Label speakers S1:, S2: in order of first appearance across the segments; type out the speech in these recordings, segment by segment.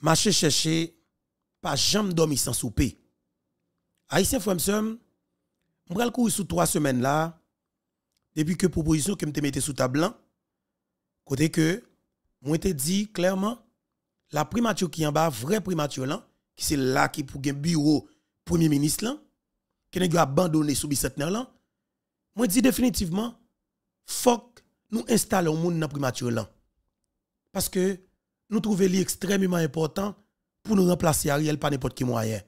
S1: marché chercher, pas jamais dormir sans souper. Haïtien Fremsem, m'bral courir sous trois semaines là, depuis que proposition que te mette sous table côté que, suis dit clairement, la primature qui en bas, vraie primature là, qui c'est là qui pour un bureau premier ministre là, qui n'a abandonné sous bicentenaire là, moi dit définitivement, faut nous installer un monde dans primature là. Parce que nous trouvons l'extrêmement important pour nous remplacer Ariel par n'importe qui moyen.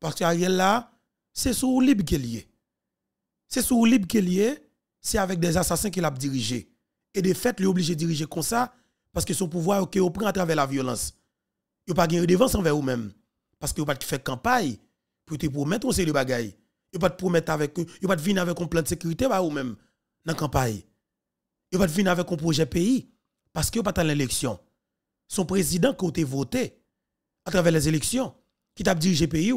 S1: Parce que Ariel là, c'est sous libre qu'il est. C'est sous libre qu'il est, c'est avec des assassins qu'il a dirigé. Et de fait, est obligé de diriger comme ça, parce que son pouvoir, est à travers la violence. Il a pas de devance envers vous-même. Parce qu'il vous pas fait campagne pour te promettre aussi de il Vous pas promettre avec vous pas venir avec un plan de sécurité par vous-même dans la campagne. Vous pas venir avec un projet pays. Parce que vous pas à l'élection son président été voté à travers les élections, qui a dirigé le pays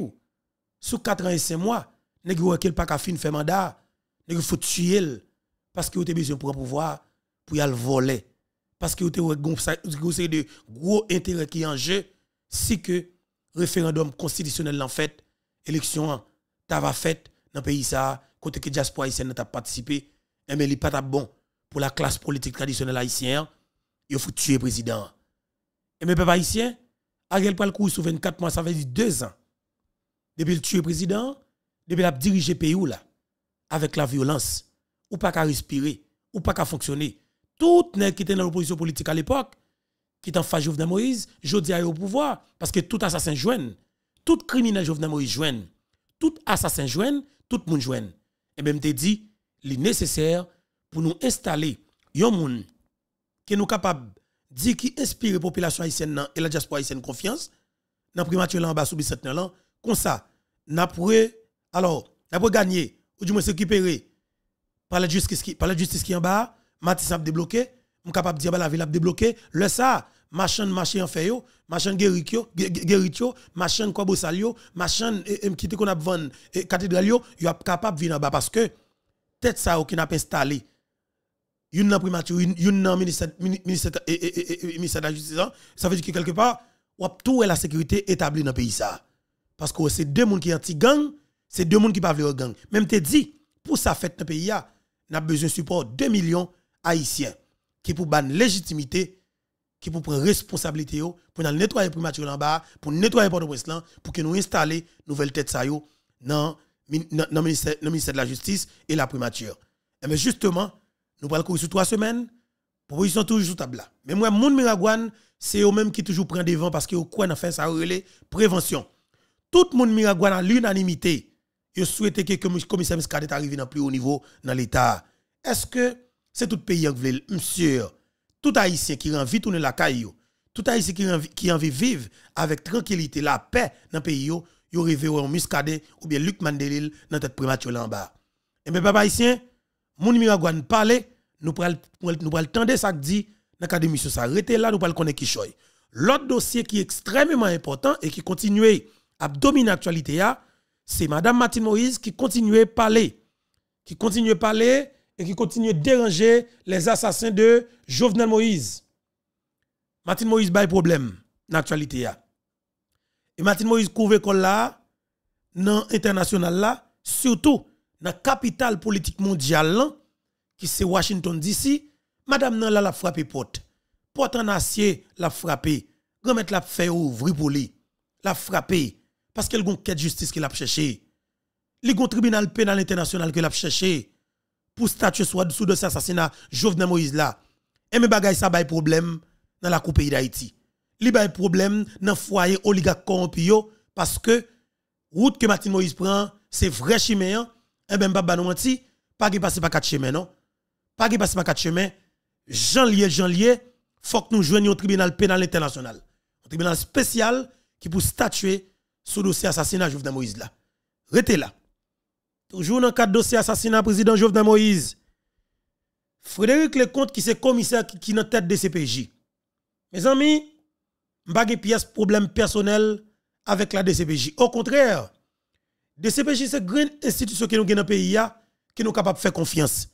S1: sous 4 ans et 5 mois, négocier pas qu'il pas faire mandat, il faut tuer parce qu'il a besoin pour pouvoir pour y aller voler parce que vous avez de gros intérêts qui en jeu si que référendum constitutionnel en fait élection ta va fait dans pays ça côté que diaspora haïtienne n'a participé eh mais il pas bon pour la classe politique traditionnelle haïtienne il faut tuer président et mes peuple haïtien, Ariel le coup sur 24 mois, ça veut dire 2 ans. Depuis le tuer président, depuis la diriger pays ou là, avec la violence, ou pas qu'à respirer, ou pas qu'à fonctionner. Tout n'est qui était dans l'opposition politique à l'époque, qui face de Jovenel Moïse, je dis au pouvoir, parce que tout assassin joigne, tout criminel Jovenel Moïse joigne, tout assassin joigne, tout monde joigne. Et même te dit, il est nécessaire pour nous installer yon monde qui nous capable dit qui inspire la population haïtienne et la diaspora haïtienne confiance, dans primature en bas sous 17 comme ça, n'a pourrait alors, n'a pourrait gagner, ou du moins récupérer par la justice qui, par la justice qui en bas, Matisse a débloqué, suis capable de dire bah, la ville a débloqué, le ça, machin, machin en fait machin guérit machin quoi salio, machin qui qu'on a vendu cathédrale yo, yo capable venir en bas parce que tête ça qui n'a pas installé une nan une nan ministère, de la Justice, hein. ça veut dire que quelque part, tout est la sécurité établie dans le pays. Ça. Parce que c'est deux personnes qui anti-gang, c'est deux personnes qui ne peuvent gang. Même te dit, pour ça fête dans le pays, a ah, a besoin de support 2 millions haïtiens qui pour ban légitimité, qui pour prendre responsabilité, pour nettoyer nettoyer primature en bas, pour nettoyer Port-au-Prince, pour que nous installions nouvelle tête dans le ministère, ministère de la Justice et la primature. Et eh mais justement, nous parlons courir sur trois semaines. Proposition toujours sous table Mais moi, mon Miragouane, c'est eux-mêmes qui toujours prennent devant parce que croient coin fait ça relais prévention. Tout le monde Miragouane à l'unanimité. Je souhaite que le commissaire Miskade arrive dans plus haut niveau dans l'État. Est-ce que c'est tout pays qui veut, monsieur, tout haïtien qui a envie de tourner la caille, tout haïtien qui qui vivre avec tranquillité, la paix dans le pays, ils ont un Miskade ou bien Luc Mandelil dans tête primature là en bas. Et eh bien, papa haïtien, mon numéro nous parler, nous pral nous pral tendre ça dit dans sur ça là nous pral connaître qui L'autre dossier qui est extrêmement important et qui continue à dominer l'actualité hein, c'est madame Martine Moïse qui continue à parler qui continue à parler et qui continue à déranger les assassins de Jovenel Moïse. Martine Moïse bail problème dans l'actualité hein. Et Martine Moïse couvre là non international là surtout dans la capitale politique mondiale, hein, qui c'est Washington DC, madame nan la la frappé porte. Porte en acier la frappé. Remettre la fait ouvrir pour lui. La frappé. Parce qu'elle une quête justice qu'elle a cherché. Le gon tribunal pénal international qu'elle a cherché. Pour statuer soit sous de assassinat Jovenel Moïse là. Et mes bagages ça bail problème dans la coupe pays d'Haïti. Li bail problème dans foyer oligarque corrompu parce que route que Martin Moïse prend, c'est vrai chiméen eh ben, papa, nous menti, pas qui passe par quatre chemins, non? Pas qui passe par quatre chemins. janlier, lié faut que nous joignions au tribunal pénal international. Un tribunal spécial qui peut statuer sur le dossier assassinat Jovenel Moïse là. Restez là. Toujours dans le cadre dossier assassinat président Jovenel Moïse. Frédéric Lecomte qui c'est commissaire qui est en tête de DCPJ. Mes amis, je n'ai pas de problème personnel avec la DCPJ. Au contraire, DCPJ, c'est une grande institution qui nous dans le pays, qui nous capable de faire confiance.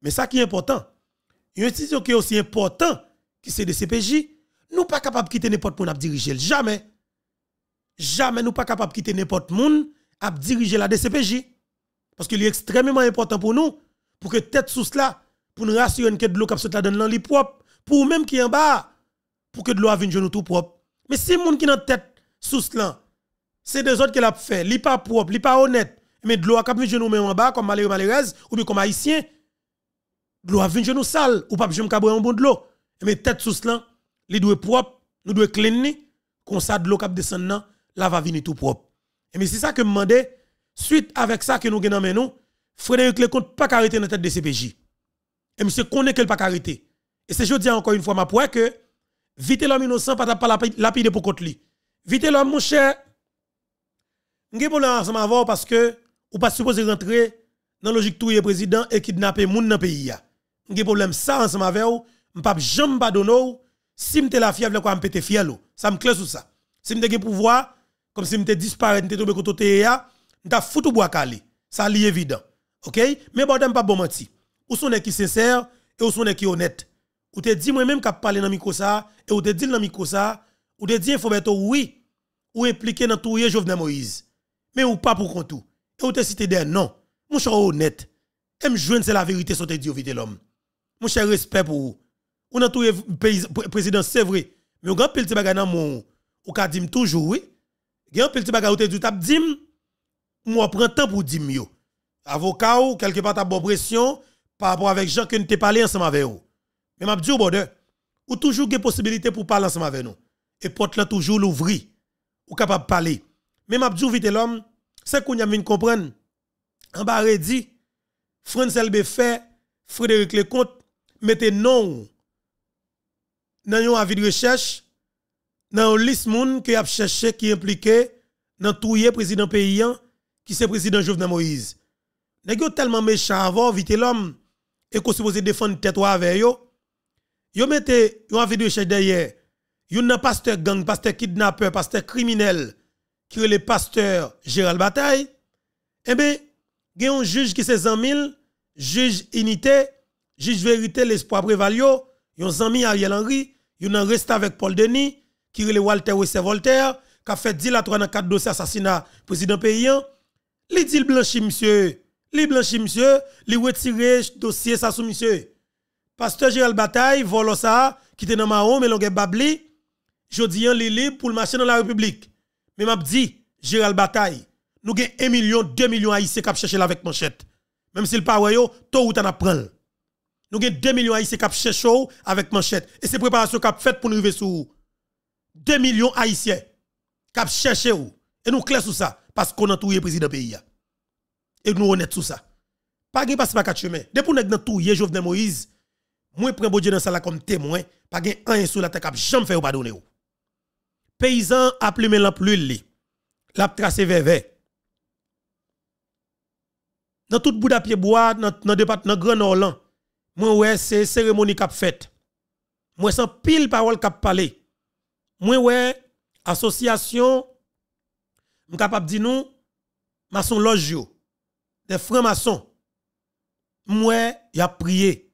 S1: Mais ça qui est important, une institution qui est aussi importante que c'est DCPJ, nous pas capable de quitter n'importe qui pour diriger. Jamais. Jamais nous pas capable de quitter n'importe qui à diriger la DCPJ. Parce que est extrêmement important pour nous, pour que tête sous cela, pour nous rassurer que de l'eau dans propre, pour même qui en bas, pour que de l'eau vienne nous tout propre. Mais si les gens qui ont tête sous cela, c'est des autres qui l'ont fait. Li pas propre, li pas honnête. Mais de l'eau a venu nous en bas, comme malheureux malheureuse, ou bien comme haïtien. De l'eau a venu nous sale, ou pas je me un bon de l'eau. Mais tête sous cela, li doit propre, nous doit clean comme ça de l'eau qui descend là va venir tout propre. Et mais c'est ça que me demande, suite avec ça que nous gagnons fait, Frédéric Leconte pas arrêté dans la tête de CPJ. Et monsieur connaît qu'elle pas arrêté. Et c'est ce que je dis encore une fois ma que vite l'homme innocent pas la lapide pour contre lui. Vite l'homme mon cher nous problème ensemble avant parce que ou pas supposé rentrer dans la logique tout président et kidnapper moun dans le pays. Nous problème ça ensemble avec vous. Je ne jamais pas donner. Si je la fièvre, je pété fièvre. Ça me clé sur ça. Si je pouvoir, comme si je disparu, je tombé contre TEA, je foutu bois calé. Ça, est évident. OK? Mais bon, je pas bon menti. Ou sont qui sincère et ou sont qui honnête. Ou te dit moi-même qu'a parlé dans micro ça et ou te dit dans micro ça, ou te dit mettre oui, ou impliqué dans tout Jovenel Moïse mais ou pas pour tout. Et ou te cité des non. Mon cher honnête. Aime joindre c'est la vérité sur te vite l'homme. Mon cher respect pour vous. On a touye président c'est vrai, mais on grand pile petit bagay dans mon ou ka dim toujours oui. Grand pile petit bagay ou te dit tap dim moi prend temps pour dim yo. Avocat ou quelque part ta bonne pression par rapport avec gens que pas parlé ensemble avec vous. Mais m'a dit oh, border ou toujours des possibilités pour parler ensemble avec nous. Et porte là toujours l'ouvri. Ou capable parler. Mais dit vite l'homme, c'est qu'on a vient comprendre. En bas dit, France Frédéric Lecomte, mettez non dans un avis de recherche, dans une liste moun qui a cherché qui impliqué dans tout président paysan qui c'est président Jovenel Moïse. Nèg tellement méchant avant vite l'homme et qu'on supposé défendre tête avec yo. Yo mettez un avis de recherche derrière. Yon nan pasteur gang, pasteur kidnappeur, pasteur criminel qui est le pasteur Gérald Bataille, eh bien, il y a un juge qui s'est mille, juge unité, juge vérité, l'espoir prévalio, un zami Ariel Henry, il en reste avec Paul Denis, qui est le Walter Wesse Voltaire, qui a fait 10 à 3 dans 4 dossiers assassinat président paysan. Hein. Il dit le blanchi, monsieur. Il blanchi, monsieur. Il retire dossier ça sous monsieur. Pasteur Gérald Bataille, volo ça, qui était dans Mahon, mais l'on babli. Jodi, il hein, libre pour le marché dans la République. Mais m'a dit, Gérald Bataille, nous avons 1 million, 2 millions haïtiens qui cherchent avec manchette. Même si le pas tout ou t'en apprend. Nous avons 2 millions haïtiens qui cherchent avec manchette. Et c'est préparation qui fait pour nous arriver sur 2 millions haïtiens qui cherchent Et nous clair sur ça. Parce qu'on a tout le président pays. Et nous honnêtes sur ça. Pas de passe pas quatre chemins. Depuis que nous avons tout Jovenel Moïse, moi prends Dieu dans la comme témoin. Pas de un sur la tête qui jamais fait ou pas donner paysan a plumé l'amplule, l'a tracé verve. Dans tout bout pied bois, dans le département Grand Orlan, moi ouais, c'est cérémonie a fête, Moi sans pile parole a parlé. Moi ouais, association suis capable de dire nous maçon logio des francs-maçons. Moi, y a prié.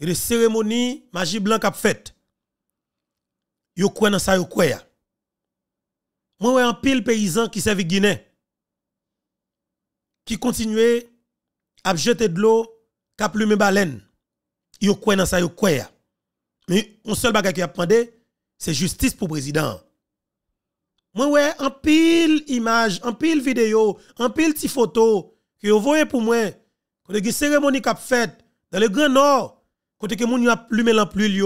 S1: Et les cérémonies magie blanc qu'a fait. Yo quoi dans ça yo croit. Moi, ouais, un pile paysan qui servait Guinée, qui continuait à jeter de l'eau, qui a plumé baleine. Yo quoi dans ça, yo quoi Mais un seul bagage qui a demandé, c'est justice pour le président. Moi, ouais, un pile image, un pile vidéo, un pile petite photo que vous voyez pour moi. Quand une cérémonie qui a fait dans le Grand Nord, quand que y a plumé plus pluie.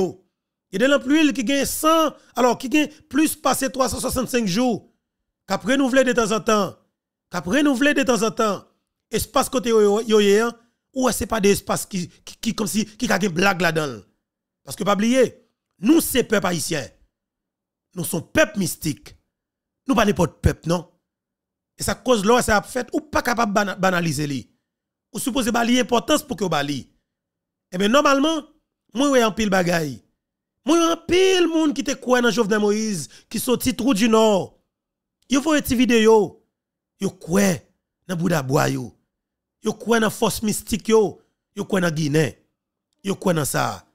S1: Il y a de qui gagne 100, alors qui gagne plus passé 365 jours, qui a renouvelé de temps en temps, qui a renouvelé de temps en temps. Espace côté yoyé, hein. ou ce pas des espaces qui, qui, comme si, qui a une blague là-dedans. Parce que pas oublier, nous c'est peuple haïtien. Nous sommes peuple mystique. Nous pas de peuple, non? Et ça cause là ça a fait, ou pas capable de banaliser les Ou supposé bali importance pour que bali. Et eh bien normalement, moi, je un pile bagaille. Moi, un pile monde qui te croit dans Jovenel Moïse, qui sorti trou du Nord. Yo faut une petite vidéo. Yo croit dans Bouddha Bois yo. Yo croit dans force mystique yo. Yo croit dans Guinée. Yo croit dans ça.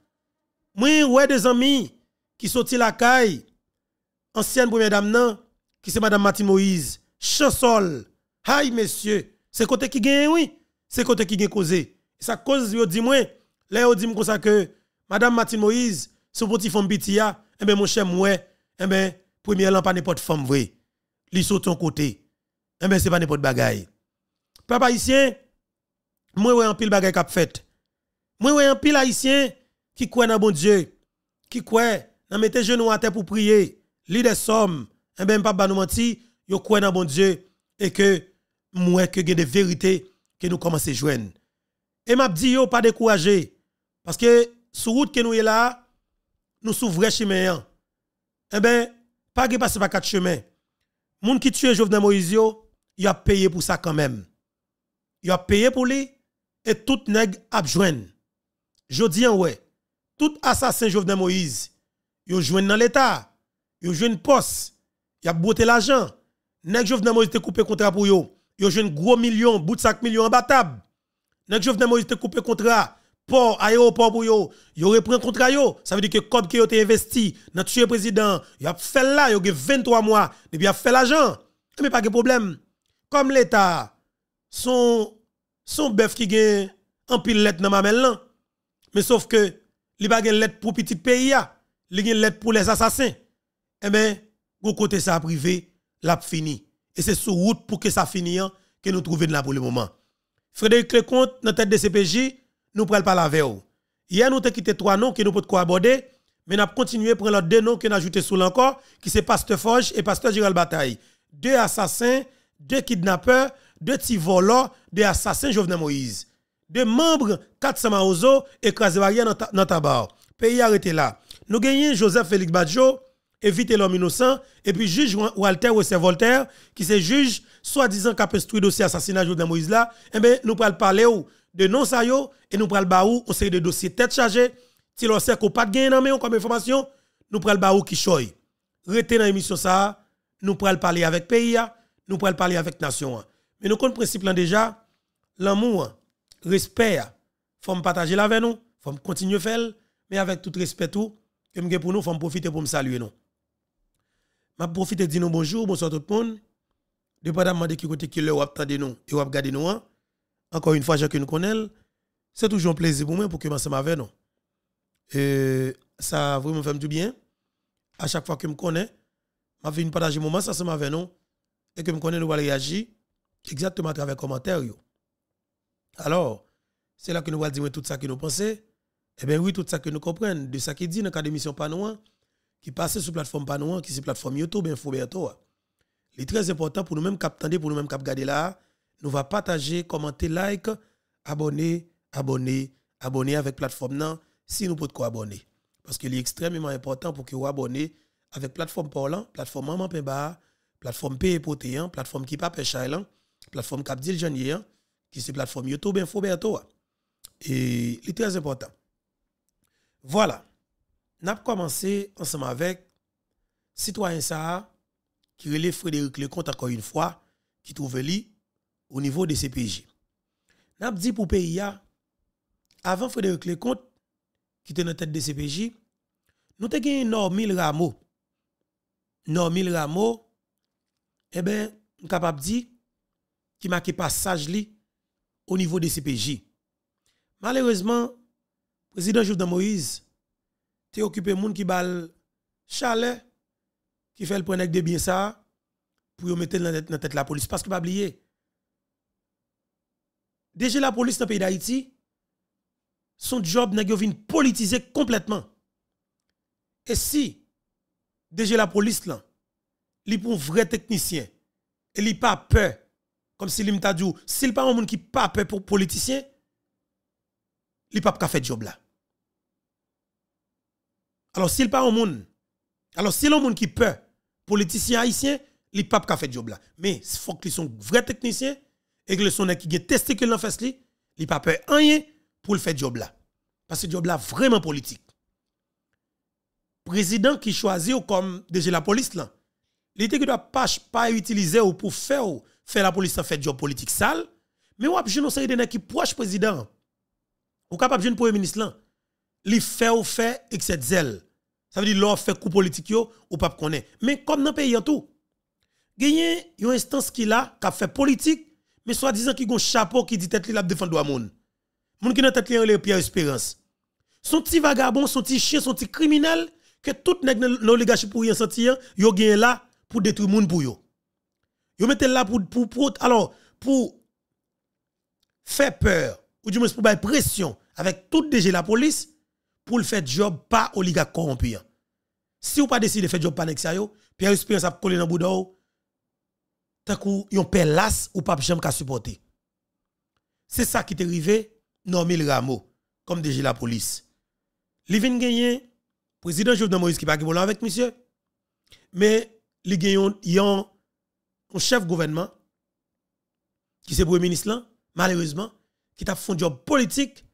S1: Moi, ouais des amis qui sorti la caille. Ancienne première dame nan, qui c'est madame Martine Moïse, chansol. Aïe messieurs, c'est côté qui gagne oui, c'est côté qui gagne causé. Ça cause yo dit moi, là yo dit comme ça que madame Martine Moïse si vous fom biti ya, eh ben mon cher moué, eh ben premier lan pas n'importe femme vrai. Li saute ton côté. Eh ben c'est pas n'importe bagaille. Papa haïtien, moi ouais un pile bagaille kap fait. Moi ouais un pile haïtien qui croit dans bon Dieu, qui croit dans mette genou à terre pour prier, li des sommes, eh ben pas nous menti, yo croit dans bon Dieu et que moi que des vérités que nous commençons à jouer. Et m'a dit yo pas décourager parce que sur route que nous est là nous vrai chemin. Eh bien, pas de passer par quatre chemins. Moun qui tue Jovenel Moïse, il a payé pour ça quand même. Il a payé pour lui et tout nèg a joindre. Je dis ouais, tout assassin Jovenel Moïse, yo joint dans l'état, yo joint poste, il a botté l'argent. Nèg Jovenel Moïse te coupé contrat pour yo, yo joint gros million, bout de 5 millions en batab. Nèg Jovenel Moïse te coupé contrat, port, aéroport pour yo, yo reprend contrat yo. Ça veut dire que code qui été investi dans le président, il a fait là, yo 23 mois, il a fait l'argent. Eh, mais pas de problème. Comme l'État, son, son bœuf qui gagne en pile lettre dans ma main Mais sauf que, li pas gagne lettre pour petit pays ya, li gagne lettre pour les assassins. Eh ben, vous côté ça privé, l'a fini. Et c'est sur route pour que ça finisse que nous trouvons là pour le moment. Frédéric Lecomte, dans tête de CPJ, nous prenons pas la y oh. Hier, nous avons quitté trois noms que nous pouvons aborder, mais nous avons continué à prendre deux noms que nous ajouté sous l'encore, qui sont Pasteur Forge et Pasteur Gérald Bataille. Deux assassins, deux kidnappeurs, deux petits voleurs, deux assassins Jovenel Moïse. Deux membres, quatre Maozo et Krasevaria dans tabac. Pays arrêté là. Nous gagnons Joseph Félix Badjo, éviter l'homme innocent, et puis juge Walter Wessel Voltaire, qui se juge, soi-disant, qui a instruit dossier assassinat Jovenel Moïse là, eh bien, nous prenons parler de non ça yo, et nous prenons baou, on sait de dossiers tête chargée. Si l'on sait qu'on pas de gain comme information, nous prenons baou qui choy. Retenez dans l'émission ça, nous prenons parler avec pays, nous prenons parler avec nation. Mais nous le principe déjà, l'amour, respect, faut partager avec nous, faut continuer faire, mais avec tout respect tout, que pour nous, faut profiter pour me saluer nous. Je profite de dire bonjour, bonsoir tout le monde. Dépendamment de qui côté qui le ou de nous et ou nous. Hein encore une fois, nous connaît, c'est toujours un plaisir pour moi pour que je avec nous. Et ça vraiment fait du bien. À chaque fois que je me connais, je partage de moment, ça c'est avec nous. Et que je me connais, nous allons réagir exactement à travers les commentaires. Alors, c'est là que nous allons dire tout ça que nous pensons. Et eh bien oui, tout ça que nous comprenons, de ça qui dit dans la d'émission Panouan, qui passe sur la plateforme Panouan, qui est la plateforme YouTube, bien sûr. Il est très important pour nous-mêmes capter, pour nous-mêmes cap garder là, nous va partager, commenter, like, abonner, abonner, abonner avec plateforme non, si nous pouvons quoi abonner. Parce qu'il est extrêmement important pour que vous abonnez avec plateforme la plateforme Maman Pemba, plateforme Pays la hein, plateforme qui la hein, plateforme Capdil Janier, hein, qui c'est plateforme YouTube Info bientôt. Et c'est très important. Voilà. Nous avons commencé ensemble avec citoyen ça qui relève Frédéric Lecomte encore une fois, qui trouve lui au niveau des CPJ. N'a dit pour pays, avant Frédéric Lecomte, qui était dans tête des CPJ, nous avons gagné Normil Rameau. Normil rameaux, eh bien, capable de dire qui marque passage li au niveau de CPJ. Malheureusement, le président Jovenel Moïse a occupé gens qui ont chalet qui fait le point de bien ça pour mettre dans la tête la police parce que pas oublier déjà la police dans le pays d'Haïti, son job n'a pas politisé complètement. Et si déjà la police là, li pour un vrai technicien, et li pas peur, comme si l'im dit, s'il pas un monde qui pas peur pour politicien, li pas faire job là. Alors s'il pas un monde, alors s'il un monde qui peur, politicien haïtien, li pas faire job là. Mais il faut qu'ils sont vrais techniciens, et que le son qui ont testé que l'on fait li, il pas peur rien pour le faire job là. Parce que job là vraiment politique. Président qui choisit comme déjà la police là. L'idée que doit pas pas utiliser ou pour faire faire la police en fait job politique sale, mais ou a jeune de ce qui proche président. Ou capable jeune premier ministre là. Li fait ou fait et zèle. Ça veut dire l'or fait coup politique yo ou pas connaît. Mais comme dans le pays en tout, il y a une instance qui a qui fait politique mais soi-disant qui ont chapeau qui dit tête li l'a défendre monde. Moun qui n'a tête li le Pierre Espérance. Son petit vagabond, son petit chien, son petit criminel que tout nèg l'oligarchie pour rien sentir, yo gagné là pour détruire monde pour yo. Yo mettez là pour pour alors pour faire peur ou du moins pour faire pression avec tout DG la police pour le faire job pas oligarque corrompu. Si vous pas décidez de faire job pas nèg Pierre Espérance a collé dans boudou T'as qu'on père las ou pas jamais qu'à supporter. C'est ça qui est arrivé, Normil Rameau, comme déjà la police. Li vient président Jovenel Moïse qui pas bon avec monsieur, mais li a un chef gouvernement, qui c'est premier ministre là, malheureusement, qui t'a fait un job politique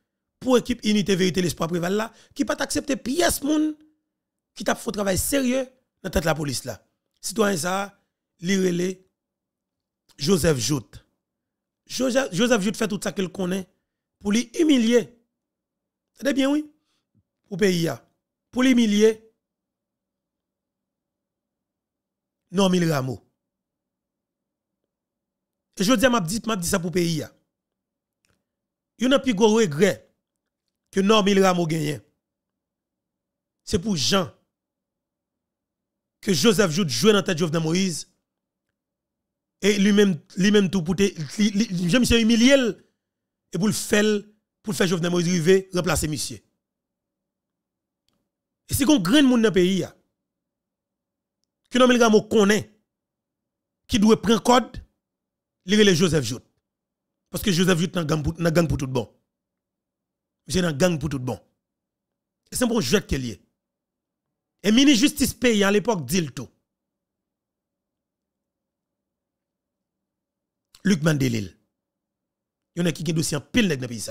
S1: pour équipe Unité Vérité l'Espoir Préval là, qui pas accepté pièce moun, qui t'a fait un travail sérieux dans tête la police là. Citoyen ça, li Joseph Jout. Joseph, Joseph Jout fait tout ça qu'il connaît pour lui humilier. C'est bien, oui. Pour pays. Pour l'humilier. Non, mille Et je dis, m'a dit, m'a ça pour pays. Il n'y a plus gros regret que Normil Rameau gagne. C'est pour Jean que Joseph Jout joue dans la tête de Moïse et lui-même lui-même tout pour je me suis humilié et pour le faire pour le faire Jovenel Moïse Rivet remplacer monsieur et c'est qu'on grand monde dans le pays que nous avons connaît qui doit prendre code lire les Joseph Jout parce que Joseph Jout dans gang pour gang pour tout bon monsieur dans gang pour tout bon et c'est pour qu'il y est et mini justice pays à l'époque dit le tout Luc Mandelil. Il y en a qui ont dossier en pile dans le pays.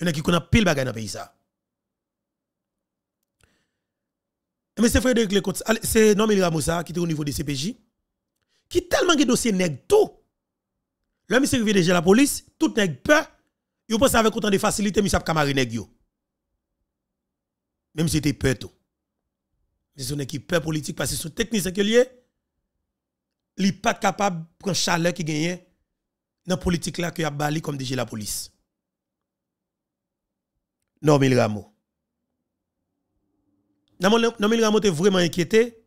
S1: Il y en a qui connaissent pile bagaille dans le pays. Mais c'est Frédéric Lecote. c'est nommé Ramoussa qui était au niveau des CPJ, qui tellement de dossier nèg tout. L'homme s'est arrivé déjà la police, tout nèg peur, il pense avec autant de facilité, mais ça camari nèg yo. Même si c'était peur tout. Mais ce qui peur politique parce que son technicien que lié, li pas capable de prendre chaleur qui gagne dans la politique là a bali comme DG la police. Non Rameau. Non Rameau était vraiment inquiété.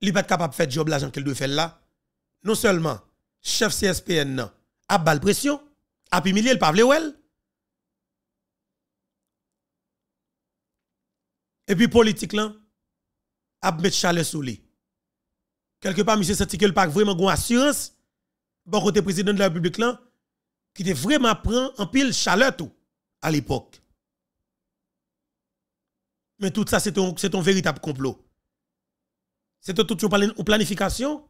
S1: Il pas capable de faire job l'argent qu'il doit faire là. Non seulement chef CSPN a bal pression, a humilié le pavle ouel. Et puis politique là a mettre chaleur sous lui quelque part, M. senti que pas vraiment une assurance, bon côté président de la République là, qui était vraiment prend en pile chaleur tout à l'époque. Mais tout ça, c'est un, véritable complot. C'est tout une planification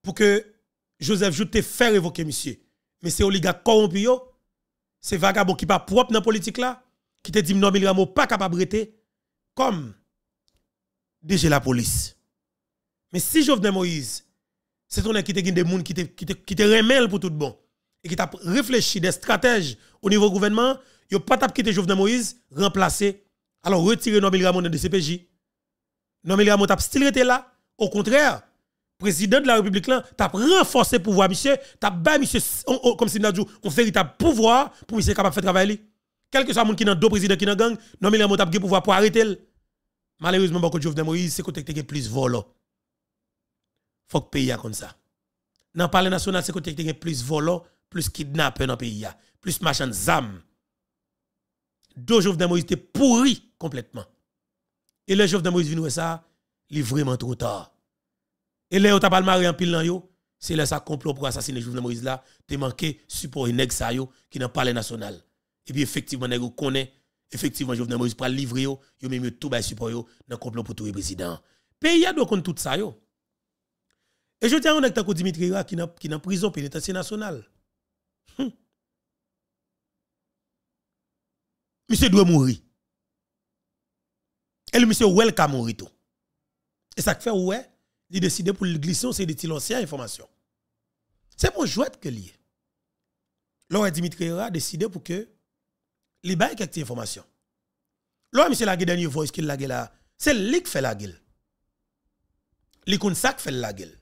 S1: pour que Joseph Jout te faire évoquer, monsieur. Mais c'est oligarque corrompu, c'est vagabond qui pas propre dans la politique là, qui te dit non, n'a pas capable de comme déjà la police. Mais si Jovenel Moïse, c'est ton qui des gens qui te, qui te, qui pour tout bon et qui t'a réfléchi des stratèges au niveau gouvernement, il pas t'a quitté Jovenel Moïse, remplacé. Alors retirer Nomil Ramon de CPJ. Nomil Ramon t'a still été là. Au contraire, président de la République là, t'a renforcé le pouvoir monsieur, t'a ba monsieur comme si nous dit un véritable pouvoir pour monsieur capable de faire travailler. Quel que soit monde qui dans deux présidents qui dans gang, Nomil Ramon t'a pouvoir pour arrêter. Malheureusement beaucoup Jovenel Moïse, c'est côté qui plus volant faut que pays a comme ça. Dans le palais national, c'est côté qui plus volant, plus kidnappés dans le pays, plus machin zam. Deux de Moïse étaient pourri complètement. Et le de Moïse vient ça, il vraiment trop tard. Et là, t'as pas le mari en pile dans yo, c'est là ça complot pour assassiner de Moïse là, t'es manqué support et nèg ça qui dans le national. Et puis effectivement, nèg connaît effectivement de Moïse pour livrer yo, yo même tout le support yo dans complot pour tout le président. Pays a donc tout ça yo. Et je tiens dire que Dimitri Ra qui est en prison pénitentiaire nationale. Hmm. Monsieur doit mourir. Et le monsieur welcome mourir tout. Et ça fait ouais, il décide pour le glisser, c'est de l'ancienne information. C'est pour jouer que lié. Lors Dimitri Ra décidé pour que les bail quelques informations. Lorsque monsieur la dernière voice qu'il la là, c'est lui qui fait la gueule. C'est lui qui fait la gueule.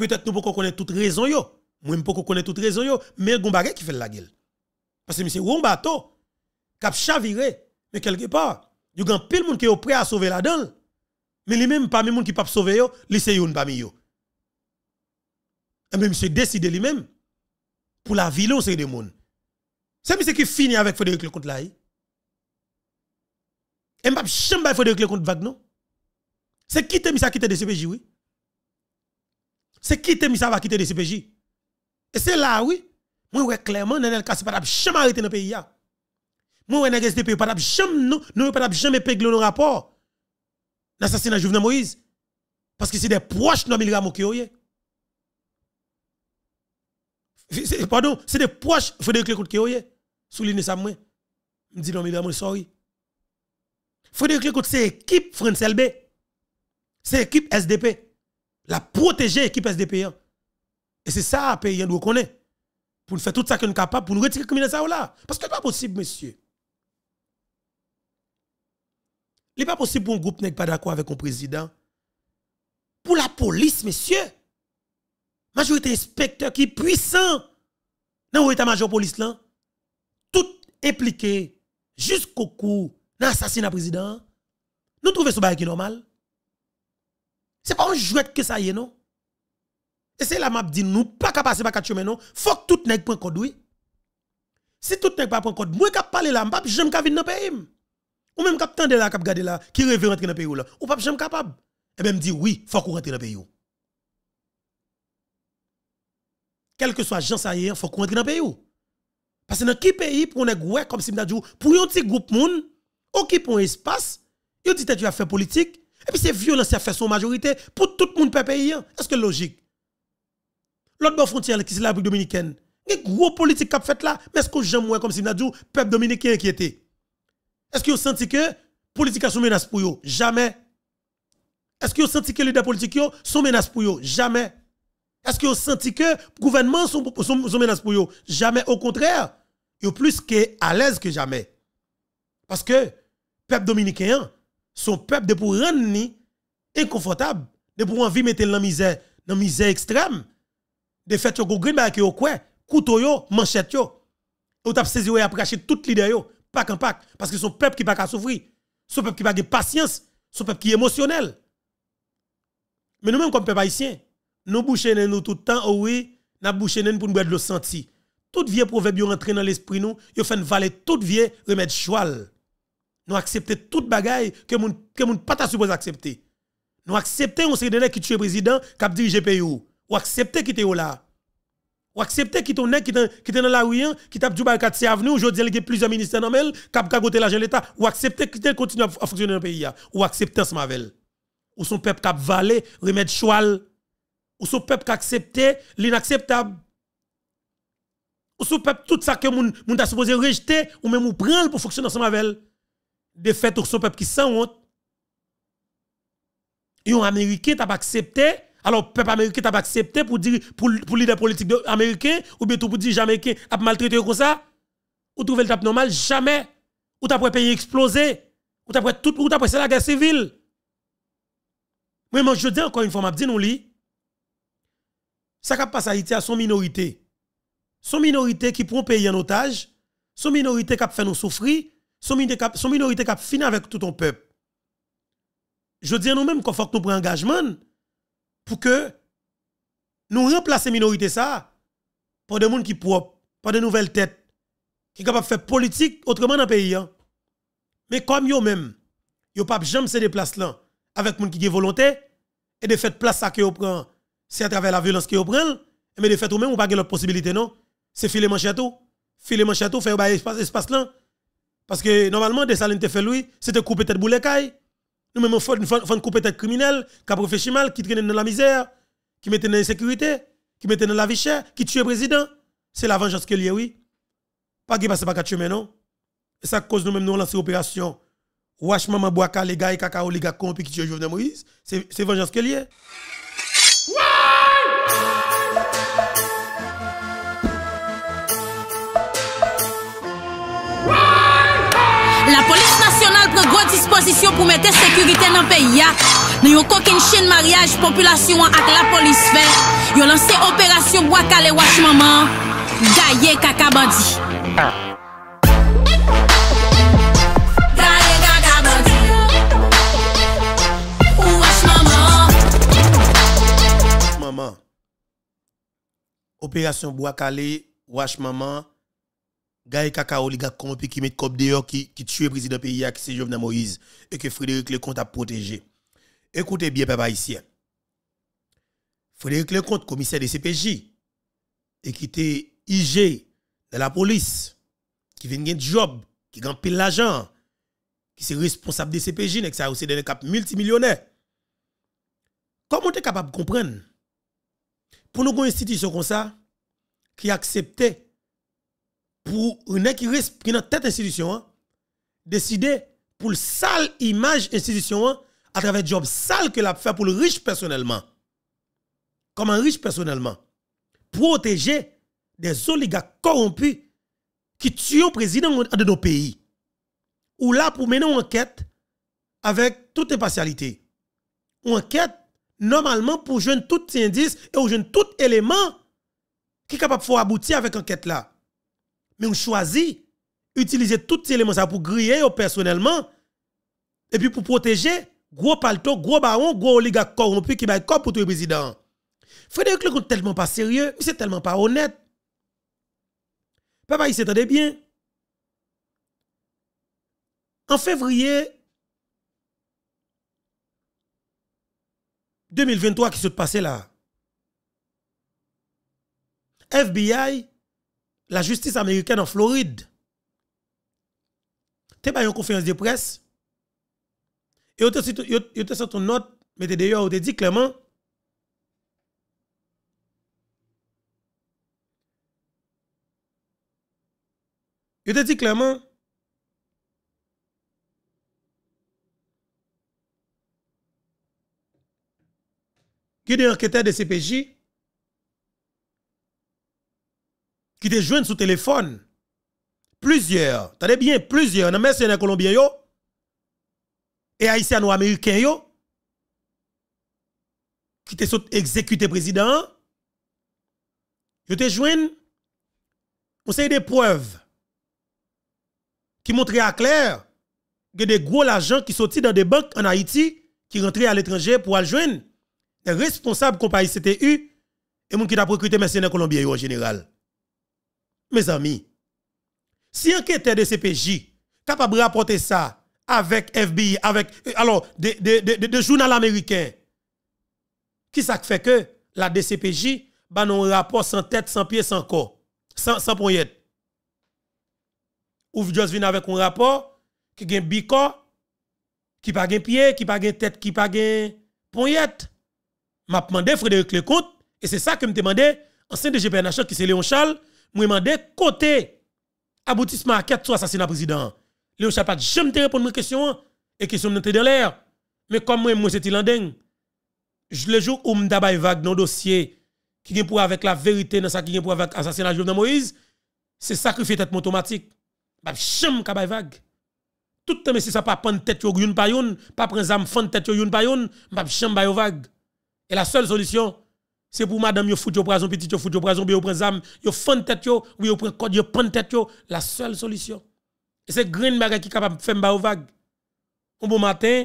S1: Peut-être nous pouvons connaître toutes les raisons, moi je peux connaître toutes les raisons, mais il y qui fait la gueule. Parce que monsieur, un bateau qui a chaviré, mais quelque part, il y a plein pile monde qui est prêt à sauver la dedans, Mais lui-même parmi les gens qui peuvent sauver, yo, lui c'est une parmi Et même monsieur décidé lui-même pour la ville, c'est des monde. C'est monsieur qui finit avec Frédéric Leconte là. Eh? Et je ne pas jamais Frédéric Leconte vague, non? C'est qui te mis à qui CPJ, oui? C'est qui Misa ça va quitter le CPJ. Et c'est là, oui. Moi, ouais, clairement, Nenel Kassi pas jamais arrêté dans le pays. Moi, ouais, Nenel Kassi pas jamais, non, non, pas jamais péglé nos rapports. L'assassinat de Jovenel Moïse. Parce que c'est des proches de ont eu. Pardon, c'est des proches Frédéric qui eu. Soulignez ça, moi. Je dis Noamil Ramoke, sorry. Frédéric Lecoute, c'est équipe France LB. C'est équipe SDP la protéger l'équipe SDP. Hein. Et c'est ça, pays hein, nous reconnaît. Pour faire tout ça qu'on est capable, pour nous retirer le ça là. Parce que ce n'est pas possible, monsieur. Ce n'est pas possible pour un groupe n'est pas d'accord avec un président. Pour la police, monsieur. Majorité inspecteur qui est puissant dans l'état-major police là. Tout impliqué jusqu'au coup dans l'assassinat président. Nous trouvons ce bail qui est normal. C'est pas un jouet que ça y est, non? Et c'est là map dit nous pas capable passer par quatre chemins non, faut que tout nèg prend code oui. Si tout n'est pas un code, moi pas parler là, peux pas venir dans pays. Ou même cap tendre là cap garder là, qui rêve rentrer dans pays là, ou pas j'aime capable. Et même dit oui, faut qu'on rentre dans pays. Oh. Quel que soit Jean il faut qu'on rentre dans pays. Oh. Parce que dans qui pays pour un groupe comme si pour un petit groupe monde occupe un espace, il dit tu as fait politique, et puis c'est violence qui fait son majorité pour tout le monde peut hein. Est-ce que logique? L'autre bord frontière qui c'est la République dominicaine. Il y a gros politique qui a fait là, mais est-ce que j'aime comme si le peuple dominicain inquiété? Est-ce que vous senti que politiques sont menaces pour vous? Jamais. Est-ce que vous senti que les leaders politiques sont menaces pour vous? Jamais. Est-ce que vous senti que le gouvernement sont, sont, menace pour vous? Jamais. Au contraire, vous plus que à l'aise que jamais. Parce que peuple dominicain, son peuple de pour rendre ni inconfortable, de pour envie mettre dans misère, dans misère extrême. De fait yo green ba yo quoi, couteau yo, manchette yo. Ou t'a saisi et après tout leader yo, pas en pack parce que son peuple qui pas qu'à souffrir, son peuple qui pas de patience, son peuple qui est émotionnel. Mais nous mêmes comme peuple haïtien, nous bouchons nous tout le temps, oh oui, nous bouchons pour nous de le senti. Tout vieux proverbe rentre dans l'esprit nous, yo fait valer tout vieux remède choual. Nous accepter toute bagaille que nous ne pas supposé accepter. Nous acceptons se série qui tu es président, qui dirige le pays. Ou acceptons qu'il est là. Ou acceptez qu'il est qui qui dans la rue, hein, qui tape du bal 4 avenue, aujourd'hui il y a plusieurs ministères dans le cap cagoter l'argent de l'État. Ou acceptez qu'il continue à fonctionner dans le pays. Hein. Ou acceptez ce mavel. Ou son peuple cap valer, remettre choual. Ou son peuple qui accepté l'inacceptable. Ou son peuple tout ça que nous avons supposé rejeter ou même vous prendre pour fonctionner ensemble avec de fait pour son peuple qui sans honte. Un Américain t'a accepté, alors peuple américain t'a accepté pour dire pour pour leader politique américain ou bien pour dire jamais a maltraité comme ça. Ou trouver le tap normal jamais. Ou t'a pays explosé Ou t'a tout ou t'a la guerre civile. Mais moi je dis encore une fois m'a dit nous li ça qui passe à Haïti à son minorité. Son minorité qui prend pays en otage, son minorité qui fait nous souffrir son minorité qui fini avec tout ton peuple. Je dis à nous-mêmes qu'il faut que nous prenions engagement pour que nous remplacer minorité ça par des gens qui propres, par des nouvelles têtes, qui sont capables de faire politique autrement dans le pays. Hein. Mais comme yo même, yo pas jamais se déplacer là avec gens qui ont volonté et de faire place ça que yo prend, c'est à travers la violence que yo prend, mais de fait ou même on pas l'autre possibilité non, c'est filer mon château filer mon tout, faire bah, espace espace là parce que normalement, des salines te fait lui, c'était couper tête boule caille. Nous même fait une couper tête criminel, qui a profité mal, qui traîne dans la misère, qui mettait dans l'insécurité, qui mettait dans la vie chère, qui tue le président. C'est la vengeance que lui, oui. Pas qui passe pas qu'à tuer, non. Et ça cause nous même nous lancer opération. Wash maman boaka les gars et cacao les gars qui tue Jovenel Moïse. C'est vengeance que a
S2: La polis nasyonal pren grot disposisyon pou mette sekurite nan peya. Nou yo kokin chen mariage, populasyon ak la polis fe. Yo lanse operasyon Bwakale, wach maman, Gaye kakabadi.
S3: Gaye kakabadi. Wach maman.
S1: Wach maman. Operasyon Bwakale, wach maman. gars les gars, qui met cop dehors, qui, qui tue le président pays, qui c'est Jovenel Moïse, et que Frédéric Lecomte a protégé. Écoutez bien, papa ici. Frédéric Lecomte, commissaire de CPJ, et qui était IG de la police, qui vient de job, qui gagne pile l'argent, qui est responsable de CPJ, qui ça aussi des cap multimillionnaire. Comment est capable de comprendre? Pour nous, une institution comme ça, qui acceptait pour un qui reste dans tête institution hein, décider pour le sale image institution hein, à travers job sale que l'a fait pour le riche personnellement Comment un riche personnellement protéger des oligarques corrompus qui tuent le président de nos pays ou là pour mener une enquête avec toute impartialité une enquête normalement pour jeune tout indices et joindre tout élément qui est capable de faire aboutir avec enquête là mais on choisit d'utiliser tous ces éléments pour griller personnellement et puis pour protéger gros palto, gros baron, gros oligarque corrompu qui va être corps pour tout le président. Frédéric Lecomte tellement pas sérieux, c'est tellement pas honnête. Papa, il s'étendait bien. En février 2023 qui se passé là, FBI la justice américaine en Floride. Tu pas une conférence de presse. Et tu as sorti note, mais tu d'ailleurs, tu dit clairement. Tu as dit clairement. qu'il y a des enquêteurs de CPJ qui te joignent sous téléphone, plusieurs, t'as bien, plusieurs, dans mercenaires colombiens yo, et haïtiens ou américains yo, qui te sont exécutés président, yo te joignent, on sait des preuves qui montrent à clair que des gros l'argent qui sortit dans des banques en Haïti, qui rentrait à l'étranger pour aller joindre des responsables compagnie CTU et moun qui t'a recruté mercenaires colombiens en général. Mes amis, si enquêteur de CPJ capable de rapporter ça avec FBI, avec euh, alors des de, de, de, journaux américains, qui ça fait que la DCPJ a bah, un rapport sans tête, sans pied, sans corps, sans, sans poignette. Ou juste vient avec un rapport qui a un qui n'a pas de pied, qui n'a pas de tête, qui n'a pas de poignette. M'a demandé Frédéric Leconte, et c'est ça que je me demandé, ancien de GPNH qui c'est Léon Charles, moi demandé côté aboutissement à 4 sur assassinat président. Léo Chapat j'aime te répondre mes questions et question été dans l'air. Mais comme moi moi c'est dingue Le jour où suis vague dans dossier qui vient pour avec la vérité dans ça qui est pour avec assassinat Jovenel Moïse, c'est sacrifier tête automatique. Bah jamais kabay vague. Tout le temps si ça pas prendre tête yo une par pas prendre zam de tête je ne par pas bah vague. Et la seule solution c'est pour madame yo fout yo prison petit yo fout yo prison yo prend zam yo fond tête yo ou yo prend code yo prend tête yo la seule solution et c'est green baga qui capable de faire ba vague un bon matin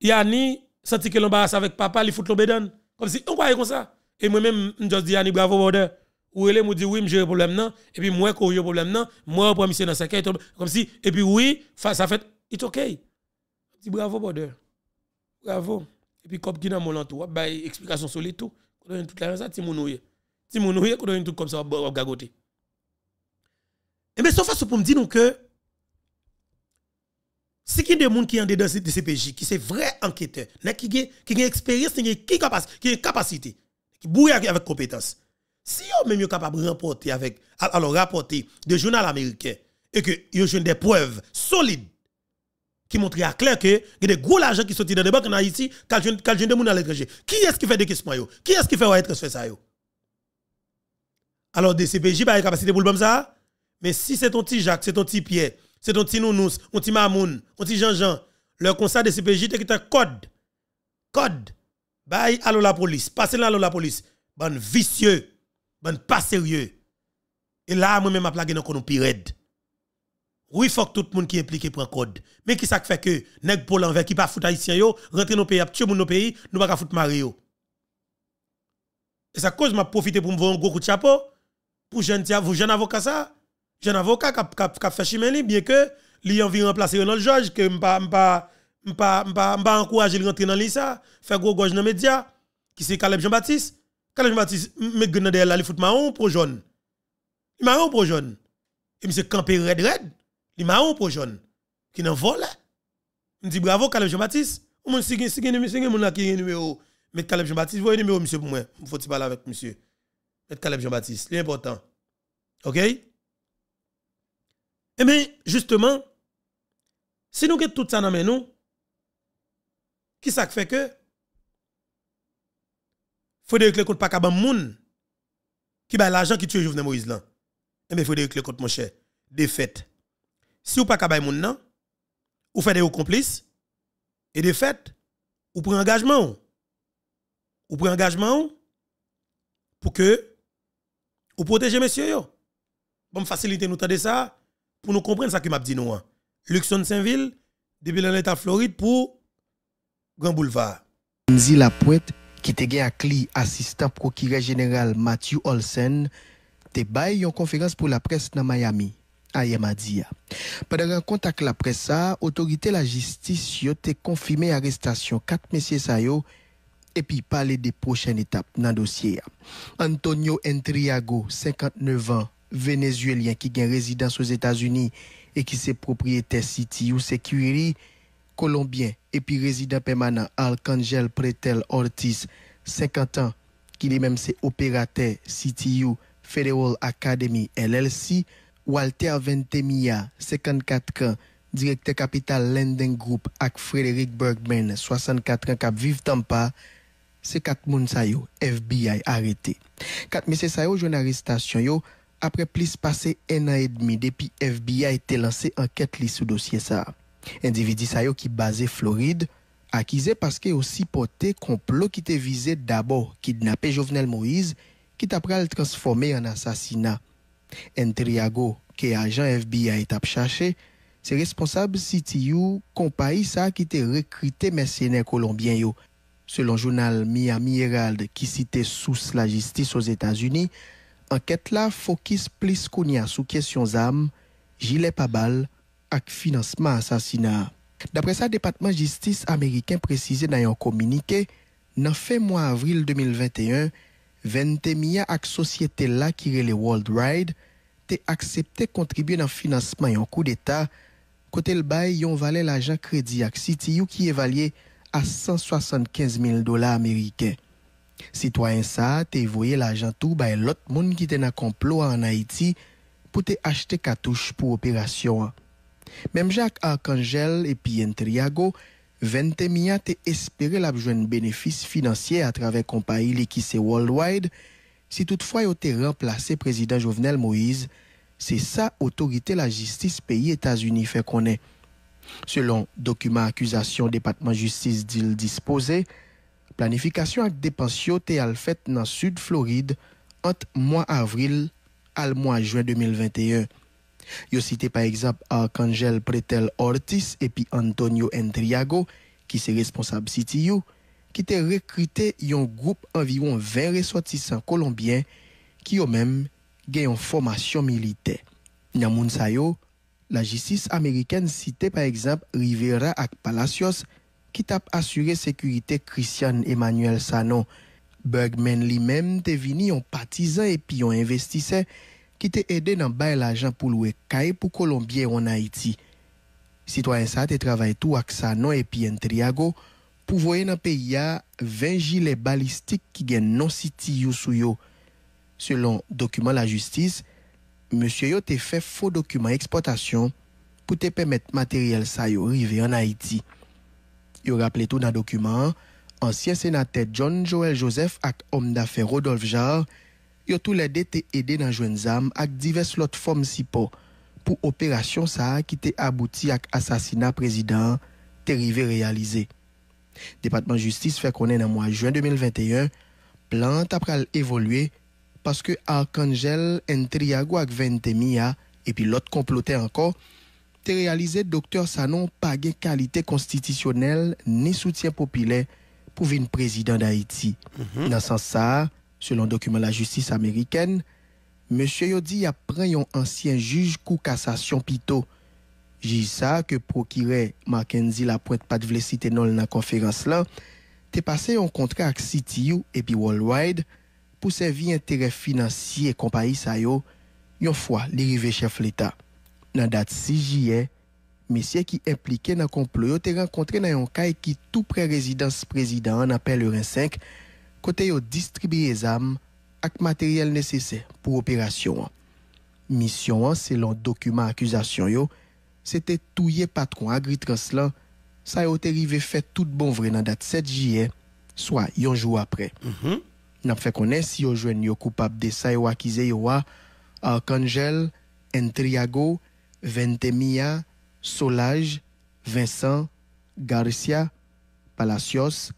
S1: Yanni senti que l'embarrasse avec papa il fout l'obédon. comme si on croyait comme ça et moi même je dis Yanni bravo border ou elle me dit oui j'ai un problème non et puis moi quand j'ai un problème non moi pour monsieur dans sa comme si et puis oui ça fait it's okay dis bravo border bravo et puis comme qui dans mon entour bah, explication solide tout quand c'est la ça C'est mon ouïe ti mon ouye quand tout comme ça va gagoter et mais sauf façon pour me dire donc que si qui des monde qui en dedans de CPJ qui c'est vrai enquêteur qui a une expérience qui a une capacité qui bouille avec compétence si vous même capable de rapporter avec alors rapporter de journal américain et que vous avez des preuves solides qui montre à clair que il y a des gros l'argent qui sortit dans les banques en Haïti quand je de monde à l'étranger. Qui est-ce qui fait des questions Qui est-ce qui fait ce transfert ça Alors CPJ, pas bah, capacité pour le comme ça mais si c'est ton petit Jacques, c'est ton petit Pierre, c'est ton petit Nounous, ton petit Mamoun, ton petit Jean-Jean, le conseil CPJ, c'est un code code bye allô la police, passez là la police. Bon vicieux, bon pas sérieux. Et là moi même m'a est dans le pire oui, faut que tout le monde qui est impliqué prenne code. Mais qui ça fait que nèg pour l'envers qui pas foutre haïtien yo, dans nos pays, tuer nos pays, nous pas foutre Mario. Et ça cause m'a profité pour me voir un gros coup de chapeau pour jeune vous jeune avocat ça, jeune avocat qui a fait chimeli bien que li envie remplacer Ronald George que je ne peux pas encourager encourager rentrer dans l'ISA, faire gros gauche dans les médias, qui c'est Caleb Jean-Baptiste. Caleb Jean-Baptiste met gnade là, il foutre marron pour jeune. un pour jeune. Et m'a camper red red. Li ou pour jaune qui n'en vole. Je dis bravo Caleb Jean-Baptiste. Mon si gen si gen si numéro. Mais Caleb Jean-Baptiste voyez numéro monsieur pour moi. Faut parler avec monsieur. Mais Caleb Jean-Baptiste, l'important. OK Eh bien, justement, si nous avons tout ça dans nous, qui ça fait que Frédéric Leconte pas de monde qui ba l'argent qui tue Jovenel Moïse là. Eh bien Frédéric contre mon cher, défaite si vous pas capable moun nan, ou faites des complices et de fait, ou prenez engagement. Ou prenez engagement pour que vous protéger monsieur Bon faciliter nous tande ça pour nous comprendre ça que m'a dit nous. Hein. Luxon Saint-Ville depuis l'état
S2: Floride pour Grand Boulevard. Nzi la pointe qui est à cli assistant procureur général Matthew Olsen te bail une conférence pour la presse dans Miami. Ayamadia. Pendant un contact la presse, autorité la justice a confirmé confirmé arrestation quatre messieurs Sayo et puis parler des prochaines étapes dans le dossier. Antonio Entriago, 59 ans, vénézuélien qui gagne résidence aux États-Unis et qui est propriétaire City Security, colombien et puis résident permanent Alcangel Pretel Ortiz, 50 ans, qui est même c'est opérateur CTU Federal Academy LLC, Walter Ventemia, 54 ans, directeur capital Lending Group, avec Frédéric Bergman, 64 ans, cap vive Tampa, ces quatre yo, FBI arrêté. Quatre messieurs ça yo yo après plus passé un an et demi depuis FBI a été lancé enquête sur sous dossier ça. Individu ça yo qui basé Floride accusé parce que aussi porté complot qui était visé d'abord kidnapper Jovenel Moïse qui t'a transformé en assassinat Entriago, qui est agent FBI à cherché, c'est responsable Cityu compagnie ça qui était recruté mercenaires colombiens Selon le journal Miami Herald qui citait sous la justice aux États-Unis, enquête là focus plus a sous questions d'armes, gilets pas balles ak financement assassinat. D'après ça, département justice américain précisé dans un communiqué, dans fin mois avril 2021, 21 ak sosyete la ki rele Worldwide te aksepte kontribuye nan financement yon coup d'état kote le bay yon vale l l'argent kredi l'argent crédit... yu ki evalye a 175.000 à 175 Citoyen sa te voye l ajan tou bay lot moun ki te nan en an en pou te acheter des cartouches pour l'opération. Même Jacques Arcangel et Pien Triago millions te espéré la de bénéfices financiers à travers compagnie sont Worldwide si toutefois il était remplacé président Jovenel Moïse, c'est ça autorité la justice pays États-Unis fait est. Selon document accusation département justice d'Il disposé, planification ak la te al fait dans sud Floride entre mois avril al mois juin 2021. Yo cité par exemple Arcangel Pretel Ortiz et puis Antonio Entriago, qui c'est responsable City you, qui t'a recruté un groupe environ 20 ressortissants colombiens qui ont même une formation militaire. Dans la justice américaine cité par exemple Rivera et Palacios qui t'a assuré sécurité Christian Emmanuel Sanon. Bergman lui-même est un partisan et puis un investisseur ki te ede nan baye la jan pou loue kaye pou kolombye yon Haiti. Sitwa yon sa te travaye tou ak sa non epi en triago, pou voye nan peyi ya 20 jile balistik ki gen non siti yon sou yon. Selon Dokument la Justice, monsye yon te fe fwo Dokument eksportasyon, pou te pemet materyel sa yon rive yon Haiti. Yon rappele tou nan Dokument, ansyen senate John Joel Joseph ak om da fe Rodolphe Jarre, yo tous les deux été aidés dans jeunes âmes avec diverses autres formes pour opération ça qui a abouti avec assassinat président arrivé réalisé. Département justice fait connaître en mois juin 2021 plan après évoluer parce que Arcangel Entriago avec Ventemia et puis l'autre comploté encore t'est réalisé docteur Sanon pas de qualité constitutionnelle ni soutien populaire pour venir président d'Haïti. Mhm. Dans sens ça, Selon dokumen la justis Ameriken, mèche yo di apren yon ansyen juj kou kassasyon pito. Jisa ke prokire Markenzi la pointe pat vlesite nol nan konferans lan, te pase yon kontrak siti yon epi Worldwide pou sevi yon teref finansye kompayi sayo yon fwa li rive chef l'Etat. Nan dat si jiye, mèche ki implike nan konplo yo te renkontre nan yon kaj ki tou pre rezidans prezidan an apel yon rinsenk Côté yo distribuer zam ak matériel nécessaire pour opération. Mission selon document accusation yo, c'était touye patron agri ça Ça yo été fait tout bon vrai date date 7 juillet soit yon jou après. Mm -hmm. fait fè si yo coupable yo coupable de ça yo akize yo Entriago, Ventemia, Solage, Vincent, Garcia, Palacios,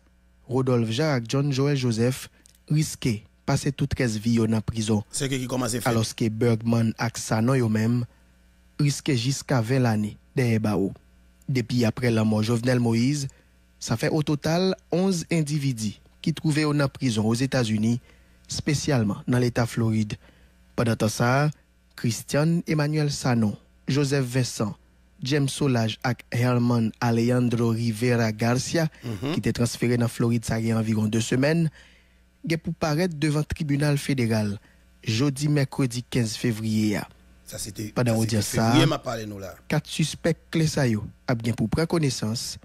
S2: Rodolphe Jacques, John Joel Joseph, de passer toute 13 vie en prison.
S1: C'est qui commence à faire. Alors que
S2: Bergman et Sano eux-mêmes jusqu'à 20 de derrière Depuis après la mort de Jovenel Moïse, ça fait au total 11 individus qui trouvaient en prison aux États-Unis, spécialement dans l'État Floride. Pendant ça, Christian Emmanuel Sanon, Joseph Vincent, James Solage et Herman Alejandro Rivera Garcia mhm. qui était transféré dans Floride il Floride a environ deux semaines, pour paraître devant le tribunal fédéral jeudi mercredi 15 février. février' ça Padan ou diya Quatre suspects suspects ça sayo a bien pour prendre connaissance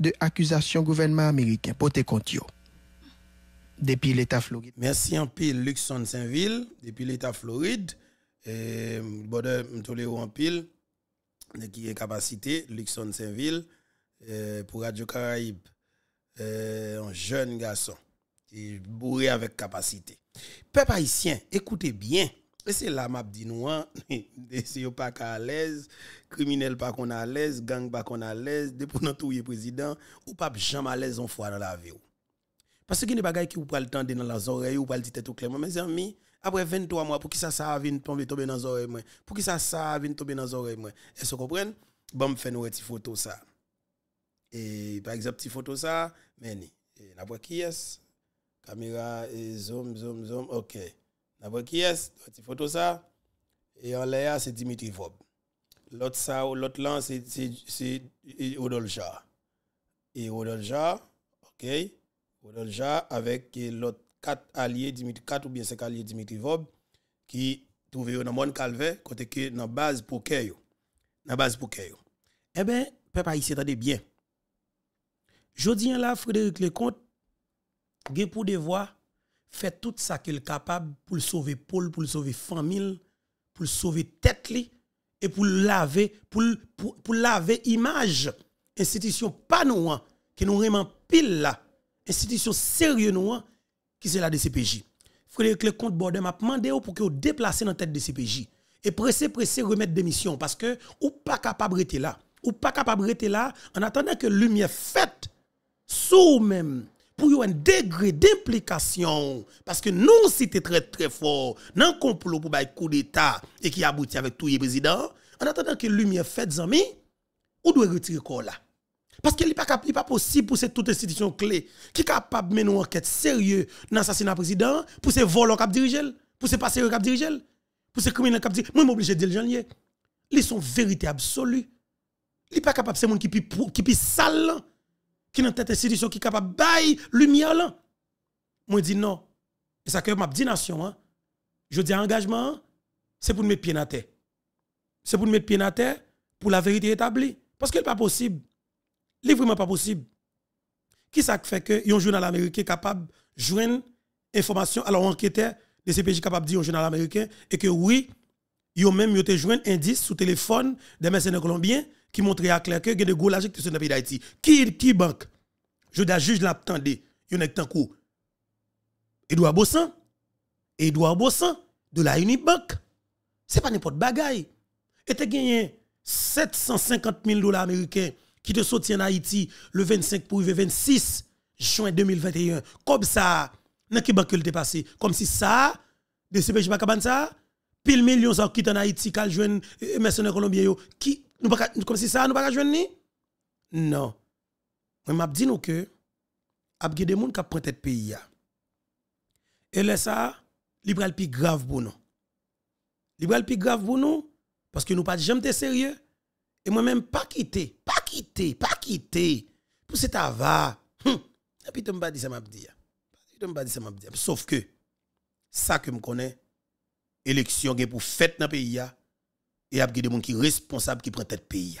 S2: de accusations gouvernement américain porté contre eux depuis l'État Floride.
S1: Floride. merci pile Luxon Saint-Ville, l'État l'État Floride, euh, bode mtole en pile qui est capacité, Luxon Saint-Ville, euh, pour Radio Caraïbe, euh, un jeune garçon qui est bourré avec capacité. Peuple haïtien, écoutez bien. Et c'est là, m'a dit nous, si hein, vous pas à l'aise, criminel pas qu'on à l'aise, gang pas qu'on à l'aise, depuis notre président, ou pas jamais à l'aise en fois dans la vie. Parce que les bagages qui vous pas le temps dans les oreilles, ou pas le tête tout clairement, mes amis, après 23 mois, pour qui ça, ça vient tomber, tomber dans les oreilles, pour qui ça, ça vient tomber dans les oreilles, est-ce que vous comprenez? Bon, me fait une petite photo ça. Et par exemple, petite photo ça, mais n'a pas qui est Caméra, zoom, zoom, zoom, ok. N'a pas qui est Petite photo ça. Et en l'air, c'est Dimitri Vob. L'autre ça, l'autre là, c'est Odolja. Et Odolja, ok. Odolja avec l'autre 4 alliés Dimitri 4 ou bien 5 alliés Dimitri Vob qui trouvaient dans Mon calvaire côté que dans base pour yo dans base pour Kayo Eh ben peuple haïtien attendez bien. Jodi là Frédéric Lecomte gè pour devoir faire tout ça qu'il est capable pour sauver Paul, pour sauver famille, pour sauver tête et pour laver pour pour, pour laver image institution pas nous hein, qui nous vraiment pile là institution sérieux nous hein, c'est la DCPJ. Frédéric Lecomte Bordem m'a demandé pour que vous déplacez dans la tête de DCPJ. Et presser, presser, remettre démission. Parce que ou pas capable rester là. Ou pas capable rester là en attendant que lumière faite sous même pour y un degré d'implication. Parce que nous, c'était très très fort dans le complot pour le coup d'État et qui aboutit avec tous les présidents, en attendant que lumière faite, amis, ou doit retirer corps là. Parce qu'il n'est pas, pas, possible pour cette toutes institutions clés qui est capable de mener une enquête sérieuse dans l'assassinat président, pour ces voleurs qui dirigent, pour ces passeurs qui dirigent, pour ces criminels qui dirigent. Moi, je suis obligé de le janvier. Ils sont vérité absolue. Ils pas capable, c'est monde qui gens qui sale, qui dans tête institution qui capable bail lumière là. Moi dis non. Et ça que m'a dit nation hein. Je dis engagement, c'est pour nous mettre pied à terre. C'est pour nous mettre pied à terre pour la vérité établie parce qu'il n'est pas possible n'est vraiment pas possible. Qui ça fait que un journal américain capable de joindre information, alors enquêteur de CPJ capable de dire un journal américain, et que oui, ils ont même été joint indice sous téléphone des mercenaires colombiens qui montraient à clair que des gros l'argent qui sont dans d'Haïti. Qui, qui banque Je dis juge l'attendre. Il y en a coup. Edouard Bossan. Edouard Bossan de la Unibank. Ce n'est pas n'importe bagaille. Et te gagné 750 000 dollars américains qui te soutient en Haïti le 25 pour le 26 juin 2021. Comme ça, dans qui banque le passé Comme si ça, de CPJ Bakaban ça, pile millions qui quitte en Haïti, qui jouent euh, mercenaires colombiens, qui, comme si ça, nous pas de ni? Non. Mais dis que nous y a des gens qui prennent tête pays Et là ça, libre le plus grave pour nous. Libre le plus grave pour nous, parce que nous ne pas jamais sérieux et moi-même, pas quitter, pas quitter, pas quitter. Pour cet avare. Hum. Et puis, ça, m'a dit. ça, m'a dit. Hein. Hein. Sauf que, ça que je connais, élection pour fête dans le pays. Hein. Et il y a des gens qui sont responsables qui prennent tête pays.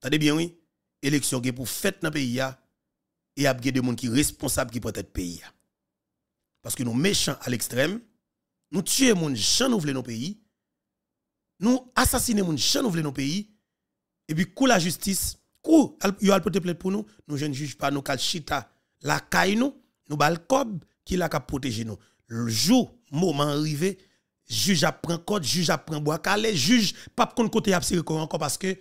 S1: T'as bien, oui? Élection pour fête dans le pays. Et il y a des gens qui sont responsables qui prennent tête pays. Parce que nous méchants à l'extrême, nous tuons les gens qui nous voulons nos pays, nous assassinons les gens qui nous voulons nos pays, et puis coup la justice kou yo al porter plainte pour nous nous je ne juge pas nous calchita la caille nous nous bal cob qui la cap protéger nous le jour moment arrivé juge apprend code juge apprend bois calé juge pas kon côté a serré encore parce que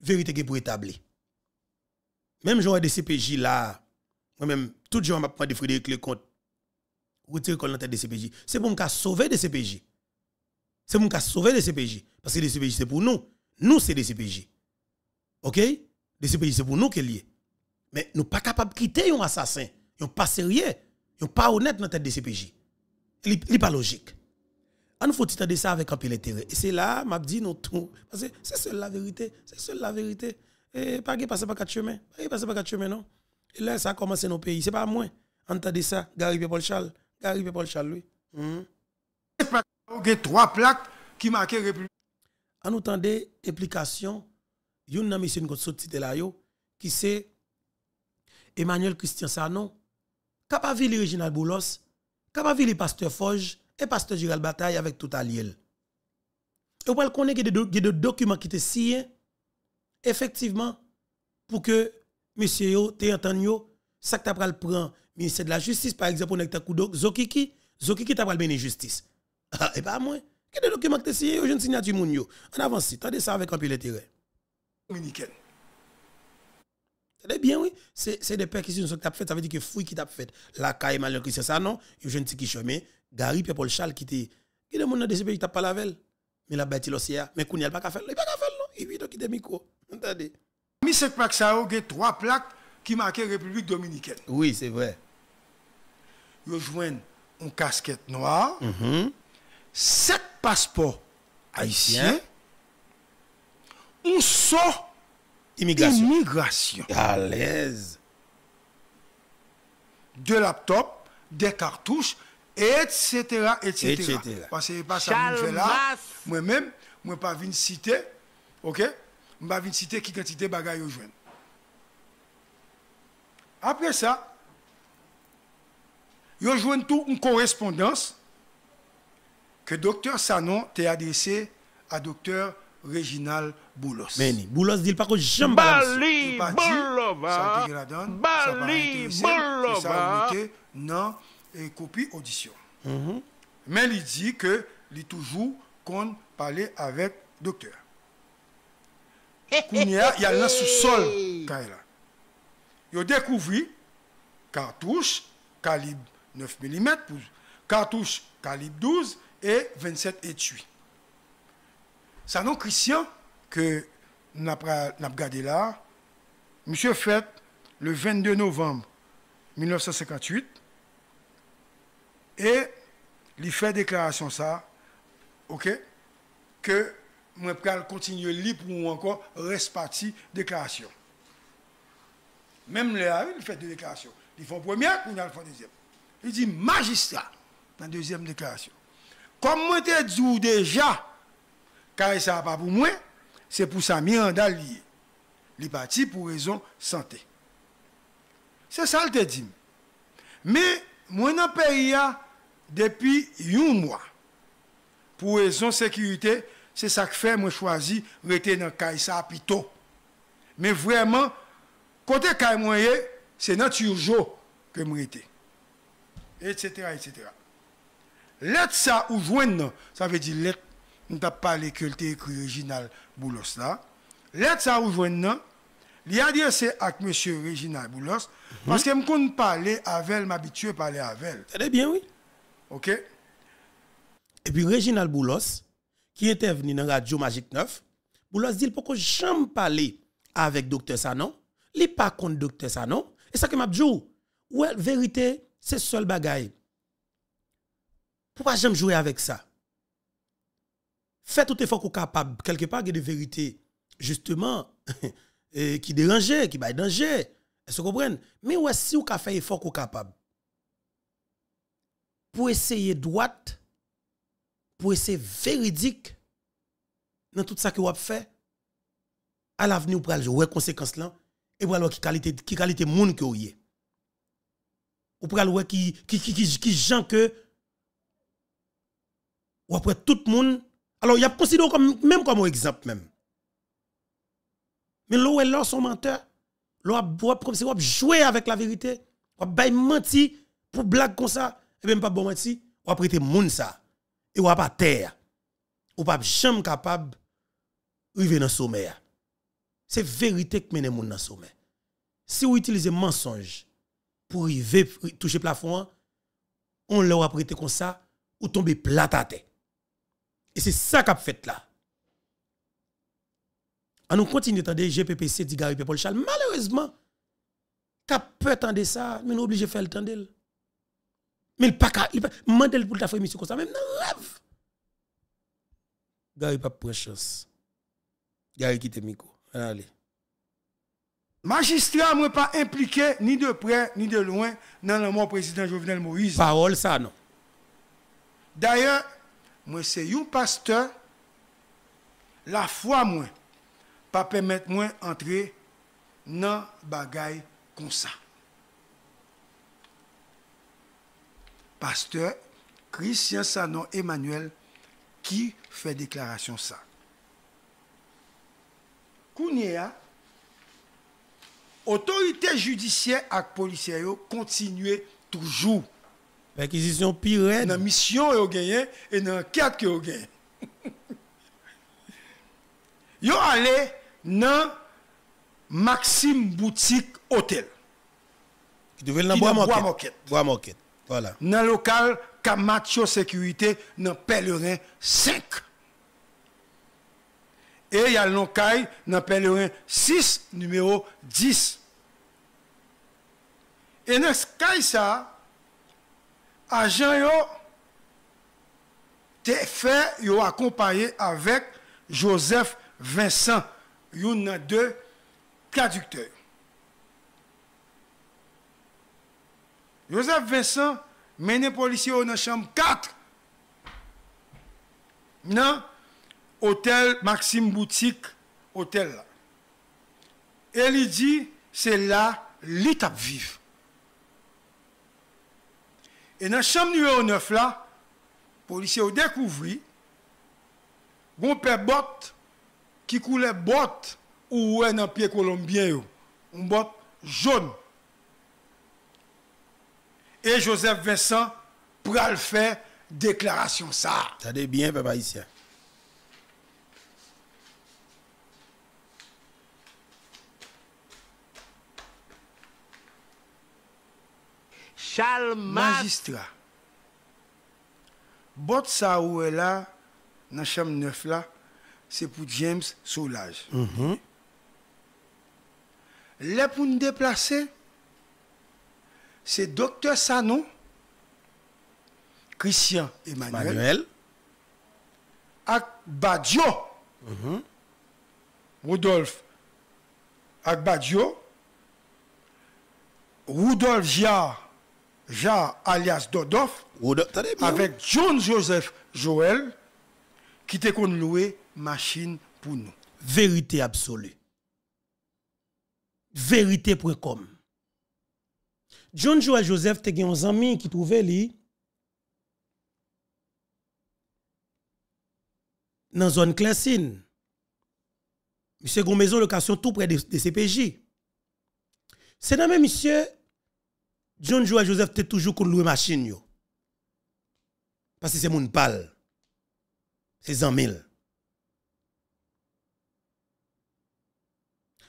S1: vérité qui pour établir même genre des CPJ là moi même tout gens m'a pas de Frédéric Lecomte retirer le dans de CPJ c'est pour me sauver des CPJ c'est pour me sauver des CPJ parce que les CPJ c'est pour nous nous c'est des CPJ OK De ce pays, c'est pour nous qu'il est. Mais nous pas capables de quitter un assassin, un pas sérieux, un pas honnête dans la tête de CPJ. Il n'est pas logique. On faut de ça avec un peu d'intérêt. Et c'est là, m'a dit non tout. Parce que c'est seule la vérité. C'est seule la vérité. Et pas que passer pas quatre chemins. Pas de passer par quatre chemins, non. Et là, ça a commencé dans pays. C'est pas moi. Entendez ça. Gary Paul Charles. Gary Paul Charles, lui. -hmm. Il a trois plaques qui marquent République. On entendait explication yon nan qui kon sot la yo, ki se Emmanuel Christian Sanon, kapavili Reginald Boulos, kapavili Pasteur Foge, et Pasteur Gérald Bataille avec tout alliel. Et vous connaît qu'il y a des documents qui te signés, effectivement, pour que monsieur yo, te entendu yo, ça que pral prend ministère de la Justice, par exemple, on a un Zokiki, Zokiki t'a la justice. Ah, et eh pas ben, moi. des documents que te signé, je ne signature moun yo. On avance, tendez ça avec un pile le terrain
S4: dominicaine. C'est
S1: bien, oui. C'est des percussions qui t'as fait. Ça veut dire que fouille qui t'a fait. La caille malheur c'est ça non. Il y a un petit qui chemin. Gary Paul Charles qui était. Il y a des gens de qui t'a pas la velle. Mais la bête, il
S4: a hein. Mais qu'on n'y a pas qu'à faire. Il pas qu'à faire, non. Il vit qui des micros. Entendez. Mis cette plaque, ça a trois plaques qui marquaient République dominicaine. Oui, c'est vrai. y a une casquette noire, mm sept passeports haïtiens on sort immigration. immigration. À l'aise. De laptop, des cartouches, etc. etc. Et Parce que pas ça que fait là. Moi-même, moi pas venir citer, ok? Je pas venir citer qui quantité bagaille au Après ça, ils joue tout une correspondance que docteur Sanon t'a adressé à docteur Réginal Boulos. Mais Boulos dit pas que j'aime Bali Boulova. Bali Boulova. Non, et copie audition. Mm-hmm. Mais il dit que il toujours qu'on parler avec docteur. Il y a un sous-sol Il a découvert cartouche calibre 9 mm, cartouche calibre 12 et 27 étuis. Ça non Christian que nous avons gardé là, monsieur fait le 22 novembre 1958 et il fait déclaration ça, ok, que moi avons continuer libre pour encore reste partie déclaration. Même là, il fait deux déclarations. fait font première, fait deuxième. Il dit magistrat dans la deuxième déclaration. Comme moi te dit déjà, Kaisa pa pou mwen, se pou sa miranda liye. Li bati pou rezon sante. Se sal te dim. Me, mwen an periya depi yon mwa. Pou rezon sekirite, se sak fe mwen chwazi rete nan kaisa apito. Me vweman, kote kai mwen ye, se nat yon jo ke mwen rete. Etc. Etc. Letsa ou jwen nan, sa ve di letsa, nous t'a parlé que le écrit Réginal Boulos là. L'aide ça rejoint il a dit c'est avec M. Réginal Boulos, mhm. parce que je parler avec elle, m'habitue à parler avec elle. C'est bien, oui. OK? Et puis Réginal Boulos, qui était venu dans
S1: radio Magique 9, Boulos dit pourquoi j'aime parler avec docteur Sanon, il pas contre docteur Sanon, et ça que m'a dit, ouais, vérité, c'est seul bagaille. Pourquoi j'aime jouer avec ça? Faites tout effort qu'on capable, quelque part, de vérité, justement, qui dérangeait, qui baille danger. Est-ce que vous comprenez? Mais ouais, si vous fait effort qu'on capable, pour essayer droite, pour essayer véridique, dans tout ça que vous avez fait, à l'avenir, vous pouvez jouer les conséquences là, et vous voir qui qualité, qui qualité monde que vous avez. Vous pouvez voir qui, qui, qui, qui, gens que, ou après tout le monde, alors, il y a considéré comme, même comme un exemple même. Mais l'eau est là, son menteur. L'eau a joué avec la vérité. Ou a menti pour blague comme ça. Et eh même pas bon menti. Ou a prêté moun ça. Et ou a pas terre. Ou pas jamais capable arriver dans le sommet. C'est vérité qui mène moun dans le sommet. Si vous utilisez mensonge pour toucher toucher plafond, on l'a prêté comme ça ou tomber plat à terre. Et c'est ça qu'a fait là. On nous continue d'attendre GPPC dit Gary Paul Charles. Malheureusement, qu'a peut attendre ça, mais nous obligé de faire le d'elle. Mais il pas mandel pour ta femme comme ça même dans rêve. Gary pas prendre
S4: chance. Gary quitte Miko. Allez. Magistrat n'est pas impliqué ni de près ni de loin dans le mort président Jovenel Moïse. Parole ça non. D'ailleurs, mwen se yon pasteur la fwa mwen pa pemet mwen entre nan bagay konsa Pasteur Christian Sanon Emmanuel ki fe deklarasyon sa Kounye a otorite judisyen ak polisyayon kontinue toujou Perquisition pire. Dans mission que vous et dans l'enquête que vous gagnez. Vous allez dans Maxime Boutique Hôtel. Qui devait dans Bois Moquette. Bois Moquette. Voilà. Dans le local Camacho Sécurité, dans Pèlerin 5. Et il y a le local dans Pèlerin 6, numéro 10. Et dans ce cas, ça, ajan yo te fe yo akompaye avèk Joseph Vincent, yon nan de kladukte. Joseph Vincent menè polisi yo nan chanm 4, nan hotel Maxime Boutique, hotel la. El yi di, se la lit ap vif. E nan chanm nouè ou neuf la, polisye ou dekouvri, goun pe bot ki koule bot ou ouè nan piye kolombien yo. Un bot joun. E Joseph Vincent pral fè deklarasyon sa. Sa dey byen papayisyen. Magistrat. Bot dans la 9 là, c'est pour James Soulage. Mhm. les Là pour déplacer, c'est docteur SANO Christian Emmanuel, Emmanuel. ak Badjo, mm Rudolf Jarre Jean alias Dodoff, avec John Joseph Joël, qui te connu loué machine pour nous. Vérité absolue. Vérité
S1: pour comme. John Joël Joseph te un ami qui trouvait lui dans zone classine. Monsieur Gomezon, location tout près de, CPJ. C'est dans même monsieur John et Joseph t'es toujours contre louer machine yo. Parce que c'est mon pal. C'est en mille.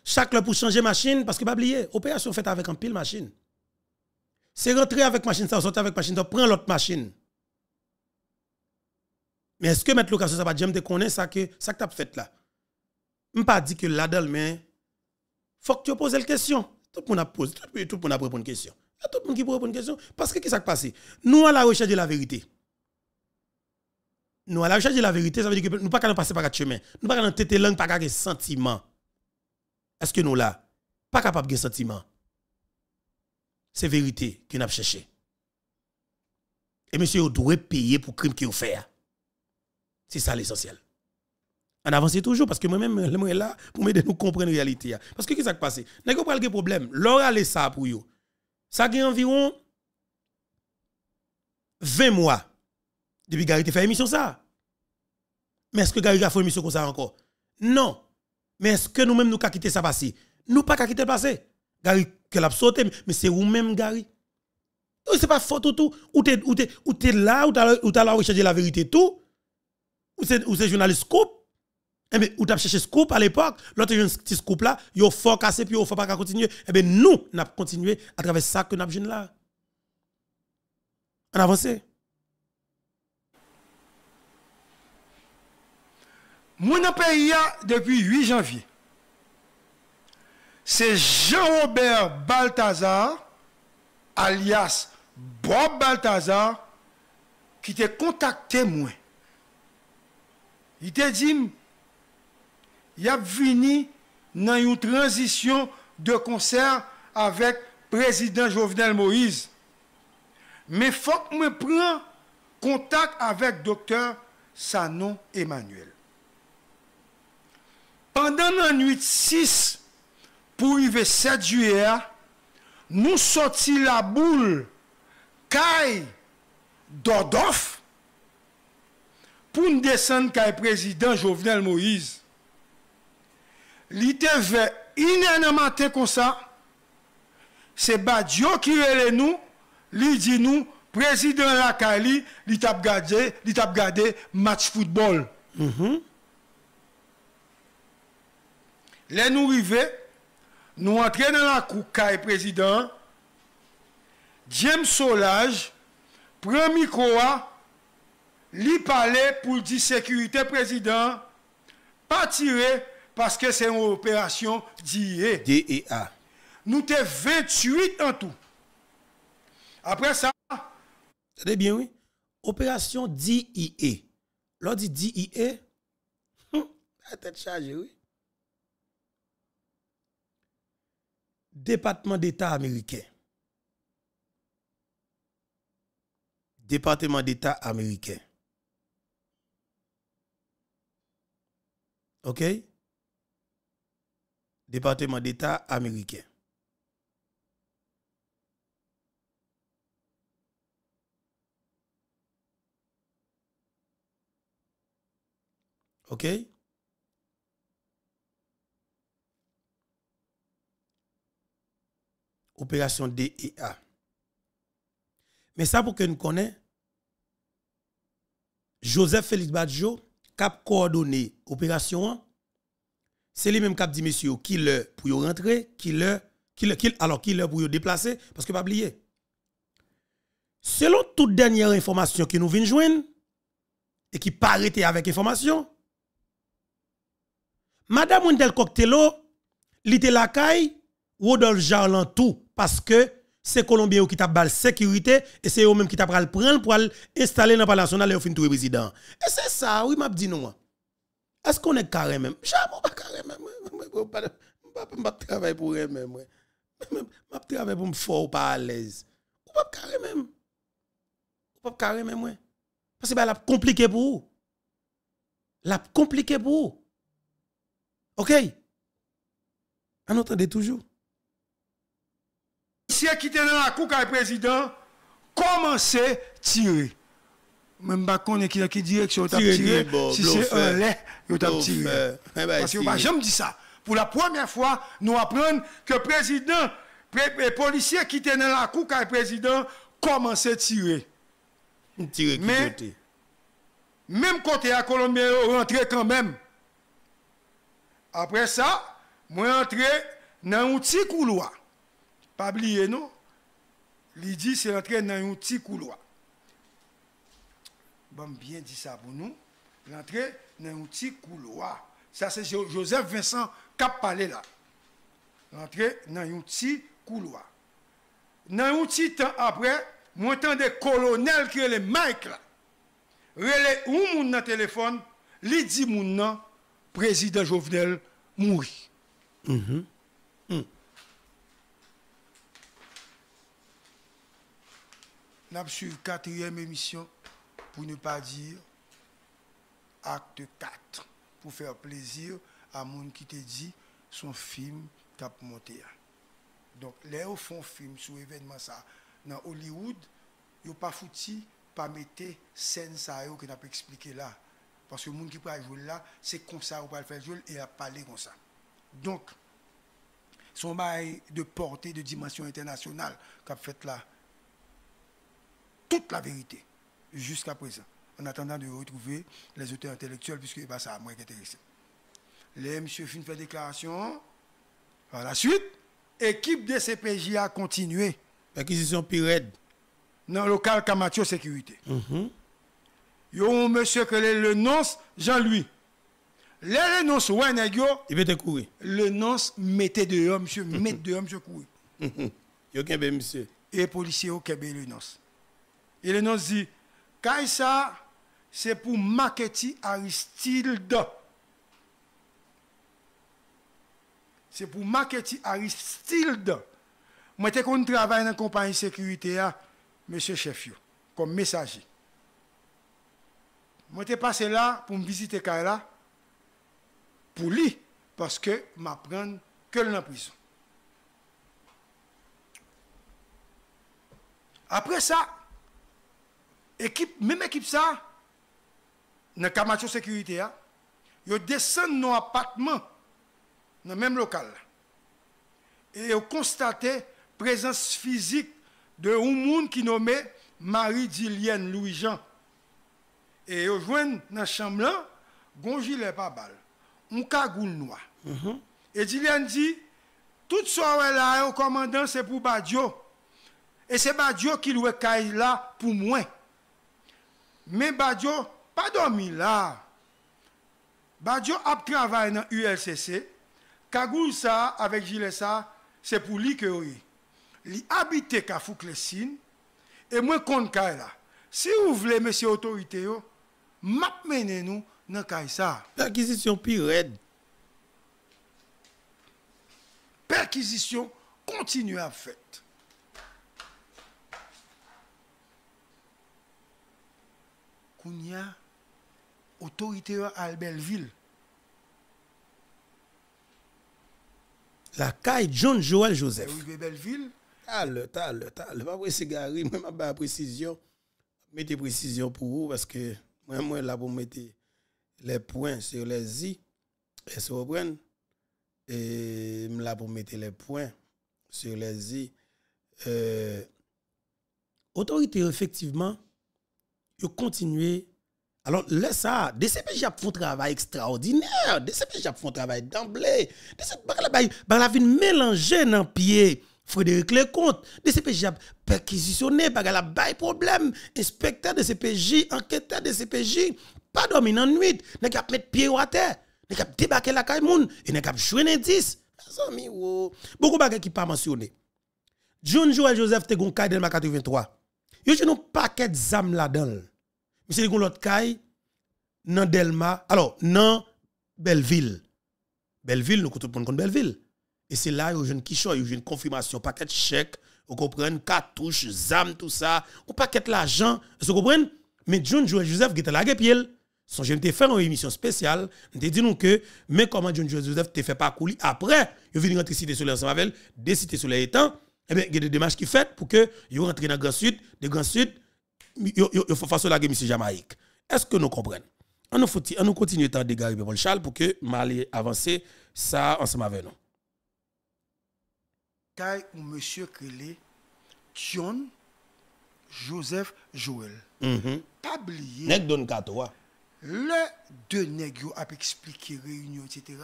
S1: Chaque fois pour changer machine, parce que pas oublier, opération faite avec un pile machine. C'est rentrer avec machine, ça sortir avec machine, tu prend l'autre machine. Mais est-ce que mettre location, ça va jamais te connaître ça que ça que t'as fait là? Je ne pas dit que là-dedans, mais faut que tu poses la question. Tout le monde a posé, tout le monde a répondu à la question tout le monde qui pourrait répondre à une question. Parce que qu'est-ce qui s'est passé Nous, à la recherche de la vérité. Nous, à la recherche de la vérité, ça veut dire que nous ne pouvons pas passer par quatre chemin. Nous ne pouvons pas tête langue par un sentiment. Est-ce que nous, là, pas capable de sentiment C'est la vérité que nous avons cherché. Et monsieur, vous devez payer pour le crime que vous fait. C'est ça l'essentiel. On avance toujours parce que moi-même, je suis là pour m'aider à nous comprendre la réalité. Parce que qu'est-ce qui s'est passé Nous avons pas problème. L'oral est ça pour vous. Ça a environ 20 mois depuis que Gary a fait émission ça. Mais est-ce que Gary a fait émission comme ça encore Non. Mais est-ce que nous-mêmes nous avons quitté ça passé Nous pas quitté le passé. Gary, qu'elle a sauté, mais c'est vous-même, Gary. Ce n'est pas faute ou tout. Ou t'es là, ou t'as là, ou la vérité tout. Ou c'est journaliste coupe. Eh bien, ou t'as cherché scoop à l'époque, l'autre jeune petit scoop là, yo fort cassé puis yo faut pas continuer. Eh bien, nous, n'a continué à travers ça que n'a jeune là. On avance.
S4: Mon pays depuis 8 janvier. C'est Jean-Robert Balthazar, alias Bob Balthazar, qui t'a contacté moi. Il t'a dit yap vini nan yon tranzisyon de konser avek prezident Jovenel Moïse. Me fok mwen pran kontak avek doktor sa non Emmanuel. Pandan nan nwit 6 pou yve 7 juyer, nou soti la boule kaj Dodof pou n desan kaj prezident Jovenel Moïse li te ve inen amante konsa, se ba diyo kire le nou, li di nou, prezident lakay li, li tap gade, li tap gade match futbol. Mhm. Le nou rive, nou antre nan lakouk kay e prezident, jem solaj, pre mikowa, li pale pou di sekurite prezident, patire, parce que c'est une opération DEA. E Nous t'es 28 en tout. Après ça. C'est bien, oui.
S1: Opération DIE. L'on dit DIE, hum, la tête chargée, oui. Département d'État américain. Département d'État américain. OK? département d'État américain. OK Opération DEA. Mais ça pour que nous connaissions, Joseph Félix Badjo, cap coordonné opération 1, c'est lui-même qui a dit, monsieur, qui le pour rentrer, qui le, qui le, alors qui le pour déplacer, parce que pas oublier. Selon toute dernière information qui nous vient joindre, et qui pas être avec information, Madame Wendel Coctello, l'ité la caille, Rodolphe Jarlan tout, parce que c'est Colombien qui t'a la sécurité et c'est eux-mêmes qui t'a prendre pour installer dans le palais national et au fin tout président. Et c'est ça, oui, m'a dit non. Est-ce qu'on est carré même Jamais pas carré même. Je ne travailler pour rien même. Je travailler pour me faire pas à l'aise. On pas carré même. On pas carré même. Parce que c'est bah, compliqué pour vous. La compliqué pour vous.
S4: OK On entendait toujours. Si qui était dans la cour président, commencez à tirer même pas qui est qui direction t'a tiré si c'est un lait vous t'a tiré eh ben, parce que pas jamais dit ça pour la première fois nous apprenons que le président les policiers qui étaient dans la cour quand le président commence à tirer Mais, mais quand même côté à Colombien rentrez quand même après ça moi entré dans un petit couloir pas oublier non il dit c'est entré dans un petit couloir bon bien dit ça pour nous, l'entrée dans un petit couloir. Ça, c'est Joseph Vincent qui a parlé là. L'entrée dans un petit couloir. Dans un petit temps après, moi, des colonels qui le Mike là. Relais où moun nan téléphone, il dit moun président Jovenel mourit. Mm -hmm. suivi la quatrième émission pour ne pas dire acte 4, pour faire plaisir à monde qui te dit son film Cap monté. Donc, les au fond film sur événement ça, dans Hollywood, ils n'ont pas foutu, pas mettre scène ça qui n'a pas expliqué là. Parce que le monde qui peut jouer là, c'est comme ça qu'on peut le faire jouer et a comme ça. Donc, son bail de portée, de dimension internationale qu'a fait là. Toute la vérité jusqu'à présent, en attendant de retrouver les auteurs intellectuels, puisque ça a moins intéressé. Les monsieur fin fait déclaration. Par la suite, équipe de CPJ a continué. L'acquisition Pired. Dans le local Kamatio Sécurité. il mm-hmm. y Yo un monsieur que le nonce Jean-Louis. Les renonce ouais, yo. Il mettait courir. Le nonce mettez dehors, monsieur. mettez dehors, monsieur, courir. Mm-hmm. Yo, bien monsieur. Et policier, au kembe, le nonce. Et le nonce dit, Caïsa, c'est pour Maketi Aristide. C'est pour Maketi Aristide. Moi, je travaille dans la compagnie de sécurité, à hein, monsieur chef, comme messager. Moi, je passé là pour me visiter Caïla, pour lui, parce que m'apprendre que l'on prison. Après ça, équipe, même équipe ça, dans Camacho Sécurité, ils hein, descendent dans l'appartement, dans le même local. Et ils constatent la présence physique de un monde qui nommé Marie Dilienne Louis-Jean. Et ils jouent dans la chambre, un pas balle, un cagoule noir. -hmm. Et Dilienne dit, toute soirée là, au commandant, c'est pour Badio. Et c'est Badio qui est là pour moi. Men badjo pa do mi la, badjo ap travay nan ULCC, kagoul sa avèk jilè sa, se pou li kè ou yi. Li abite ka fuk le sin, e mwen kont kè e la. Se ou vle, mèsi otorite yo, map mènen nou nan kè e sa. Perkizisyon pi red. Perkizisyon kontinu ap fèt. Kounia, autorité à Belleville.
S1: La caille John Joël eh Joseph. Oui, Belleville. Tal, tal, tal. Pas pour Gary, moi, ma précision. Mettez précision pour vous parce que moi, moi, là, pour mettre les points sur les i. Et se reprendre. Et là, pour mettre les points sur les i. Euh, autorité, effectivement, yo continuer. Alors, laisse ça. DCPJ a fait un travail extraordinaire. DCPJ a fait un travail d'emblée. DCPJ a fait mélanger dans pied. Frédéric Lecomte, DCPJ a perquisitionné, bagala bay problème, inspecteur de DCPJ, enquêteur de DCPJ, pas dominant nuit, ne cap mettre pied à terre, ne de débarqué la caille et ne joué jouer indice. amis, oh. beaucoup de qui pas mentionné. John Joel Joseph te gon 83. Yo un paquet d'âmes là-dedans. Monsieur Gon l'autre caille dans Delma, alors dans Belleville. Belleville nous tout le monde Belleville. Et c'est là où jeune qui choy, où une confirmation, paquet de chèque, vous comprenez, Cartouches, zam tout ça, un paquet l'argent, vous comprenez Mais John Joseph qui était là pied. Son jeune fait une émission spéciale, a dit que mais comment John Joël Joseph te fait pas couler après, il vient rentrer cité sur ensemble avec des cités sur étant, eh bien il y a des démarches qui sont faites pour que il rentre dans le Grand Sud, Le Grand Sud il faut faire la guerre monsieur Jamaïque. Est-ce que nous comprenons On nous continue à de Gary Charles pour que Mali avancer ça ensemble avec nous.
S4: Taille ou monsieur Kelly John Joseph Joel. Mhm. Pas oublier. Nèg donne Le deux nèg yo a expliqué réunion etc.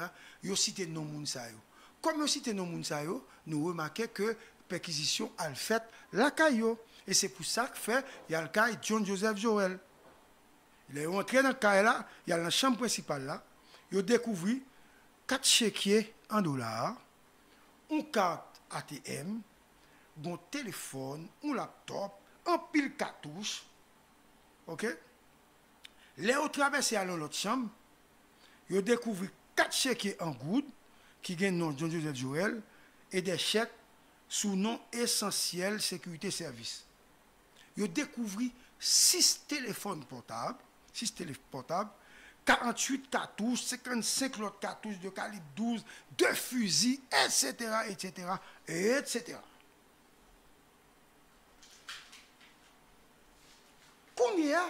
S4: Yo cité non moun sa yo. Comme yo cité non moun sa yo, nous remarquons que perquisition a fait la caillou. Et c'est pour ça que fait, y a le cas de John Joseph Joel. Il est entré dans le cas là, il y a la chambre principale là, il a découvert quatre chèques en dollars, une carte ATM, un téléphone, un laptop, un pile cartouche. OK Les a traversé dans l'autre chambre, il a découvert quatre chèques en good qui le nom John Joseph Joel et des chèques sous nom essentiel sécurité service ils ont découvert 6 téléphones portables, 6 téléphones portables, 48 cartouches, 55 autres cartouches de calibre 12, 2 fusils, etc., etc., etc. Qu'on y a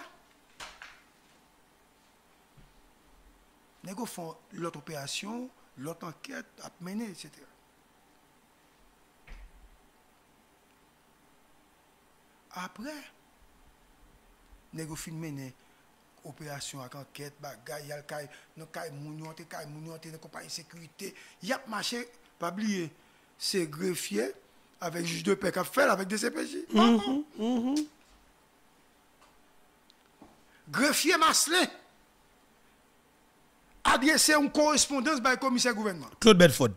S4: font l'autre opération, l'autre enquête à etc. Après, nous filmé une opération à enquête, bagaille, yal kay, non kay mounion, te kay mounion, compagnie de sécurité. Yap marché, pas oublier, c'est greffier avec juge de paix à faire, avec des CPJ. Mhm, mhm. Greffier Maslin adressé une correspondance par le commissaire gouvernement.
S1: Claude Bedford.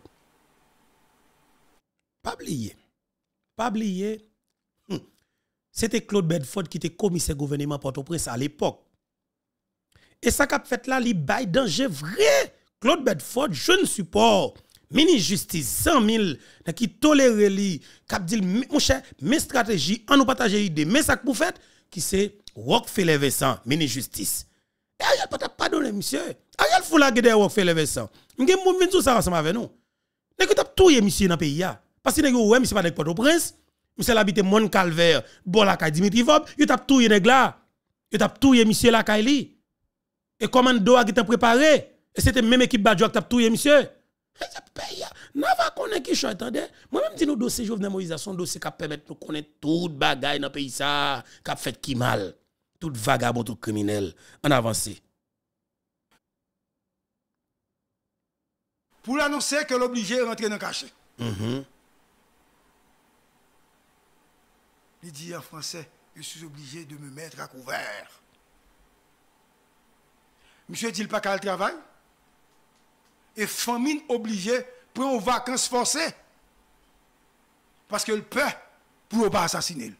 S1: Pas oublier. Pas c'était Claude Bedford qui était commissaire gouvernement Port-au-Prince à l'époque. Et ça qu'a fait là, il un danger vrai. Claude Bedford, je ne supporte pas Mini justice 100 000 qui tolère li, qui dit mon cher, mes stratégies, on nous partage idées, mes sacs pour fait, qui c'est Rockefeller Vincent, Mini justice. Et a pas pardonné, monsieur. Ariel fou la gueule Rockefeller Vincent. M'gé moun pas tout ça ensemble avec nous. N'est que de tout monsieur dans le pays. Hein. Parce que ouais, monsieur pas de Port-au-Prince ou c'est l'habité Mon Calvaire, Bolaka Dimitri Vob, il a tout nèg là. Il a tout monsieur la li. Et comment Doa qui t'a préparé Et c'était même équipe Badjo qui t'a tout monsieur. pas connaît hein. qui chante, attendez. Hein, Moi-même dis nous dossier Jovenel Moïse son dossier qui permet nous connaître toute bagaille dans pays ça, qui fait qui mal, tout vagabond tout criminel en avancée.
S4: Pour l'annoncer que l'obligé est rentré dans le cachet. Mm-hmm. Il dit en français, je suis obligé de me mettre à couvert. Monsieur dit pas qu'à le travail. Et famine obligée en vacances forcées. Parce qu'elle peut pour pas assassiner.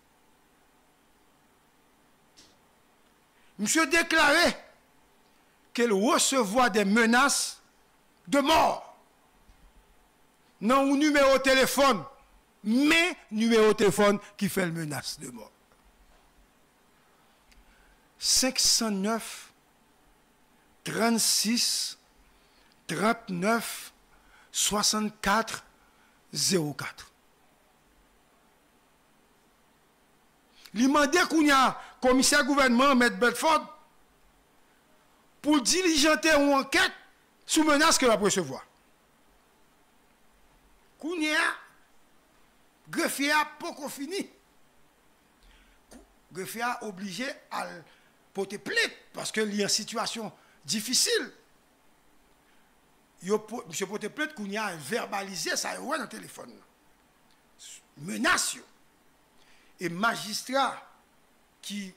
S4: Monsieur déclarait qu'elle recevait des menaces de mort. Non, numéro de téléphone mais numéro de téléphone qui fait la menace de mort. 509 36 39 64 04. Il qu'on a commissaire gouvernement, M. Belford, pour diligenter une enquête sous menace que va recevoir. Kounia, greffier a pas fini. Greffier a obligé à porter plainte parce que a une situation difficile. Monsieur porter plainte qu'on a verbalisé ça dans le téléphone. Menace. Et magistrat qui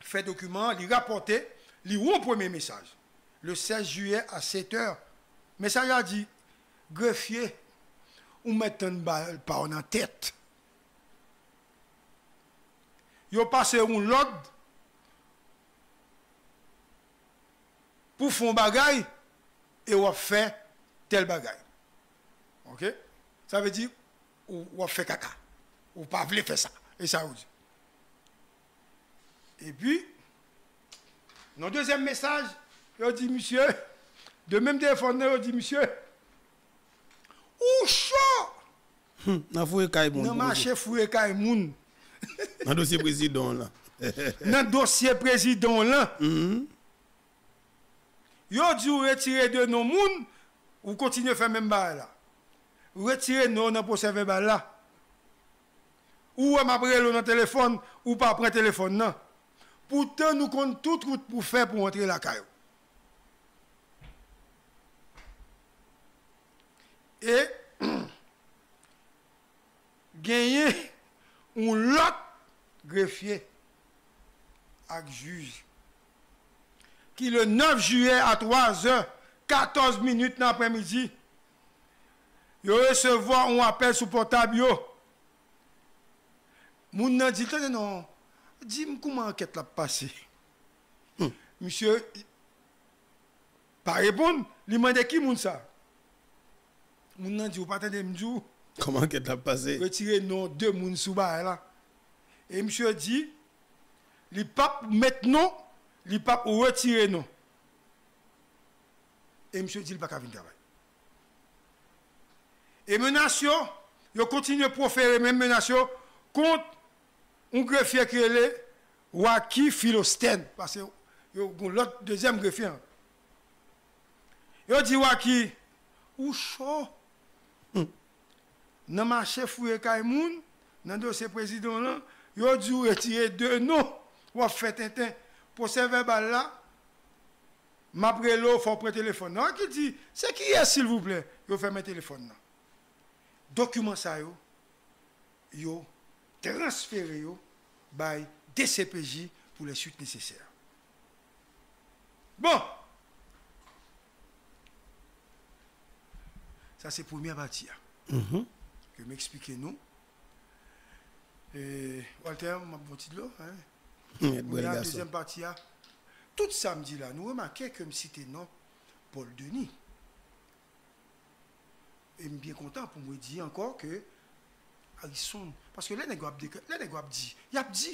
S4: fait document, il rapporté, il un premier message. Le 16 juillet à 7 h. Message a dit, greffier ou mettre une balle par en tête. Yo passé un lot pour faire bagaille et ont fait tel bagaille. OK Ça veut dire ou ont fait caca ou pas voulu faire ça et ça vous dit. Et puis notre deuxième message, il dit monsieur de même téléphone, il dit monsieur ou chaud. Dans le kay Dans marché fouet kay moun. Dans dossier président là. Dans dossier président là. Y hum. a Yo dit retirer de nos moun ou continuer faire même bail là. Retirer nous dans procès verbal là. Ou m'appeler le dans téléphone ou pas le téléphone Pourtant nous comptons tout route pour faire pour entrer la caille. E genye ou lot grefye ak juzi ki le 9 juye a 3 an, 14 minute nan apre midi, yo recevo a ou apel sou potab yo. Moun nan di, kene nan, di m kouman anket la pase? Hmm. Monsie, pa repoun, li mande ki moun sa? pas
S1: Comment qu'elle a passé
S4: Retirer nos deux moun sous là. Et monsieur dit les papes maintenant, les papes retirer non. Et monsieur dit il pas venir travailler. Et menation, il continue à proférer même menation contre un greffier qui est Waki Philostène. Parce que l'autre deuxième greffier. Il hein. dit Waki, ou dans ma chef fouye Kaimoun, dans le président là, yo a retirer deux noms, ou fait un temps, pour ce verbal là, ma prélo, faut prendre téléphone. Non, qui dit, c'est qui est s'il vous plaît, yo fait mon téléphone là. Document ça yo, yo transféré yo, by DCPJ pour les suites nécessaires. Bon, ça c'est la première partie.
S1: Hein. Mm-hmm.
S4: ke m'eksplike nou. E Walter, m'ap bwoti dlo. Mwen a lese mbati a. Tout samdi la nou, m'akè ke m'site nan Paul Denis. E m'byen kontan pou mwen di ankor ke a lison, paske lè nè gwa bdi, yap di.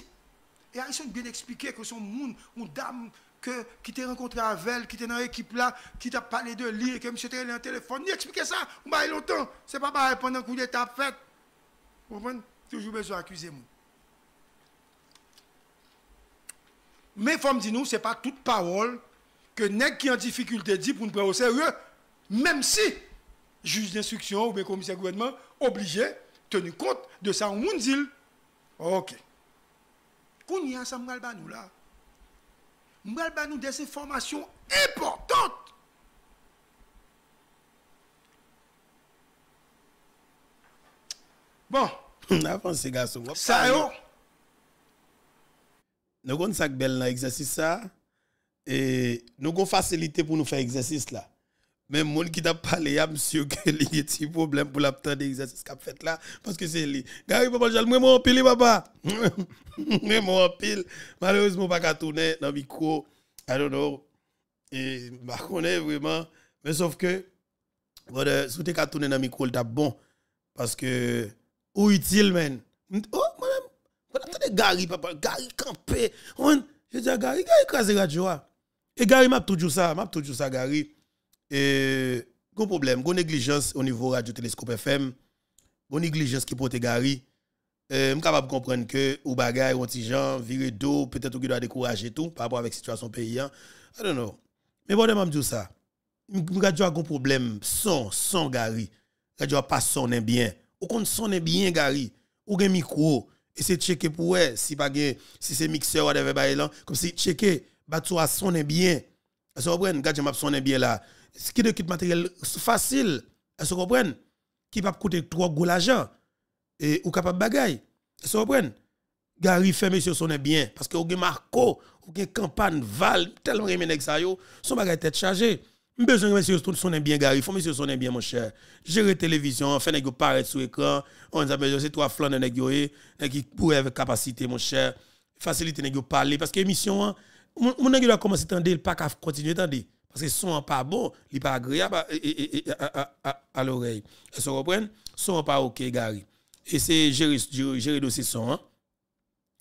S4: E a lison byen eksplike ke son moun ou dam que, qui t'a rencontré avec elle, qui était dans l'équipe là, qui t'a parlé de lire, et que monsieur était dans le téléphone. Ni expliquer ça, on va longtemps. C'est pas pareil pendant coup à fait. Vous comprenez Toujours besoin d'accuser moi. Mais il faut me dire, nous, ce n'est pas toute parole que nèg qui en difficulté dit pour nous prendre au sérieux, même si juge d'instruction ou bien commissaire gouvernement obligé tenir compte de ça on dit. OK. Qu'on y a ça nous là. Mwen ban nou de se formasyon impotant. Bon.
S1: Nè avans se gaso wop. Sa yo. Nou kon sak bel nan egzesis sa. E nou kon fasilite pou nou fè egzesis la. Même les qui t'a parlé, à monsieur, qu'il y a des problèmes pour l'abtenir d'exercice a fait là, parce que c'est lui. Gary, papa, j'ai moi mon pile, papa. moi en pile. Malheureusement, pas qu'à tourner dans le micro. I don't know. Et, bah, connais vraiment. Mais sauf que, voilà, euh, si tu qu'à tourner dans le micro, est bon. Parce que, où est-il, man? Oh, madame, voilà, t'as Gary, papa, Gary campé. Je dis à Gary, Gary, crasé la joie. Hein. Et Gary m'a toujours ça, m'a toujours ça, Gary. Et gros problème, gros négligence au niveau Radio Télescope FM, gros négligence qui protège Gary. Je suis capable de comprendre que ou bagay ou petit gens viré d'eau, peut-être ou doit décourager tout par rapport avec la situation paysan. Hein. I don't know. Mais bon, je dis ça. Radio a un problème son, son Gary. Radio a pas sonné bien. Ou son sonne bien Gary. Ou gen micro et c'est checker pour si pas si c'est mixeur whatever comme si checker tu a sonné bien. Ça vous comprenez, gars, je sonné bien là ce qui est de kit matériel facile, Elles se que vous comprenez Qui va coûter trois gros l'argent et ou capable bagaille. Est-ce se vous comprenez Gary fait monsieur sonner bien parce que vous Marco, ou avez campagne Val, tellement rien nèg ça son bagaille tête chargée. Besoin monsieur son est bien Gary, faut monsieur est bien mon cher. Gérer télévision, faire nèg paroles sur écran, on a ah, besoin c'est trois flan nèg yo eh, nèg qui pourrait avec capacité mon cher. faciliter nèg parler parce que émission hein, mon nèg commencé à tendre, pas qu'à continuer tendre. Parce que son pas bon, il n'est pas agréable à, l'oreille. Elles se reprenne, son pas ok, Gary. Et c'est gérer dossier son. Hein.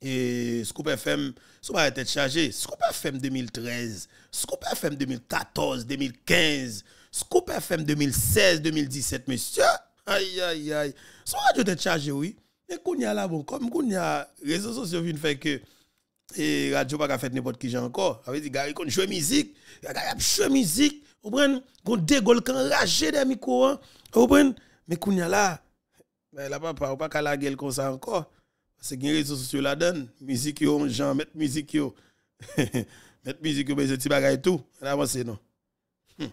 S1: Et Scoop FM, ça va être chargé. Scoop FM 2013, Scoop FM 2014, 2015, Scoop FM 2016, 2017, monsieur. Aïe, aïe, aïe. Son va être chargé, oui. Mais il y a là, bon, comme il y a, réseaux sociaux ne fait que et radio pas fait n'importe qui j'ai encore avait dit gars qu'on joue musique gars joué musique vous comprenez qu'on dégole quand rager des micros hein. vous comprenez mais y a là Mais là papa pas qu'à la gueule comme ça encore parce que les réseaux sociaux la donne musique yo gens mettre musique yo mettre musique yo mais c'est bagaille tout on avance non hmm.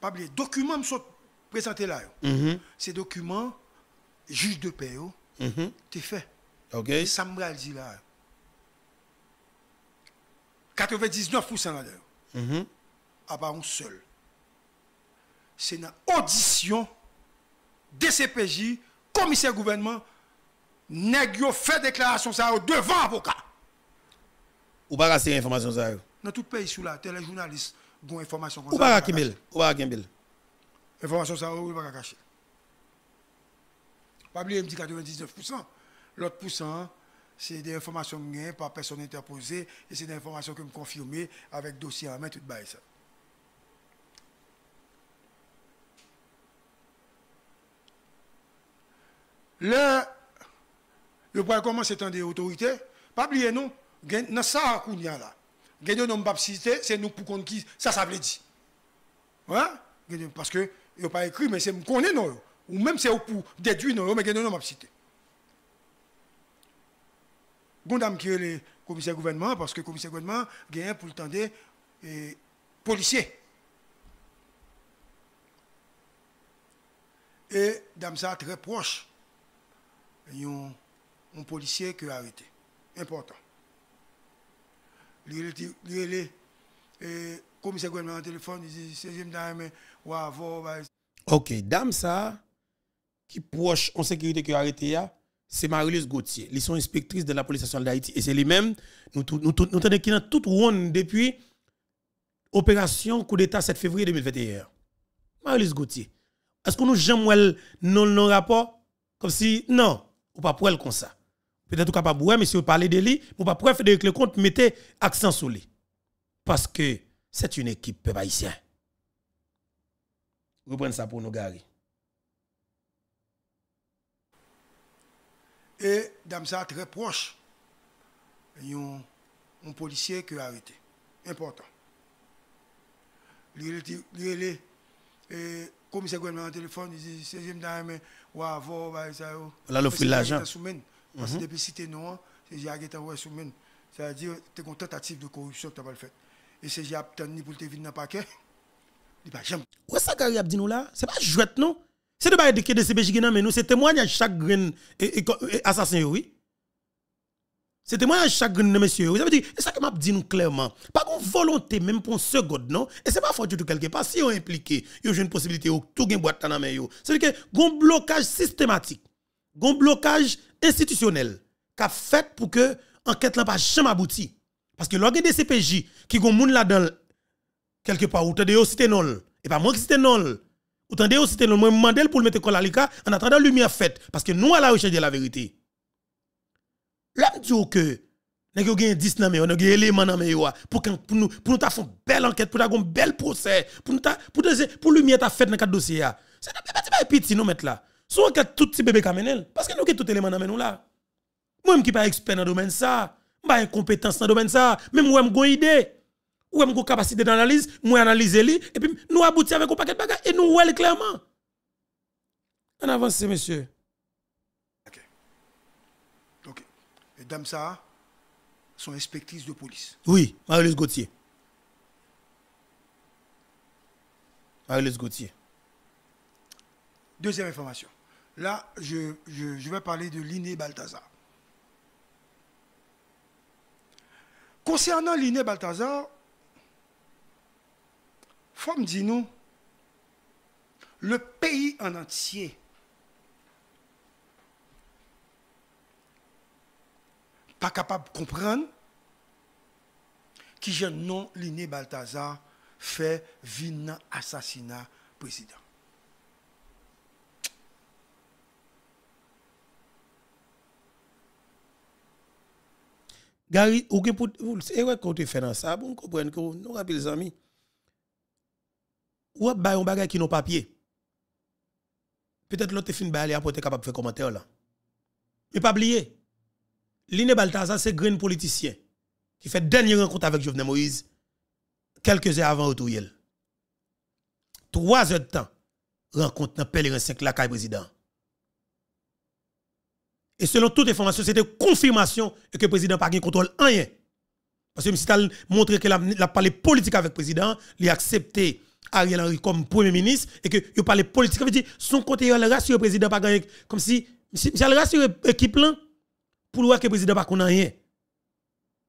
S4: pas les documents sont présentés là mm-hmm. ces documents juge de paix yo mm-hmm. t'es fait OK ça me dit là 99% là à part un seul. C'est une audition DCPJ, commissaire gouvernement, nèg fait déclaration ça devant avocat.
S1: Ou pas l'information information ça
S4: Dans tout pays sous la téléjournaliste, les journalistes information comme ça. Ou pas
S1: Kimbel, ou pas Kimbel.
S4: Information ça ou pas cacher. Pas oublier me dit 99%, l'autre pourcent c'est des informations que j'ai par personne interposée et c'est des informations que me confirmées avec dossier en main tout le ça. Là, le pourrait commencer à des autorités. Pas oublier nous, dans ça qu'on là. Gagne nom pas cité, c'est nous pour qu'on ça ça veut dire. Hein? Parce que il pas écrit mais c'est me connaît non ou même c'est pour déduire non mais gagne nom pas cité. Gondam qui est le commissaire gouvernement, parce que le commissaire gouvernement gagne pour le temps des eh, policiers. Et dame ça très proche, il y a un policier qui a arrêté. Important. Il est le eh, commissaire gouvernement au téléphone, il dit, c'est une dame, ou avant.
S1: Ok, dame ça, qui proche en sécurité qui a arrêté, c'est marie Gauthier. Ils sont de la police nationale d'Haïti. Et c'est lui-même, nous nous, nous, qui dans depuis opération coup d'État 7 février 2021. marie Gauthier. Est-ce que nous jamais non non rapport comme si non, ou pas pour elle comme ça. Peut-être capable ouais mais si vous parlez de lui, vous pas pour faire le compte mettez accent sur lui. Parce que c'est une équipe haïtienne. Reprenez ça pour nous garer.
S4: Et dame ça très proche, un, un policier qui a arrêté. Important. Lui, Il est il commissaire gouvernement au téléphone, il dit, c'est une dame, ou avant, ça. Là, le l'offre l'argent. Parce que mhm. depuis cité non, c'est j'ai arrêté en semaine. Ça veut dire tu une tentative de corruption t'as tu le pas fait. Et c'est j'ai obtenu pour te venir dans le paquet. Il n'y pas jamais. Où est-ce que dit nous là C'est
S1: pas jouette, non c'est de bail de CPJ qui mais nous, c'est témoignage chaque grain assassin, oui. C'est témoignage chaque de monsieur, oui. Ça veut dire, c'est ça que m'a dit nous clairement. Pas qu'on volonté, même pour un seconde, non. Et c'est pas fort du tout quelque part. Si on impliqué, il y a une possibilité, où tout gen boîte dans main, C'est-à-dire que, un blocage systématique, un blocage institutionnel, qu'a fait pour que l'enquête n'a pas jamais abouti. Parce que l'organe CPJ qui gon moun là dans quelque part, ou tu de yo non, et pas moi qui cité non, tendez aussi, le même mandel pour le mettre colalika en attendant la lumière faite. Parce que nous, à la recherche la vérité. L'homme dit que, nous avons 10 ans, nous avons des éléments pour nous pour nous faire une belle enquête, pour nous faire un bel procès, pour nous pour lumière ta fait dans quatre dossier. C'est pas petit nous mettre là. Soit enquête tout petit bébé camenel parce que nous avons tout élément dans nous là. Moi même qui pas expert dans le domaine ça, pas compétence dans le domaine ça, même moi une idée. Ou même capacité d'analyse, moi analyser li, et puis nous aboutissons avec un paquet de bagages et nous voyons clairement.
S4: En avance, monsieur. Ok. Ok. Et dame ça, son inspectrice de police.
S1: Oui, marie Gauthier. marie Gauthier.
S4: Deuxième information. Là, je, vais parler de Liné Balthazar. Concernant Liné Balthazar, faut me nous, le pays en entier, pas capable de comprendre qui j'ai non Liné Baltazar fait vina assassinat président.
S1: Gary, ou que pour, c'est vrai dans ça, vous comprenez que nous, rappelez les amis, ou ap bay on bagay qui n'ont pied. Peut-être l'autre fin bay aller être capable de faire commentaire là. Mais pas oublier. Line Baltaza, c'est grand politicien qui fait dernière rencontre avec Jovenel Moïse quelques heures avant Otouyel. Trois heures de temps rencontre dans Pèlerin 5 la le président. Et selon toute information, c'était confirmation que le président n'a pas contrôle rien. Parce que si s'est montré que la, la parlé politique avec le président, il a accepté Ariel Henry comme premier ministre et que il parle politique. son côté, il a rassuré le président pas Comme si, si il rassure l'équipe là pour voir que le président pas qu'on rien.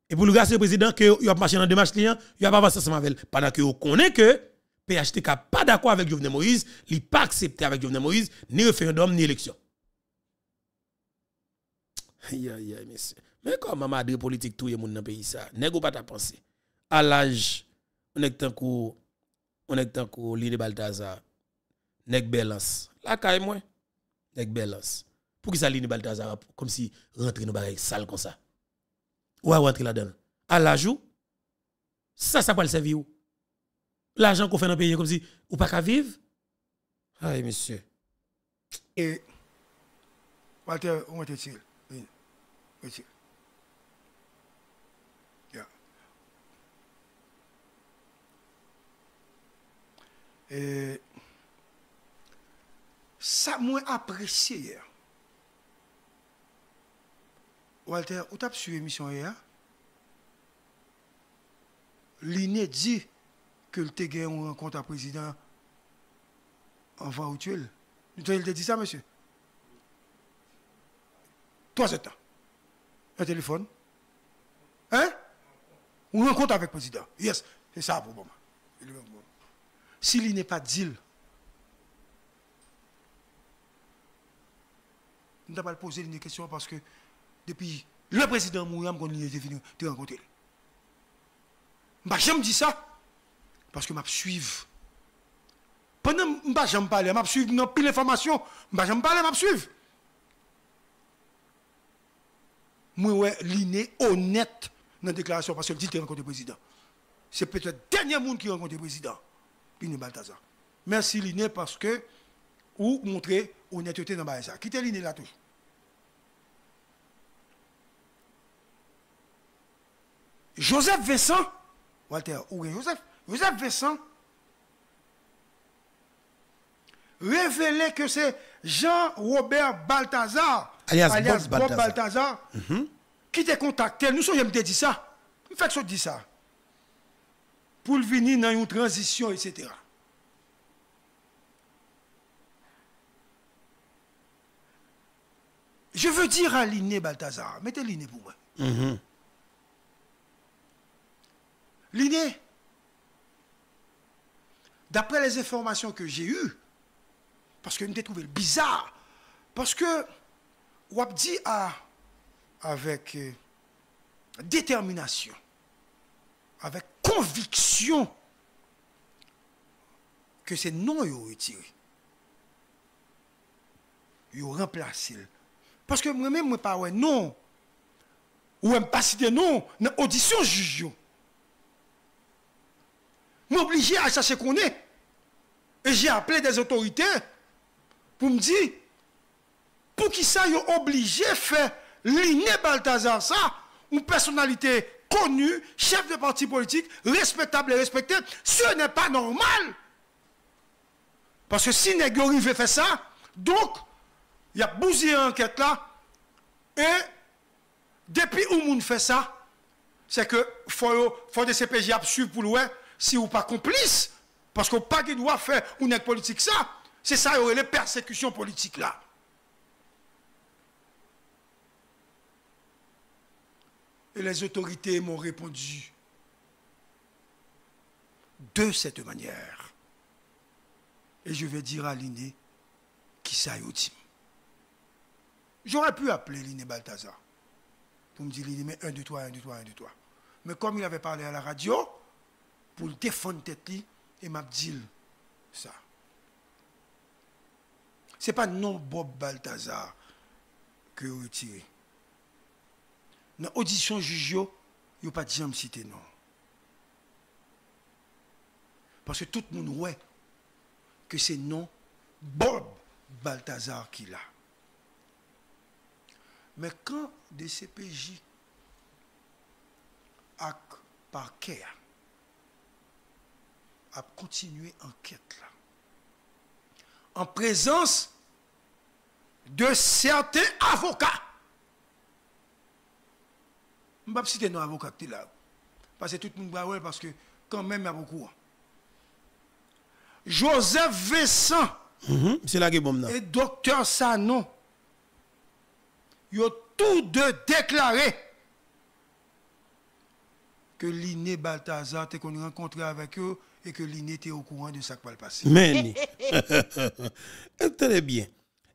S1: Et pour le rassurer le président que il a marché dans deux matchs clients, il a pas avancé ensemble avec Pendant que vous connaissez que PHTK pas d'accord avec Jovenel Moïse, il pas accepté avec Jovenel Moïse, ni référendum, ni élection. Aïe, aïe, aïe, a Mais comment madre politique tout le monde dans le pays ça? nest pas ta pensée? À l'âge, on est en cours Mwen ek tan ko lini baltaza nek belans. La kay mwen, nek belans. Pou ki sa lini baltaza rap, kom si rentri nou barek sal kon sa. Ou a rentri la den? A lajou? Sa sa pa lsevi ou? La jan kon fè nan peye kom si, ou pa ka viv?
S4: Ay, monsie. Malte, ou mwen te chile? Ou mwen te chile? Et ça, moins apprécié hier. Hein. Walter, où t'as suivi l'émission hier? dit que le Tégué a rencontre le président en ou Tu Il dit ça, monsieur? Trois ans. Un téléphone. Hein? Ou rencontre avec le président. Yes, c'est ça pour moi s'il n'est pas dit. ne vais pas poser une question parce que depuis le président Mouyam qu'on il est venu te rencontrer. Je ne dis ça parce que je suivre. Pendant que je ne parle pas, je suivre dans pile information. Je ne parle pas, je suivre. Moi, ouais, honnête dans la déclaration parce que je dis que rencontré le président. C'est peut-être le dernier monde qui rencontre le président. Balthazar. Merci Liné parce que vous montrez honnêteté dans Baïsa. Quittez Liné là toujours. Joseph Vincent, Walter, est Joseph, Joseph Vincent, révélé que c'est Jean-Robert Balthazar, alias, Bob, Balthazar, mhm. qui t'a contacté. Nous sommes, je dit ça. Fait que je dis ça pour venir dans une transition, etc. Je veux dire à Liné Balthazar, mettez l'inné pour moi. Mm-hmm. L'inné, d'après les informations que j'ai eues, parce que je me trouvé bizarre, parce que Wabdi a, avec euh, détermination, avec conviction que c'est non ils retiré. Ils ont remplacé. Parce que moi-même, je ne pas non. Ou je pas citer non dans l'audition juge. Je suis obligé à chercher qu'on est. Et j'ai appelé des autorités pour me dire pour qui ça ils ont obligé de faire l'iné Balthazar ça, une personnalité connu, chef de parti politique, respectable et respecté. Ce n'est pas normal. Parce que si Négory fait ça, donc, il y a bousillé l'enquête là. Et depuis où moun fait ça, c'est que faut, faut des CPJ absurdes pour loin si ou pas complice. Parce que pas qui doit faire une politique ça. C'est ça, il aurait les persécutions politiques là. Et les autorités m'ont répondu de cette manière. Et je vais dire à Liné, qui ça J'aurais pu appeler Liné Balthazar pour me dire, Liné, mais un, de toi un, de toi un, de toi Mais comme il avait parlé à la radio, pour le défendre tête, et m'a dit ça. Ce n'est pas non Bob Balthazar que vous retirez dans l'audition il n'y a pas de gens cité non. Parce que tout le monde voit que c'est non Bob Balthazar qui l'a. Mais quand le CPJ a parquet a continué enquête là, en présence de certains avocats je ne vais pas citer nos avocats là. Parce que tout le monde va ah parce que quand même, il y a beaucoup. Hein. Joseph Vincent. Mhm, c'est Et docteur Sanon. Ils ont tous deux déclaré que Liné Balthazar était rencontré avec eux et que Liné était au courant de ce qui va passer. Mais,
S1: eh, très bien.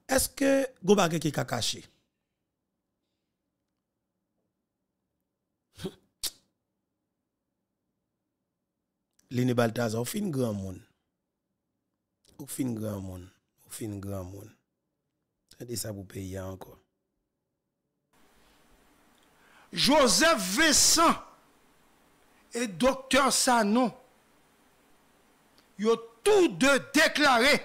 S1: Est-ce que quelque qui est caché? Liné Baltazar, au fin grand monde. au fin grand monde. au fin grand monde. C'est ça pour payer encore.
S4: Joseph Vessant et docteur Sanon, ils ont tous deux déclaré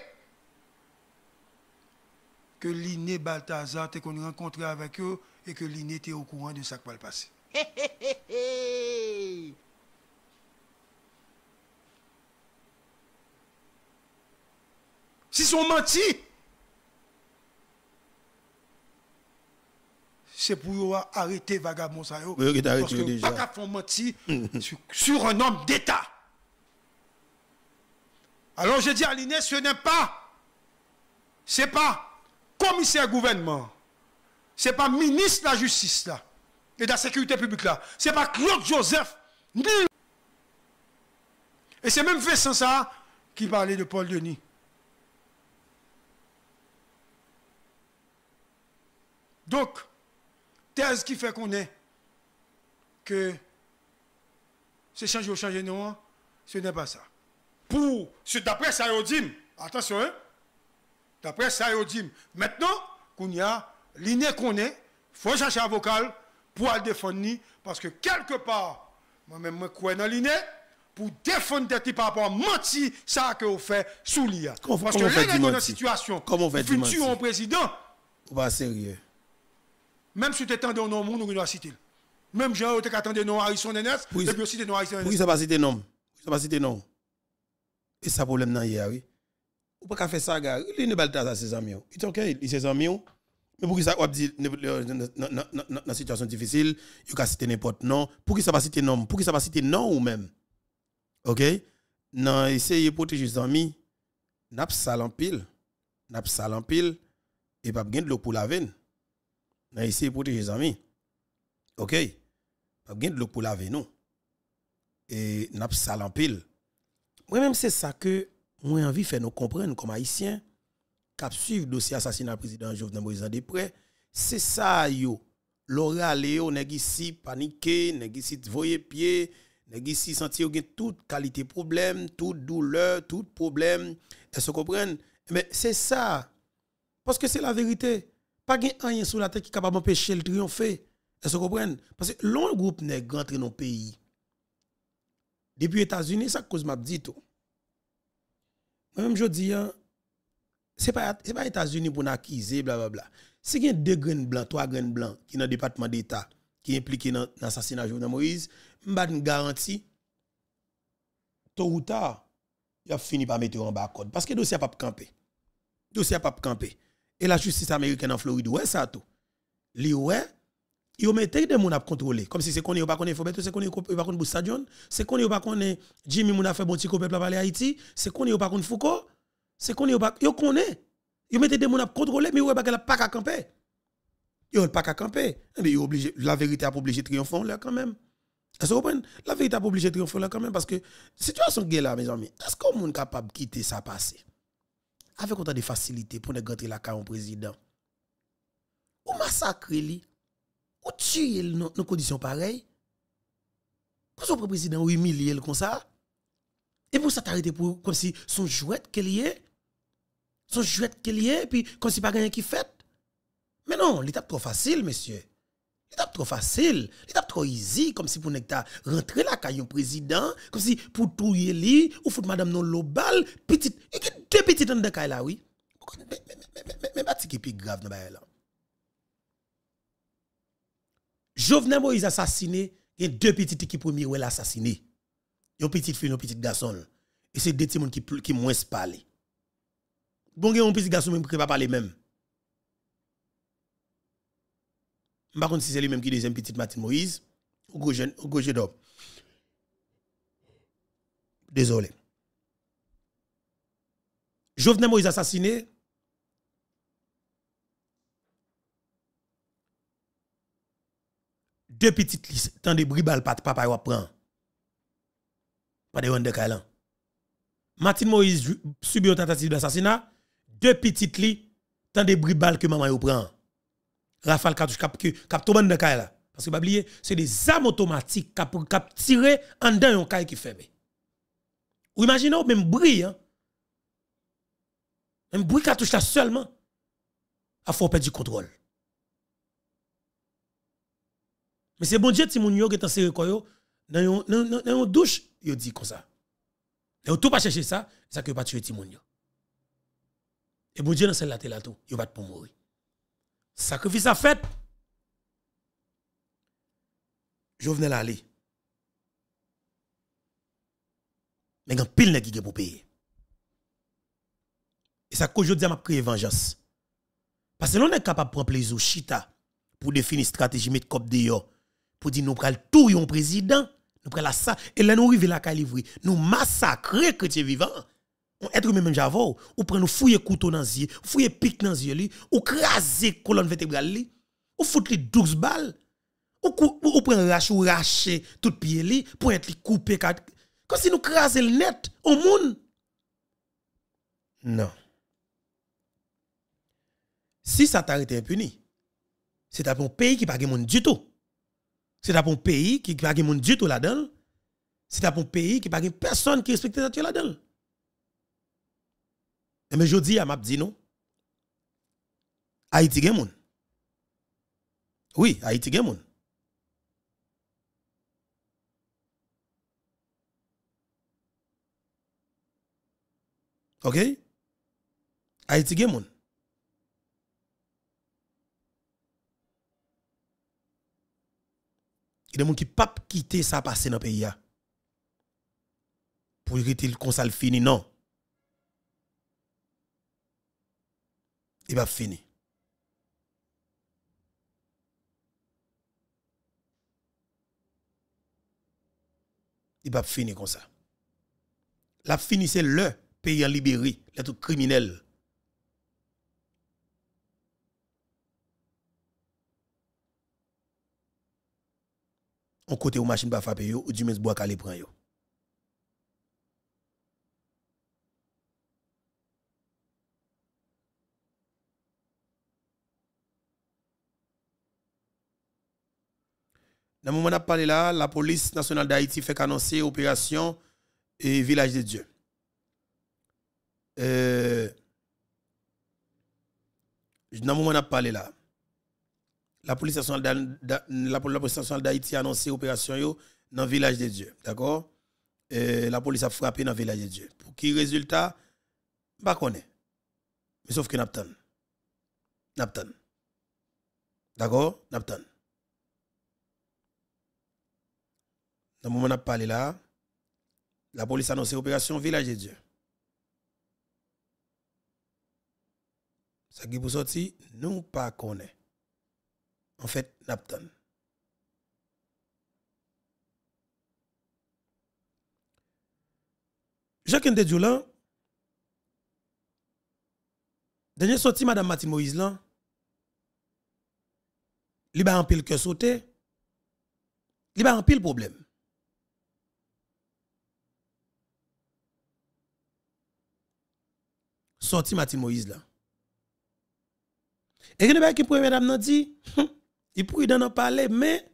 S4: que Liné Balthazar était rencontré avec eux et que Liné était au courant de ce qui va passer. S'ils ont menti, c'est pour arrêter vagabond ça. parce que font mm-hmm. sur, un homme d'État. Alors je dis à l'INE, ce n'est pas, c'est pas commissaire gouvernement, c'est pas ministre de la justice et de la sécurité publique là, c'est pas Claude Joseph, Et c'est même fait ça qui parlait de Paul Denis. Donc, thèse qui fait qu'on est que c'est changer ou changer non, ce n'est pas ça. Pour, d'après ça, attention, hein. d'après ça, maintenant qu'on y a l'inné qu'on est, il faut chercher un vocal pour le défendre, parce que quelque part, moi-même, je crois dans l'iné, pour défendre des par rapport à mentir ça que vous faites sous l'IA. Parce que l'IA est dans une
S1: situation, futur président. On va sérieux.
S4: Même si tu attendais un nom, nous ne cité. Même gens qui attendaient non Harrison Nenes, oui, et puis aussi des non Harrison Nenes. Oui, ça pas cité
S1: nom. Ça pas cité nom. Et ça problème dans hier, oui.
S4: Ou pas faire ça gars,
S1: il ne balta ça ses amis. Il OK, il ses amis. Mais pour qui ça on dit dans situation difficile, il ca citer n'importe nom. Pour qui ça pas cité nom, pour qui ça pas cité nom ou même. OK Non, essayer protéger ses amis. N'a pas ça en pile. N'a pas ça en pile et pas gain de l'eau pour la veine mais ici, pour protéger les amis. OK Pas de l'eau pour laver nous. Et nous avons pile. Moi-même, c'est ça que moi envie de faire nous comprendre comme haïtiens qui suivre le dossier assassinat du président Jovenel Moïse près. C'est ça, yo. L'ora on nest ici paniqué, nest ici voyer pied, nest ici sentir toute qualité problème, toute douleur, tout problème. Est-ce que vous comprenez? Mais c'est ça. Parce que c'est la vérité pas rien sur la tête qui est capable d'empêcher le triompher. Est-ce que vous comprenez Parce que l'on groupe n'est rentré dans le pays. Depuis les États-Unis, ça cause ma dit tout. Moi-même, je dis, hein, ce n'est pas les États-Unis pour nous bla blablabla. Si y a deux graines blancs, trois graines blancs qui sont dans le département d'État, qui sont impliqués dans l'assassinat de Jovenel Moïse, je ne garantis, tôt ou tard, il a fini par mettre en bas code. Parce que le dossier n'a pas campé. Le dossier n'a pas campé. Et la justice américaine en Floride, ouais, ça tout. Li ouais, ils mette des moun à contrôler. Comme si c'est qu'on ou pas connu Fobeto, c'est qu'on ou pas connu Boussadion, c'est qu'on ou pas Jimmy a fait bon petit peuple à Haïti, c'est qu'on ou pas connu Foucault, c'est qu'on ou pas. Yo connaît. Yon mette des moun à contrôler, mais ouais, bah, a pas qu'à camper. Yo, pas qu'à camper. Mais eh yon obligé, la vérité a obligé de triompher là quand même. Est-ce que vous La vérité a obligé de triompher là quand même parce que situation est là, mes amis, est-ce qu'on est capable de quitter ça passé? avec autant de facilité pour ne gâter la carrière président. Ou massacrer lui, ou tuer dans nos conditions pareilles. Pour son président, ou humilier comme ça. Et pour ça, t'arrêter pour, comme si son jouet qu'elle y est, son jouet qu'elle y est, puis comme si pas rien qui fait. Mais non, est trop facile, monsieur. Il est trop facile, il est trop easy, comme si pour pas rentrer la caillou président, comme si pour touyer li, ou fout madame non l'obal, petite, il y a deux petites dans de e là, oui. Mais pas qui plus grave dans e là. Jovenel Moïse assassiné, il y a deux petites qui premier ou assassiné. Une petite fille, une petite garçon. Et c'est deux petits qui qui moins parlent. Bon, il y a un petit garçon qui ne peut pas parler même. par contre, si c'est lui-même qui deuxième petit Martine Moïse, ou gauche d'homme. Désolé. Jovenel Moïse assassiné. Deux petites lits, tant de bribal que papa prend. Pas de de Kailan. Martin Moïse subit une tentative d'assassinat. Deux petites lits, tant de bribal que maman y prend rafale cartouche cap cap tombe dans la là parce que pas oublier c'est des armes automatiques qui cap tirer en dedans yon kaye qui ferme ou imaginez ou même bruit hein même bruit cartouche là seulement a ah, faut perdre du contrôle mais c'est bon Dieu ti moun yo qui est en quoi dans yon dans yon douche yo dit comme ça et tout pas chercher ça ça que pas tuer ti moun et bon Dieu dans celle là t'es là tout te pour mourir Sacrifice à fait. Jovenel aller. Mais il y a pile de qui pour payer. Et ça que je m'a vengeance. Parce que l'on est capable de prendre plaisir chita pour définir stratégie mettre cop d'ailleurs. pour dire nous prenons tout un président, nous prenons ça et là nous arrivons la calibre, nous massacrer chrétiens vivants être même javo, ou prendre nous fouiller couteau dans yeux fouiller pique dans yeux ou craser colonne vertébrale ou foutre les 12 balles ou ou prend ou racher tout pied li pour être coupé comme si nous craser le net au monde non si ça t'arrête impuni c'est un pays qui pas monde du tout c'est un pays qui pas monde du tout là-dedans c'est un pays qui pas personne qui respecte nature là-dedans eh, mais je dis à m'a dit Haïti gen Oui, Haïti gen OK? Haïti gen Il y a des gens qui ne peuvent pas quitter ça passer dans le pays. Hein. Pour éviter le conseil fini, non. I bap fini. I bap fini kon sa. La fini se le peyi an liberi, la tou kriminel. On kote ou machin pa fa peyo, ou di men se bo akale preyo. Dans le moment où là, la police nationale d'Haïti fait annoncer opération et village de Dieu. Euh, dans le moment où parlé là, la police nationale d'Haïti a annoncé opération dans le village de Dieu. D'accord La police a frappé dans le village de Dieu. Pour qui résultat Bah, connaît. Mais sauf que Napton. Napton. D'accord Napton. Dans le moment où on parlé là, la police a annoncé opération Village de Dieu. Ça qui pour sortir, nous ne pas En fait, Napton. Jacques là dernier sorti Madame Mathilde Moïse là, il a un pile que sauter, il a un pile problème. sorti Martin Moïse là. Et que qui premier madame n'a dit, il pourrait d'en parler, mais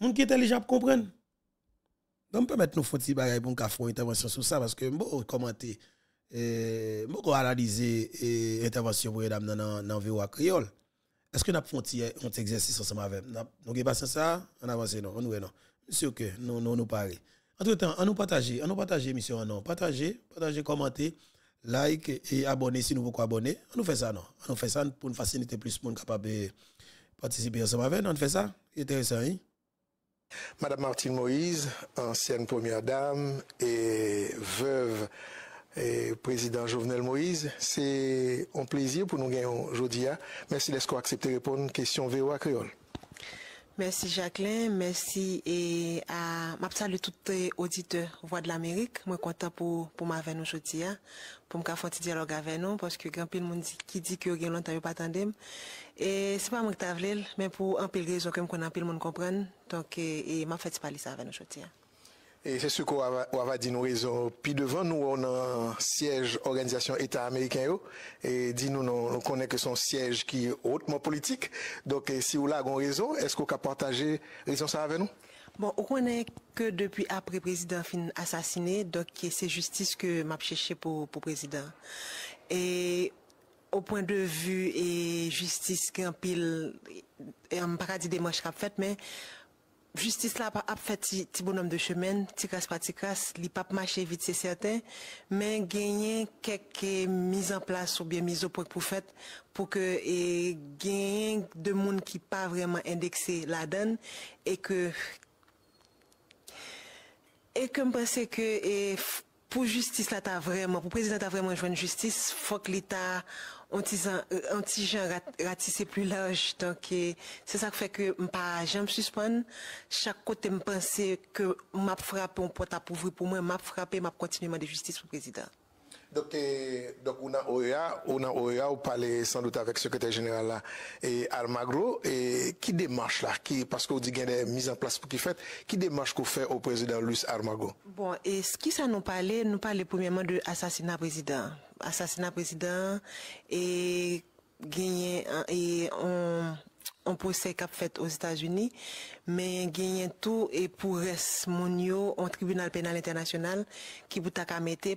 S1: gens qui intelligent comprendre. Donc permettre nous faire des bagaille pour faire une intervention sur ça parce que bon commenter et eh, bon analyser eh, intervention pour madame dans dans à créole. Est-ce que nous avons un un exercice ensemble avec nous? Nous avons passé ça, on avance, non, on nous, non. Monsieur, que nous, nous, parlons. Entre-temps, on nous partage, on nous partage, monsieur, on nous partage, partage, commenter like et abonnez si nous pouvons abonner. On nous fait ça, non? On nous fait ça pour nous faciliter plus de monde capable participer ensemble avec nous. On fait ça.
S5: Intéressant, Madame Martine Moïse, ancienne première dame et veuve et président Jovenel Moïse, c'est un plaisir pour nous gagner aujourd'hui. Hein. Merci d'être accepté de répondre à une question VOA créole.
S3: Merci Jacqueline, merci et à ma tout euh, auditeurs Voix de l'Amérique. Moi content pour pour ma venue aujourd'hui. Hein pour me faire un dialogue avec nous, parce que grand pile monde qui dit que n'y longtemps, pas tandem. Et c'est pas moi qui t'avais, mais pour un pile raison comme qu'on a pile monde comprendre, donc, et, m'a fait parler ça avec nous aujourd'hui.
S5: Et c'est ce qu'on va dire nous raison. Puis devant nous, on a un siège organisation État américain. Et dit nous, nous connaît que son siège qui est hautement politique. Donc, si vous avez raison, est-ce qu'on peut partager raison ça avec nous?
S3: Bon, on connaît que depuis après président fin assassiné, donc c'est justice que m'a cherché pour pour président. Et au point de vue et justice qu'un pile et pas paradis des manches qu'a fait mais justice là a fait petit bonhomme de chemin, petit casse pas petit casse, li pas marché vite c'est certain, mais gagner quelques mises en place ou bien mises au point pour faire pour que et gagner de monde qui pas vraiment indexé la donne et que et que je pense que et, pour justice là, t'as vraiment, pour président t'as vraiment joué une justice, faut que l'État euh, anti-gens ratissé plus large. Donc, c'est ça qui fait que je me suspendre. Chaque côté, me pense que m'a frappe on peut t'approuver pour moi, m'a frappé, m'a à de justice pour président.
S5: Donc, donc on a OEA, on a OEA, on sans doute avec le secrétaire général là, et Almagro, et qui démarche là, qui, parce qu'on dit qu'il y a des en place pour qu'il fait, qui démarche qu'on fait au président Luis Almagro?
S3: Bon, et ce qui ça nous parlait, nous parlait premièrement de assassinat président. Assassinat président, et gagné, et on, a procès fait aux États-Unis, mais gagné tout et pour reste mon tribunal pénal international qui vous t'a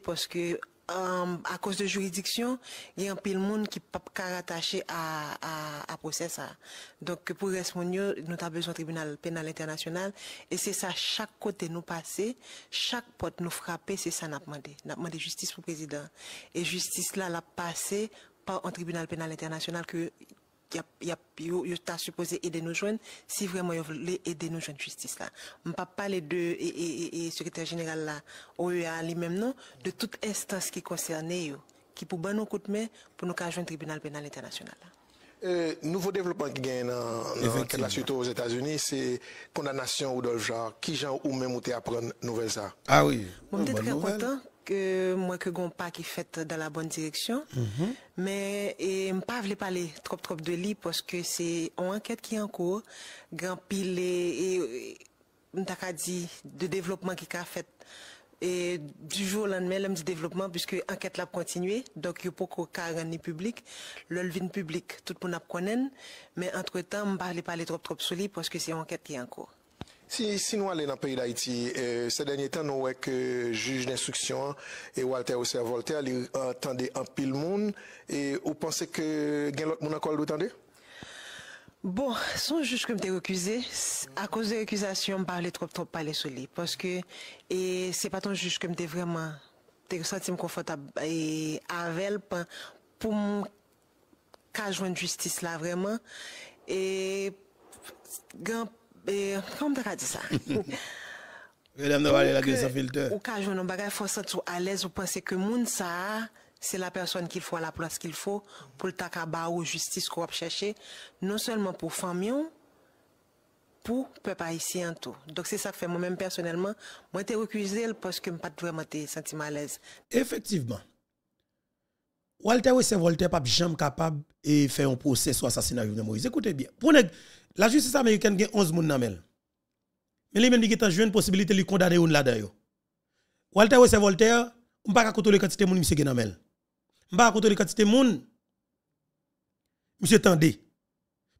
S3: parce que à cause de juridiction, il y a un pile monde qui n'est pas attaché à, à, procès Donc, pour Resmonio, nous avons besoin d'un tribunal pénal international. Et c'est ça, chaque côté nous passer, chaque porte nous frapper, c'est ça nous demandé. Nous demandé justice pour le président. Et justice là, la passer par un tribunal pénal international que yo ta supposé aider nos jeunes si vraiment ils voulez aider nos jeunes justice là on pas parler de et, et, et, secrétaire général là OEA même de toute instance qui concernait yo qui pour nous coup de pour nous joindre tribunal pénal international
S5: euh, nouveau développement qui gagne dans, la suite aux États-Unis, c'est condamnation le genre. Qui, genre ou même, ou t'es apprendre nouvelle ça?
S1: Ah oui.
S3: je content que moi que gon pas qui fait dans la bonne direction mais mhm. je mais et pas voulu parler trop trop de lit parce que c'est une enquête qui est en cours grand pile et, dit de développement qui a fait et du jour au lendemain l'homme du développement puisque enquête l'a continué donc il faut qu'on ni public le vin public tout pour n'a connaître mais entre-temps on parler parler trop trop sur lui parce que c'est une enquête qui est en cours
S5: si, si, nous allons dans le pays d'Haïti, euh, ces derniers temps, nous voyons que le juge d'instruction et Walter à Voltaire attendu un pile monde. Et vous pensez que l'autre monde encore l'entendait?
S3: Bon, son juge me suis recusé, à cause de l'accusation, je parlais trop, trop parler les solides. Parce que, et c'est pas ton juge me t'es vraiment, t'es senti confortable et avec pour pour qu'à joindre justice là vraiment. Et, quand eh, comment as dit ça?
S1: Madame n'a pas la gueule filtre.
S3: Ou quand je n'en il faut sentir à l'aise ou penser que moun c'est la personne qu'il faut à la place qu'il faut pour le takaba ou justice qu'on va chercher, non seulement pour famille, pour peuple haïtien tout. Donc c'est ça que fait moi-même personnellement, moi suis recusé parce que je pas vraiment senti mal à l'aise. Effectivement. Walter c'est
S1: Walter, pas jamais capable de faire un procès sur assassinat de Moïse. Écoutez bien. Pour la justice américaine a 11 moun Mais les mêmes qui une possibilité de condamner un là-dedans. Walter c'est Voltaire, on ne peut pas de la quantité de moun monsieur Genamel. On ne peut pas de la quantité de moun monsieur Tandé.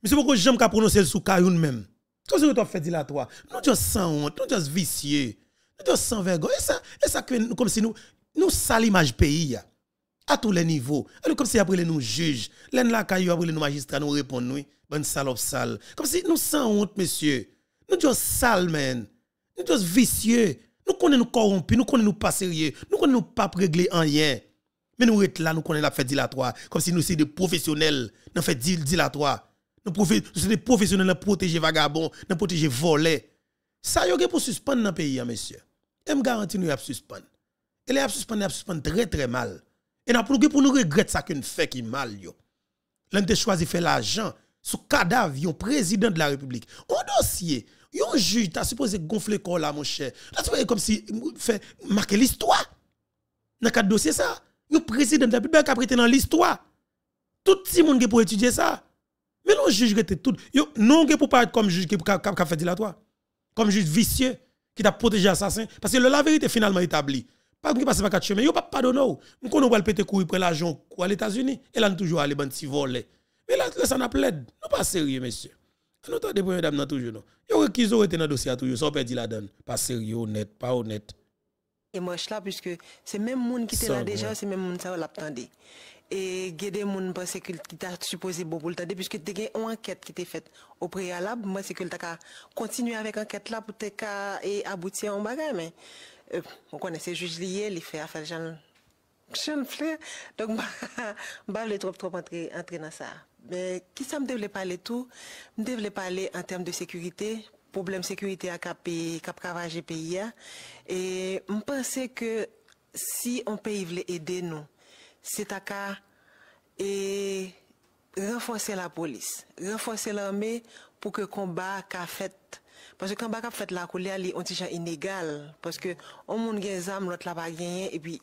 S1: Monsieur pourquoi j'aime prononcer le sous Kayoun même. que tu as fait dilatoire. Nous sommes sans honte, nous sommes vicieux, nous sommes sans vergogne. Et ça, et ça comme si nous, nous l'image pays à tous les niveaux. Alors, comme si après les nous juges, là, quand après les nous magistrats nous répondent, nous, bonne salope sale. Comme si nous sans honte, monsieur. Nous sommes sales, man. Nous sommes vicieux. Nous connaissons nous corrompus, nous connaissons nous pas sérieux, nous connaissons nous pas réglés en rien. Mais nous sommes là, nous connaissons la fête dilatoire, comme si nous sommes des professionnels nous la fête dilatoire. Nous sommes des professionnels dans protéger vagabonds, dans protéger volets. Ça, il y a pour suspendre dans pays, hein, monsieur. Et je garantis nous avons suspendre. Et les suspendre, suspendre très très mal. Et nous avons pour nous regretter ça qu'une fait qui mal. L'un de choisi faire l'argent sous cadavre du président de la République. Un dossier, un juge, t'as supposé gonfler corps là, mon cher. T'as supposé comme si fait marquer l'histoire. Dans quatre dossier ça, yon président de la République a prêté dans l'histoire. Tout le monde qui pour étudier ça. Mais l'on juge tout. Yon, non qui pour pas être comme juge qui a fait dilatoire. Comme juge vicieux qui t'a protégé assassin. Parce que la vérité est finalement établie. Pas de passer par quatre chemins. Yo pas pardonner. Nous connaissons pas le pété courir pour l'argent aux États-Unis. Et là, toujours aller bande si voler. Mais là, ça n'a plaide. Non pas sérieux, monsieur. Nous t'en premières dames dans toujours non. Yo qui ont été dans le dossier à toujours, sans perdre la donne. Pas sérieux, honnête, pas honnête.
S3: Et moi, je là, puisque c'est même monde qui était là déjà, c'est même monde qui l'attendait. Et il y a des qui t'a supposé beaucoup le temps, puisque tu as une enquête qui était faite au préalable. Moi, c'est que tu as continué avec enquête là pour te aboutir en bagage. Mais euh, on connaissait juge lié, il fait affaire Jean jeune frère. Donc, je ne trop trop entrer, entrer dans ça. Mais qui ça me devait parler tout Je devait parler en termes de sécurité, problème de sécurité à cap ravagé pays. Et je pensais que si on pays voulait aider nous, c'est à cas et renforcer la police, renforcer l'armée pour que le combat qu'a fait Pasè kon ba kap fèt lakou lè, li ontijan inégal. Pasè ke ou moun gen zam, lòt la pa genyen, e pi,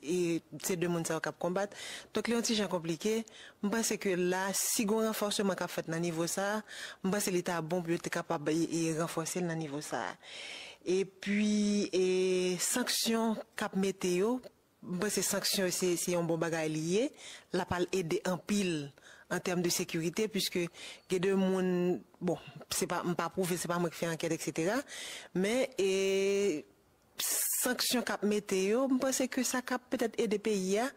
S3: se dè moun sa wakap kombat. Tonk li ontijan komplike, mwen pasè ke la, si goun renforsè man kap fèt nan nivou sa, mwen pasè li ta bombe yo te kap ap baye renforsè nan nivou sa. E pi, e sanksyon kap meteo, mwen pasè sanksyon se yon bon bagay li ye, la pal ede an pil. en termes de sécurité, puisque il deux monde, bon, c'est pas, pas prouvé, c'est pas moi qui fais enquête, etc. Mais, et, sanction cap météo, je pense que ça cap peut-être aider pays hein.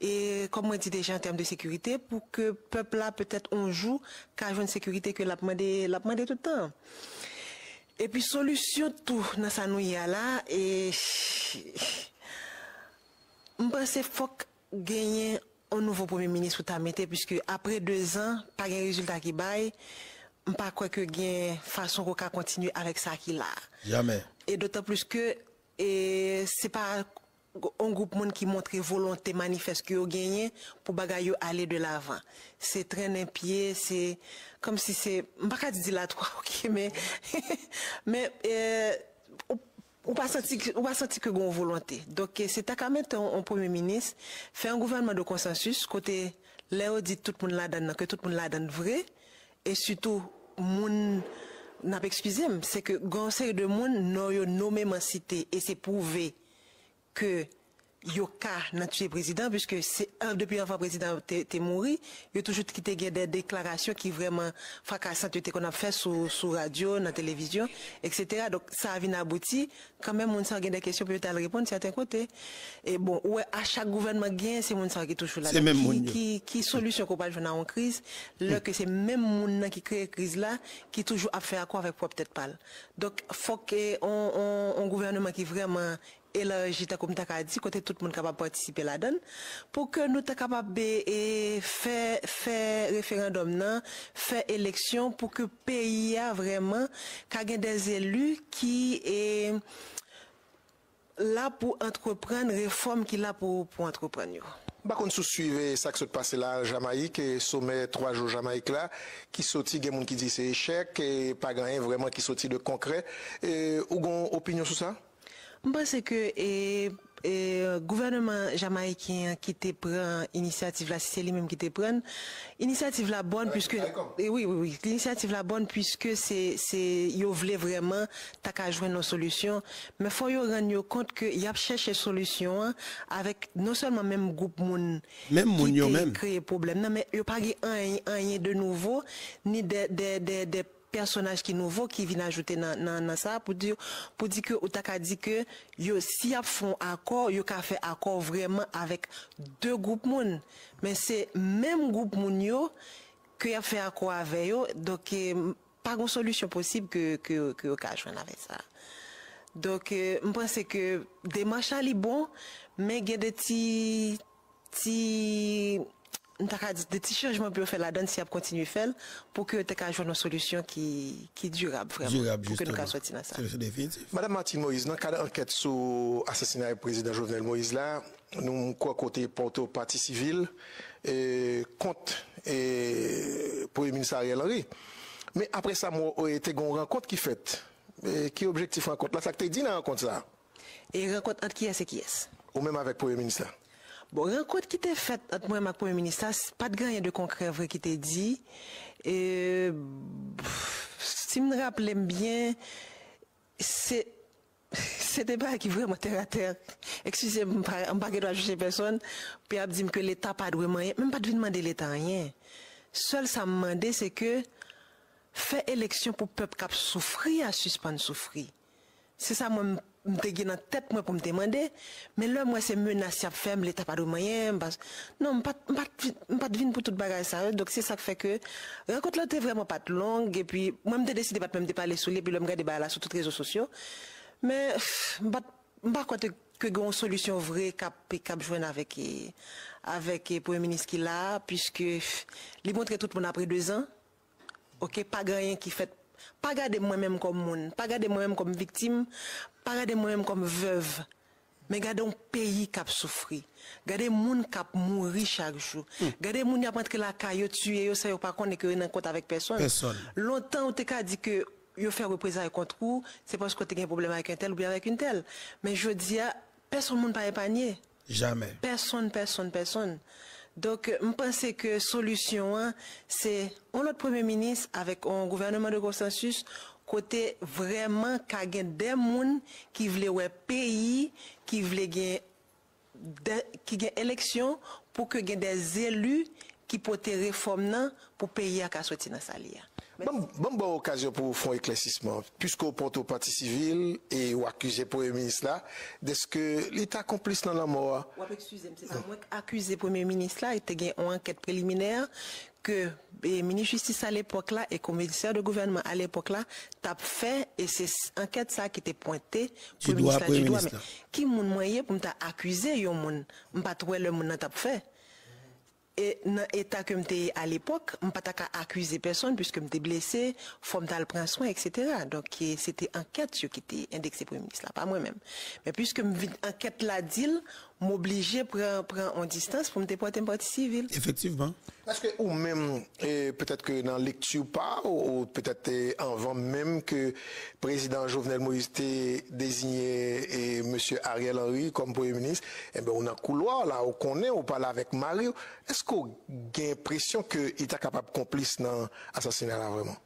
S3: et comme on dit déjà en termes de sécurité pour que peuple là peut-être on joue car une sécurité que l'a demandé demandé tout le temps. Et puis solution tout dans sa là et je pense faut gagner un nouveau Premier ministre ta puisque après deux ans, pas de résultat qui baille, pas quoi que gain façon qu'on continuer avec ça qui a. Jamais. Et d'autant plus que, et c'est pas un groupe monde qui montre volonté manifeste que gagné pour aller de l'avant. C'est traîner pied, c'est comme si c'est, pas dire la trois, ok, mais, mais, euh, on pas senti, pas senti que gon volonté. Donc, eh, c'est à quand même un premier ministre, fait un gouvernement de consensus, côté, Léo dit tout le monde là que tout le monde là dedans vrai, et surtout, moun, n'a pas excusé, c'est que conseil de monde, non, nommément cité, et c'est prouvé que, Yoka, quand tu le président, puisque c'est un depuis avant président, tu mort, il a toujours quitté des déclarations qui vraiment fracassantes, qu'on a fait sur sur radio, la télévision, etc. Donc ça a vient abouti. Quand même, on a des questions, peut-être à répondre certains côtés. Et bon, ouais, à chaque gouvernement gain, c'est mon qui toujours là. qui, qui solution qu'on parle en crise, là mm. que c'est même mon qui crée crise là, qui toujours à fait à quoi avec quoi peut-être pas Donc faut que on, gouvernement qui vraiment e la jitakoum tak a di kote tout moun kapap patisipe la den pou ke nou tak kapap be e fe referandom nan, fe eleksyon pou ke peyi a vreman kagen den zelou ki e la pou antreprende reform ki la pou antreprende yo
S5: Bakon sou suive sak sot pase la Jamaik e somet 3 jo Jamaik la ki soti gen moun ki di se eshek e pa ganyan vreman ki soti de konkre e, ou goun opinyon sou sa?
S3: Je pense que le e, gouvernement jamaïcain qui te prend l'initiative, c'est lui-même qui te prend, initiative la bonne puisque, eh oui, oui, l'initiative la bonne puisque c'est, c'est, voulait vraiment, t'as qu'à jouer nos solutions, mais faut yo rendre compte que y a cherché solution, hein, avec non seulement même groupe qui même qui créé problème, non, mais il pas a pas de nouveau, ni des, des, personnage qui nouveau qui vient ajouter dans, ça pour dire pour dire que ou t'as dit que yo si a font accord yo ka fait accord vraiment avec deux groupes moun mais c'est même groupe moun yo que a fait accord avec yo donc eh, pas de solution possible que que que joindre avec ça donc eh, je pense que des sont bon mais il y a des petits nous avons des petits changements pour faire la donne si on continue à faire pour que nous avons une solution qui qui durable, vraiment. Durable, pour que nous soit dans ça.
S5: Madame Martine Moïse, dans le cadre l'enquête sur l'assassinat du président Jovenel Moïse, là, nous avons côté porte parti civil contre compte et premier ministre Ariel Henry. Mais après ça, moi, avons eu une rencontre qui est faite. Qui objectif rencontre Là, ça que dit dans rencontre ça Et rencontre entre qui est-ce et qui est Ou même avec le premier ministre
S3: Bon, rencontre qui t'est faite entre moi et ma premier ministre, pas de rien de concret vrai qui t'est dit. Et, si je me rappelle bien, c'est, c'est débat qui vraiment terre à terre. Excusez-moi, je ne vais pas juger personne. Puis, elle dit que l'État pas de rien, même pas de demander l'État rien. Seul, ça me demandait, c'est que, faire élection pour peuple qui a souffri, à suspendre souffrir. C'est ça, moi, m'te dans tête moi pour me demander mais là moi c'est menacé à faire l'état pas de moyen parce non pas pas pas devine pour toute bagarre ça donc c'est ça qui fait que raconte là n'est vraiment pas longue et puis moi suis décidé pas même de parler sur les puis le garde sur toutes les réseaux sociaux mais pas pas quoi que une solution vraie cap cap joindre avec avec le premier ministre qui là puisque il montre tout le monde après deux ans OK pas grand rien qui fait pas garder moi-même comme moun, pas garder moi-même comme victime, pas garder moi-même comme veuve. Mais gardez un pays qui a souffert. Gardez moun qui a mouru chaque jour. Hmm. Gardez moun qui a rentré la caille, tué, ça pas qu'on est que en compte avec personne. personne. Longtemps, on a dit que yo faire représailles contre vous, c'est parce que vous as un problème avec un tel ou bien avec une telle. Mais je dis, personne ne pas épargné. Jamais. Personne, personne, personne. Donc, je pense que la solution, c'est on notre premier ministre avec un gouvernement de consensus côté vraiment qu'il y ait des gens qui veulent un pays, qui veulent qui élection pour que des élus qui portent réforme pour payer à sortir dans sa salle.
S5: Bon, bon occasion pour faire éclaircissement, puisque vous porte au parti civil et accusez le premier ministre là, de ce que l'État complice dans la mort.
S3: excusez-moi, c'est pas moi qui accusé premier ministre là, était eu une enquête préliminaire que le eh, ministre justice à l'époque là et commissaire de gouvernement à l'époque là t'as fait et c'est enquête ça qui était pointée Tu ministre du doigt, qui mon moyen pour m'ta accuser yon moun, m'pas trouver le monde t'as fait. Et dans l'état que j'étais à l'époque, je ne pas accusé personne puisque je suis blessé, faut me prendre soin, etc. Donc, c'était enquête qui était indexée pour le ministre, pas moi-même. Mais puisque enquête la deal, m'obliger à prendre en distance pour me déporter en partie civile. Effectivement.
S5: parce que, ou même, peut-être que dans lecture pas, ou, peut-être avant même que le président Jovenel Moïse ait désigné et monsieur Ariel Henry comme premier ministre, eh ben, on a couloir là, où on est, on parle avec Mario. Est-ce qu'on a l'impression qu'il est capable complice dans l'assassinat là vraiment?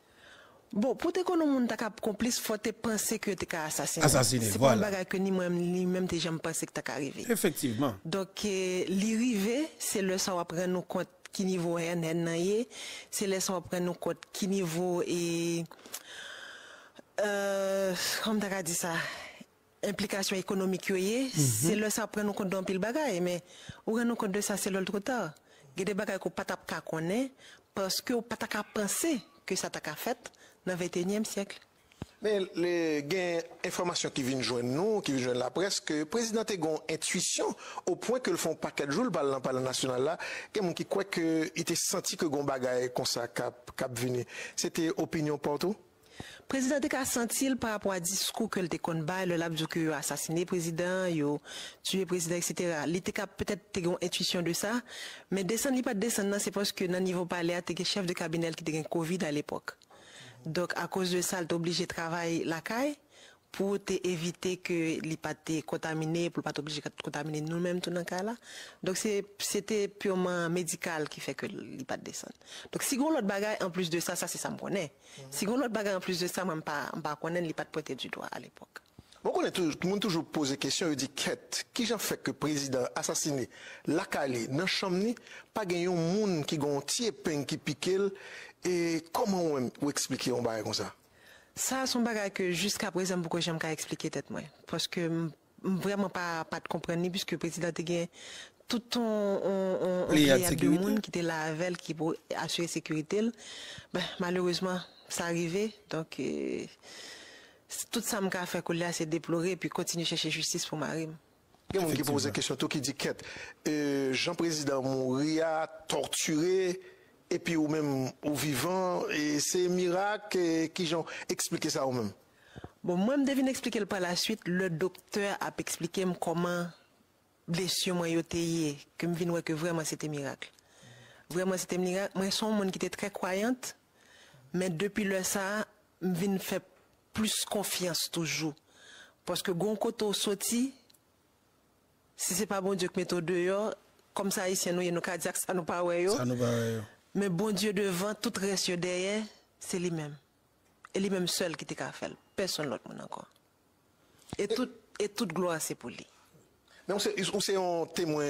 S3: Bon, pour te qu'on monde t'a complice, faut te penser que t'es assassiné. Assassiné, voilà. C'est pas un bagage que ni moi ni même t'es jamais pensé que t'as arrivé. Effectivement. Donc euh, l'arrivée, c'est le ça va prendre nous compte qui niveau est c'est le ça va prendre nous compte qui niveau et euh comme t'as dit ça implication économique mm c'est le ça prendre nous compte d'un pile bagage mais ou nous compte de ça c'est l'autre tard. Il y a des bagages qu'on pas t'a connaître parce que on pas t'a penser que ça t'a fait dans le 21e siècle.
S5: Mais les gains informations qui viennent joindre nous, qui viennent joindre la presse, que le président a intuition au point que le font pas quatre jours le parlement national là, quelqu'un qui croit que il était senti que gon bagaille comme ça cap cap venir. C'était opinion partout.
S3: Président a senti par rapport à discours que le déconne le lab du que assassiné président, yo tué président etc. Il était peut-être une intuition de ça, mais descendre pas descendre c'est parce que dans niveau palais, un chef de cabinet qui était Covid à l'époque. Donc, à cause de ça, elle est obligé de travailler la caille pour éviter que soit contaminé, pour ne pas obligé de contaminer nous-mêmes tout dans Donc, c'était purement médical qui fait que l'hypaté descend. Donc, si on l'autre bagaille en plus de ça, ça, c'est ça me connaît. Si on l'autre bagaille en plus de ça, même pas, pas connaît pas pointé du doigt à l'époque.
S5: Bon, on est tout, le monde toujours posé question. questions, il dit, qui j'en fait que le président assassiné, la calé, dans chambre, pas gagné un monde qui gontier, peine qui pique, et comment vous expliquez un bagage comme ça
S3: Ça, c'est un bagage que jusqu'à présent, beaucoup j'aime qu'à expliquer tête moi. Parce que vraiment pas, pas de comprendre, puisque le président a tout ton, on, monde qui était là avec qui pour assurer la sécurité. Ben, malheureusement, ça arrivait. Donc, euh, tout ça m'a fait coller, c'est déplorer et puis continuer à chercher justice pour Marim. Il y a qui pose une
S5: question, qui dit que euh, Jean-Président a torturé,
S3: et puis ou même ou vivant et c'est miracle et, qui j'ont expliqué ça ou même bon moi je devine expliquer par la suite le docteur a expliqué comment blessure moi yoté que me vinn que vraiment c'était miracle vraiment c'était miracle moi son monde qui était très croyante mais depuis le ça me vinn fait plus confiance toujours parce que gon koto sorti si c'est pas bon Dieu que au dehors comme ça ici nous nous ça nous pas ouais ça nous pas ouais mais bon Dieu devant, tout reste derrière, c'est lui-même. Et lui-même seul qui t'a fait. Personne l'autre encore. Et, tout, et toute gloire, c'est pour lui.
S5: Mais on c'est un témoin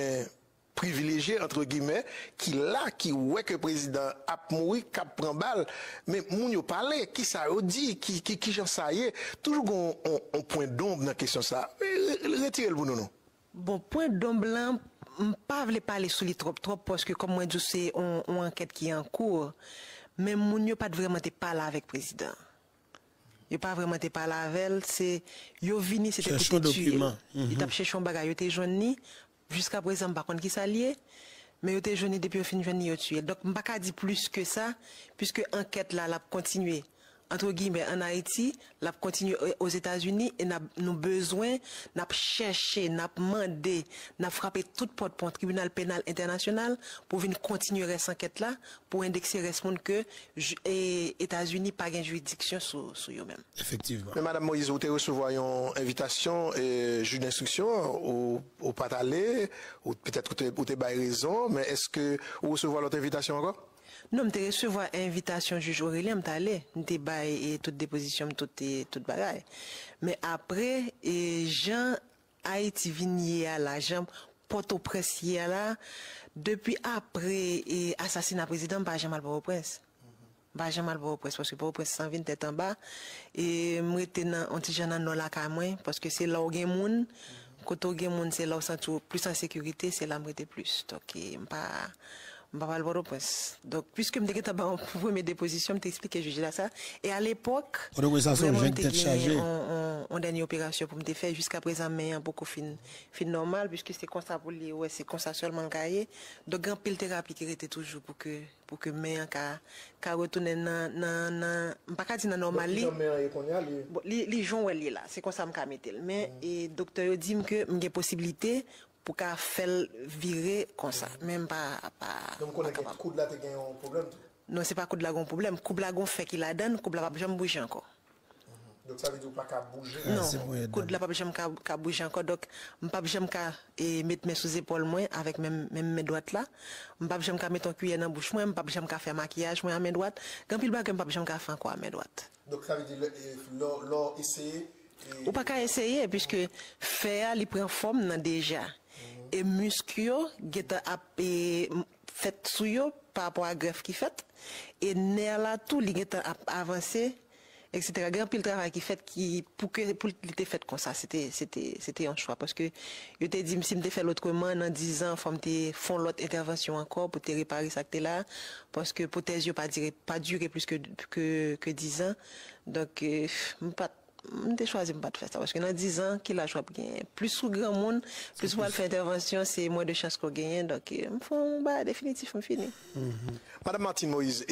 S5: privilégié, entre guillemets, qui là, qui ouais que le président a mouru, qui prend balle. Mais moun parlait qui ça a dit, qui, qui, qui j'en est, toujours on, on, point d'ombre dans la question ça. Mais retirez-le pour non?
S3: Bon, point d'ombre là, m pa vle pale sou li trop trop poske kom mwen djou se on, on anket ki an kour men moun yo pat vreman te pala avek prezident yo pa vreman te pala avel se yo vini se te koute tuye mm -hmm. yo mhm. tap chechon bagay yo te jouni jusqu'à présent par kont ki sa liye men yo te jouni depi yo fin jouni yo tuye dok m ka di plus ke sa puisque anket la la kontinue entre guillemets, en Haïti, l'a continue euh, aux États-Unis et n'a, nous besoin, n'a cherché, n'a demandé, n'a frappé toute porte pour le tribunal pénal international pour venir continuer cette enquête-là, pour indexer répondre que États-Unis pas une juridiction sur, eux-mêmes.
S5: Effectivement. Mais Madame Moïse, vous avez une invitation et juge d'instruction au, pas d'aller, ou peut-être que vous avez raison, mais est-ce que vous recevez l'autre invitation encore?
S3: Non, reçu recevoir invitation juge Aurélien, m'te allé, m'te bail et toute déposition, toute toute bagaille. Mais après, et Jean Haïti vigné à la jambe porte au prince là depuis après et assassinat président Benjamin bah, Port-au-Prince. Mhm. Benjamin bah, Port-au-Prince parce que Port-au-Prince s'en vient tête en bas et m'étais dans antijan dans la camouin parce que c'est là où gagne monde quand y a monde mhm. c'est là où plus en sécurité, c'est là où plus. Donc pas bah, donc, puisque je que tu pour mes dépositions, je t'explique juger ça. Et à l'époque, on a dernière opération pour me faire jusqu'à présent, mais un beaucoup fin, fin normal, puisque c'est comme ça pour les, ouais, c'est comme ça seulement le Donc, un pile thérapie qui était toujours pour que, pour que mes cas, car retourner dans, dans, dans, pas dire normal, les gens, ouais, là, c'est comme ça me Mais, mm. et docteur, dit que j'ai possibilité pour qu'elle faire virer comme ça, même pas, pas. Donc, on un coup de la, t'es un problème? Non, c'est pas coup de la, un problème. Coup la, on fait qu'il la donne, coup ne la, pas bouger encore. Mm-hmm. Donc ça veut dire pas qu'à bouger. Non, ah, coup de la pas qu'à bouger encore. Donc, je ne peux qu'à mettre mes sous-épaules moins avec même mes doigts là. Je pas peux qu'à mettre un cuillère dans la bouche Je pas peux qu'à faire maquillage avec mes doigts. Quand pile bague, je pas besoin qu'à faire quoi avec mes doigts.
S5: Donc ça veut dire l'or essayer.
S3: Ou pas essayer puisque faire, il prend forme déjà. E e e et muscles qui sont fait sous par rapport à la greffe qui fait et nerf là tout qui est avancé etc. grand pile travail qui fait qui pour que pour était fait comme ça c'était c'était c'était un choix parce que je t'ai dit si me fait autrement dans 10 ans faut me faire l'autre intervention encore pour te réparer ça que là parce que pour tes yeux pas durer pas durer plus que que que 10 ans donc euh, pas je ne pas de faire ça parce que dans 10 ans, qu'il la choisi de Plus sous grand monde, plus wèl moins intervention, c'est moins de gagné qu'on gagne. Donc, définitivement, euh, ba définitif Mm
S5: Madame Martine Moïse,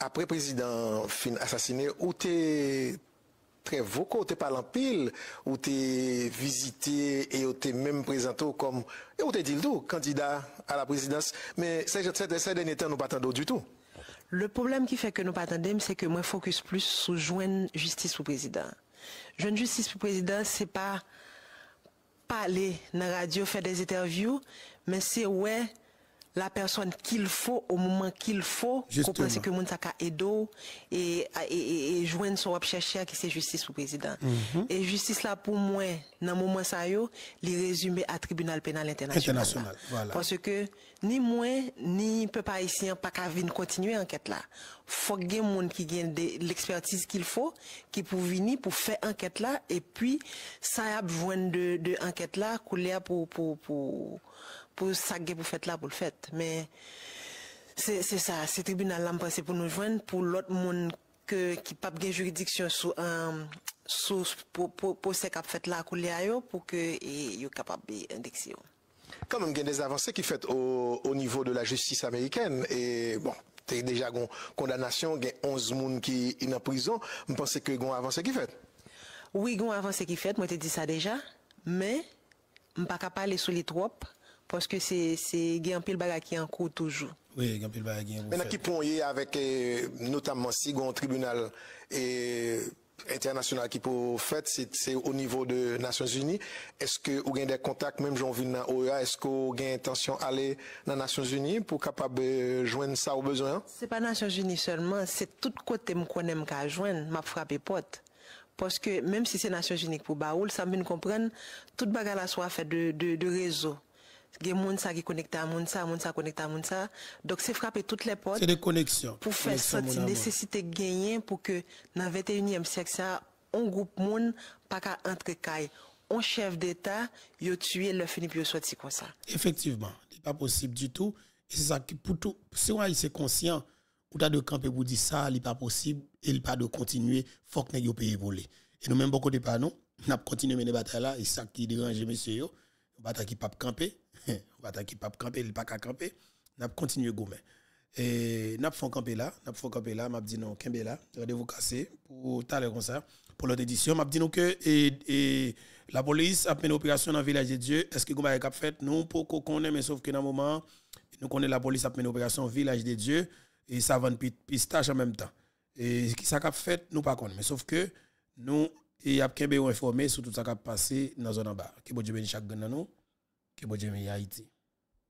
S5: après président fin assassiné, où tu très vocaux, vous te palan ou êtes visité et ou tu même présenté comme, et ou dit le tout, candidat à la présidence, mais ces derniers temps nous pas do du
S3: tout. Le problème qui fait que nous pas attendons, c'est que moi focus plus sur la justice au président. Jeune justice pour président, c'est pas parler dans la radio, faire des interviews, mais c'est ouais la personne qu'il faut au moment qu'il faut pour penser que mon saka edo et et, et, joindre son chercher qui c'est justice au président mhm. et justice là pour moi dans moment ça yo les résumer à tribunal pénal international, parce que ni moi ni peuple haïtien pas qu'à venir continuer enquête là faut que monde qui gagne l'expertise qu'il faut qui pour venir pour faire enquête là et puis ça a besoin de de enquête là couler pour pour pour pou sak ge pou fet la pou l'fet. Men, se sa, se tribunal la mpense pou nou jwen, pou lot moun ke ki pap gen juridiksyon sou um, pou se kap fet la akou li ayon, pou ke e, yo kap ap bi indeksyon.
S5: Kame m gen dez avanse ki fet ou nivou de la justis Ameriken, e bon, te deja gon kondanasyon, gen 11 moun ki inan prizon, m pense ke gon avanse ki fet?
S3: Oui, gon avanse ki fet, mwen te di sa deja, men, m pa kap ale sou li trop, parce que c'est c'est gain pile est qui en cours toujours.
S5: Oui, gain pile qui en cours. Maintenant qui avec euh, notamment si grand tribunal euh, international qui pour faire, c'est au niveau de Nations Unies. Est-ce que vous avez des contacts même j'en vu dans OEA est-ce que vous avez intention aller dans Nations Unies pour capable euh, joindre ça au besoin
S3: C'est pas Nations Unies seulement, c'est tout côté me connais me joindre, m'a frappé pote. Parce que même si c'est Nations Unies pour Baoul, ça me comprendre toute bagarre soit fait de de, de réseau gen moun qui connecte connecté à moun sa, moun sa connecté à moun Donc c'est frapper toutes les portes. C'est des connexions. Pour faire sortir nécessité gagner pour que dans le 21e siècle ça on groupe moun pas qu'à entrer caille. On chef d'État, yo tué le fini puis sortir comme ça.
S1: Effectivement, c'est pas possible du tout. Et c'est ça qui pour tout si on est conscient ou t'as de camper pour dire ça, n'est pas possible et il pas de continuer, faut que vous payer pour Et nous même beaucoup de pas non, n'a continuer mener bataille là et ça qui dérange messieurs, bataille qui pas camper qu'il qui pas campé, il pas qu'à camper, n'a continué gourmet. Et n'a pas camper là, n'a pas camper là, m'a dit non, kembe là, rendez-vous cassé pour tout comme ça pour l'autre édition, m'a dit non que et, la police a fait une opération dans le village de Dieu, est-ce que vous avez fait non pour qu'on connaît mais sauf que dans le moment nous connaissons la police a fait une opération village de Dieu et ça vend pistache en même temps. Et ce qui ça a fait nous pas connaît mais sauf que nous y a informé sur tout ça qui a passé dans la zone en bas. Que bon Dieu bénisse chaque nous que bon Dieu Haïti.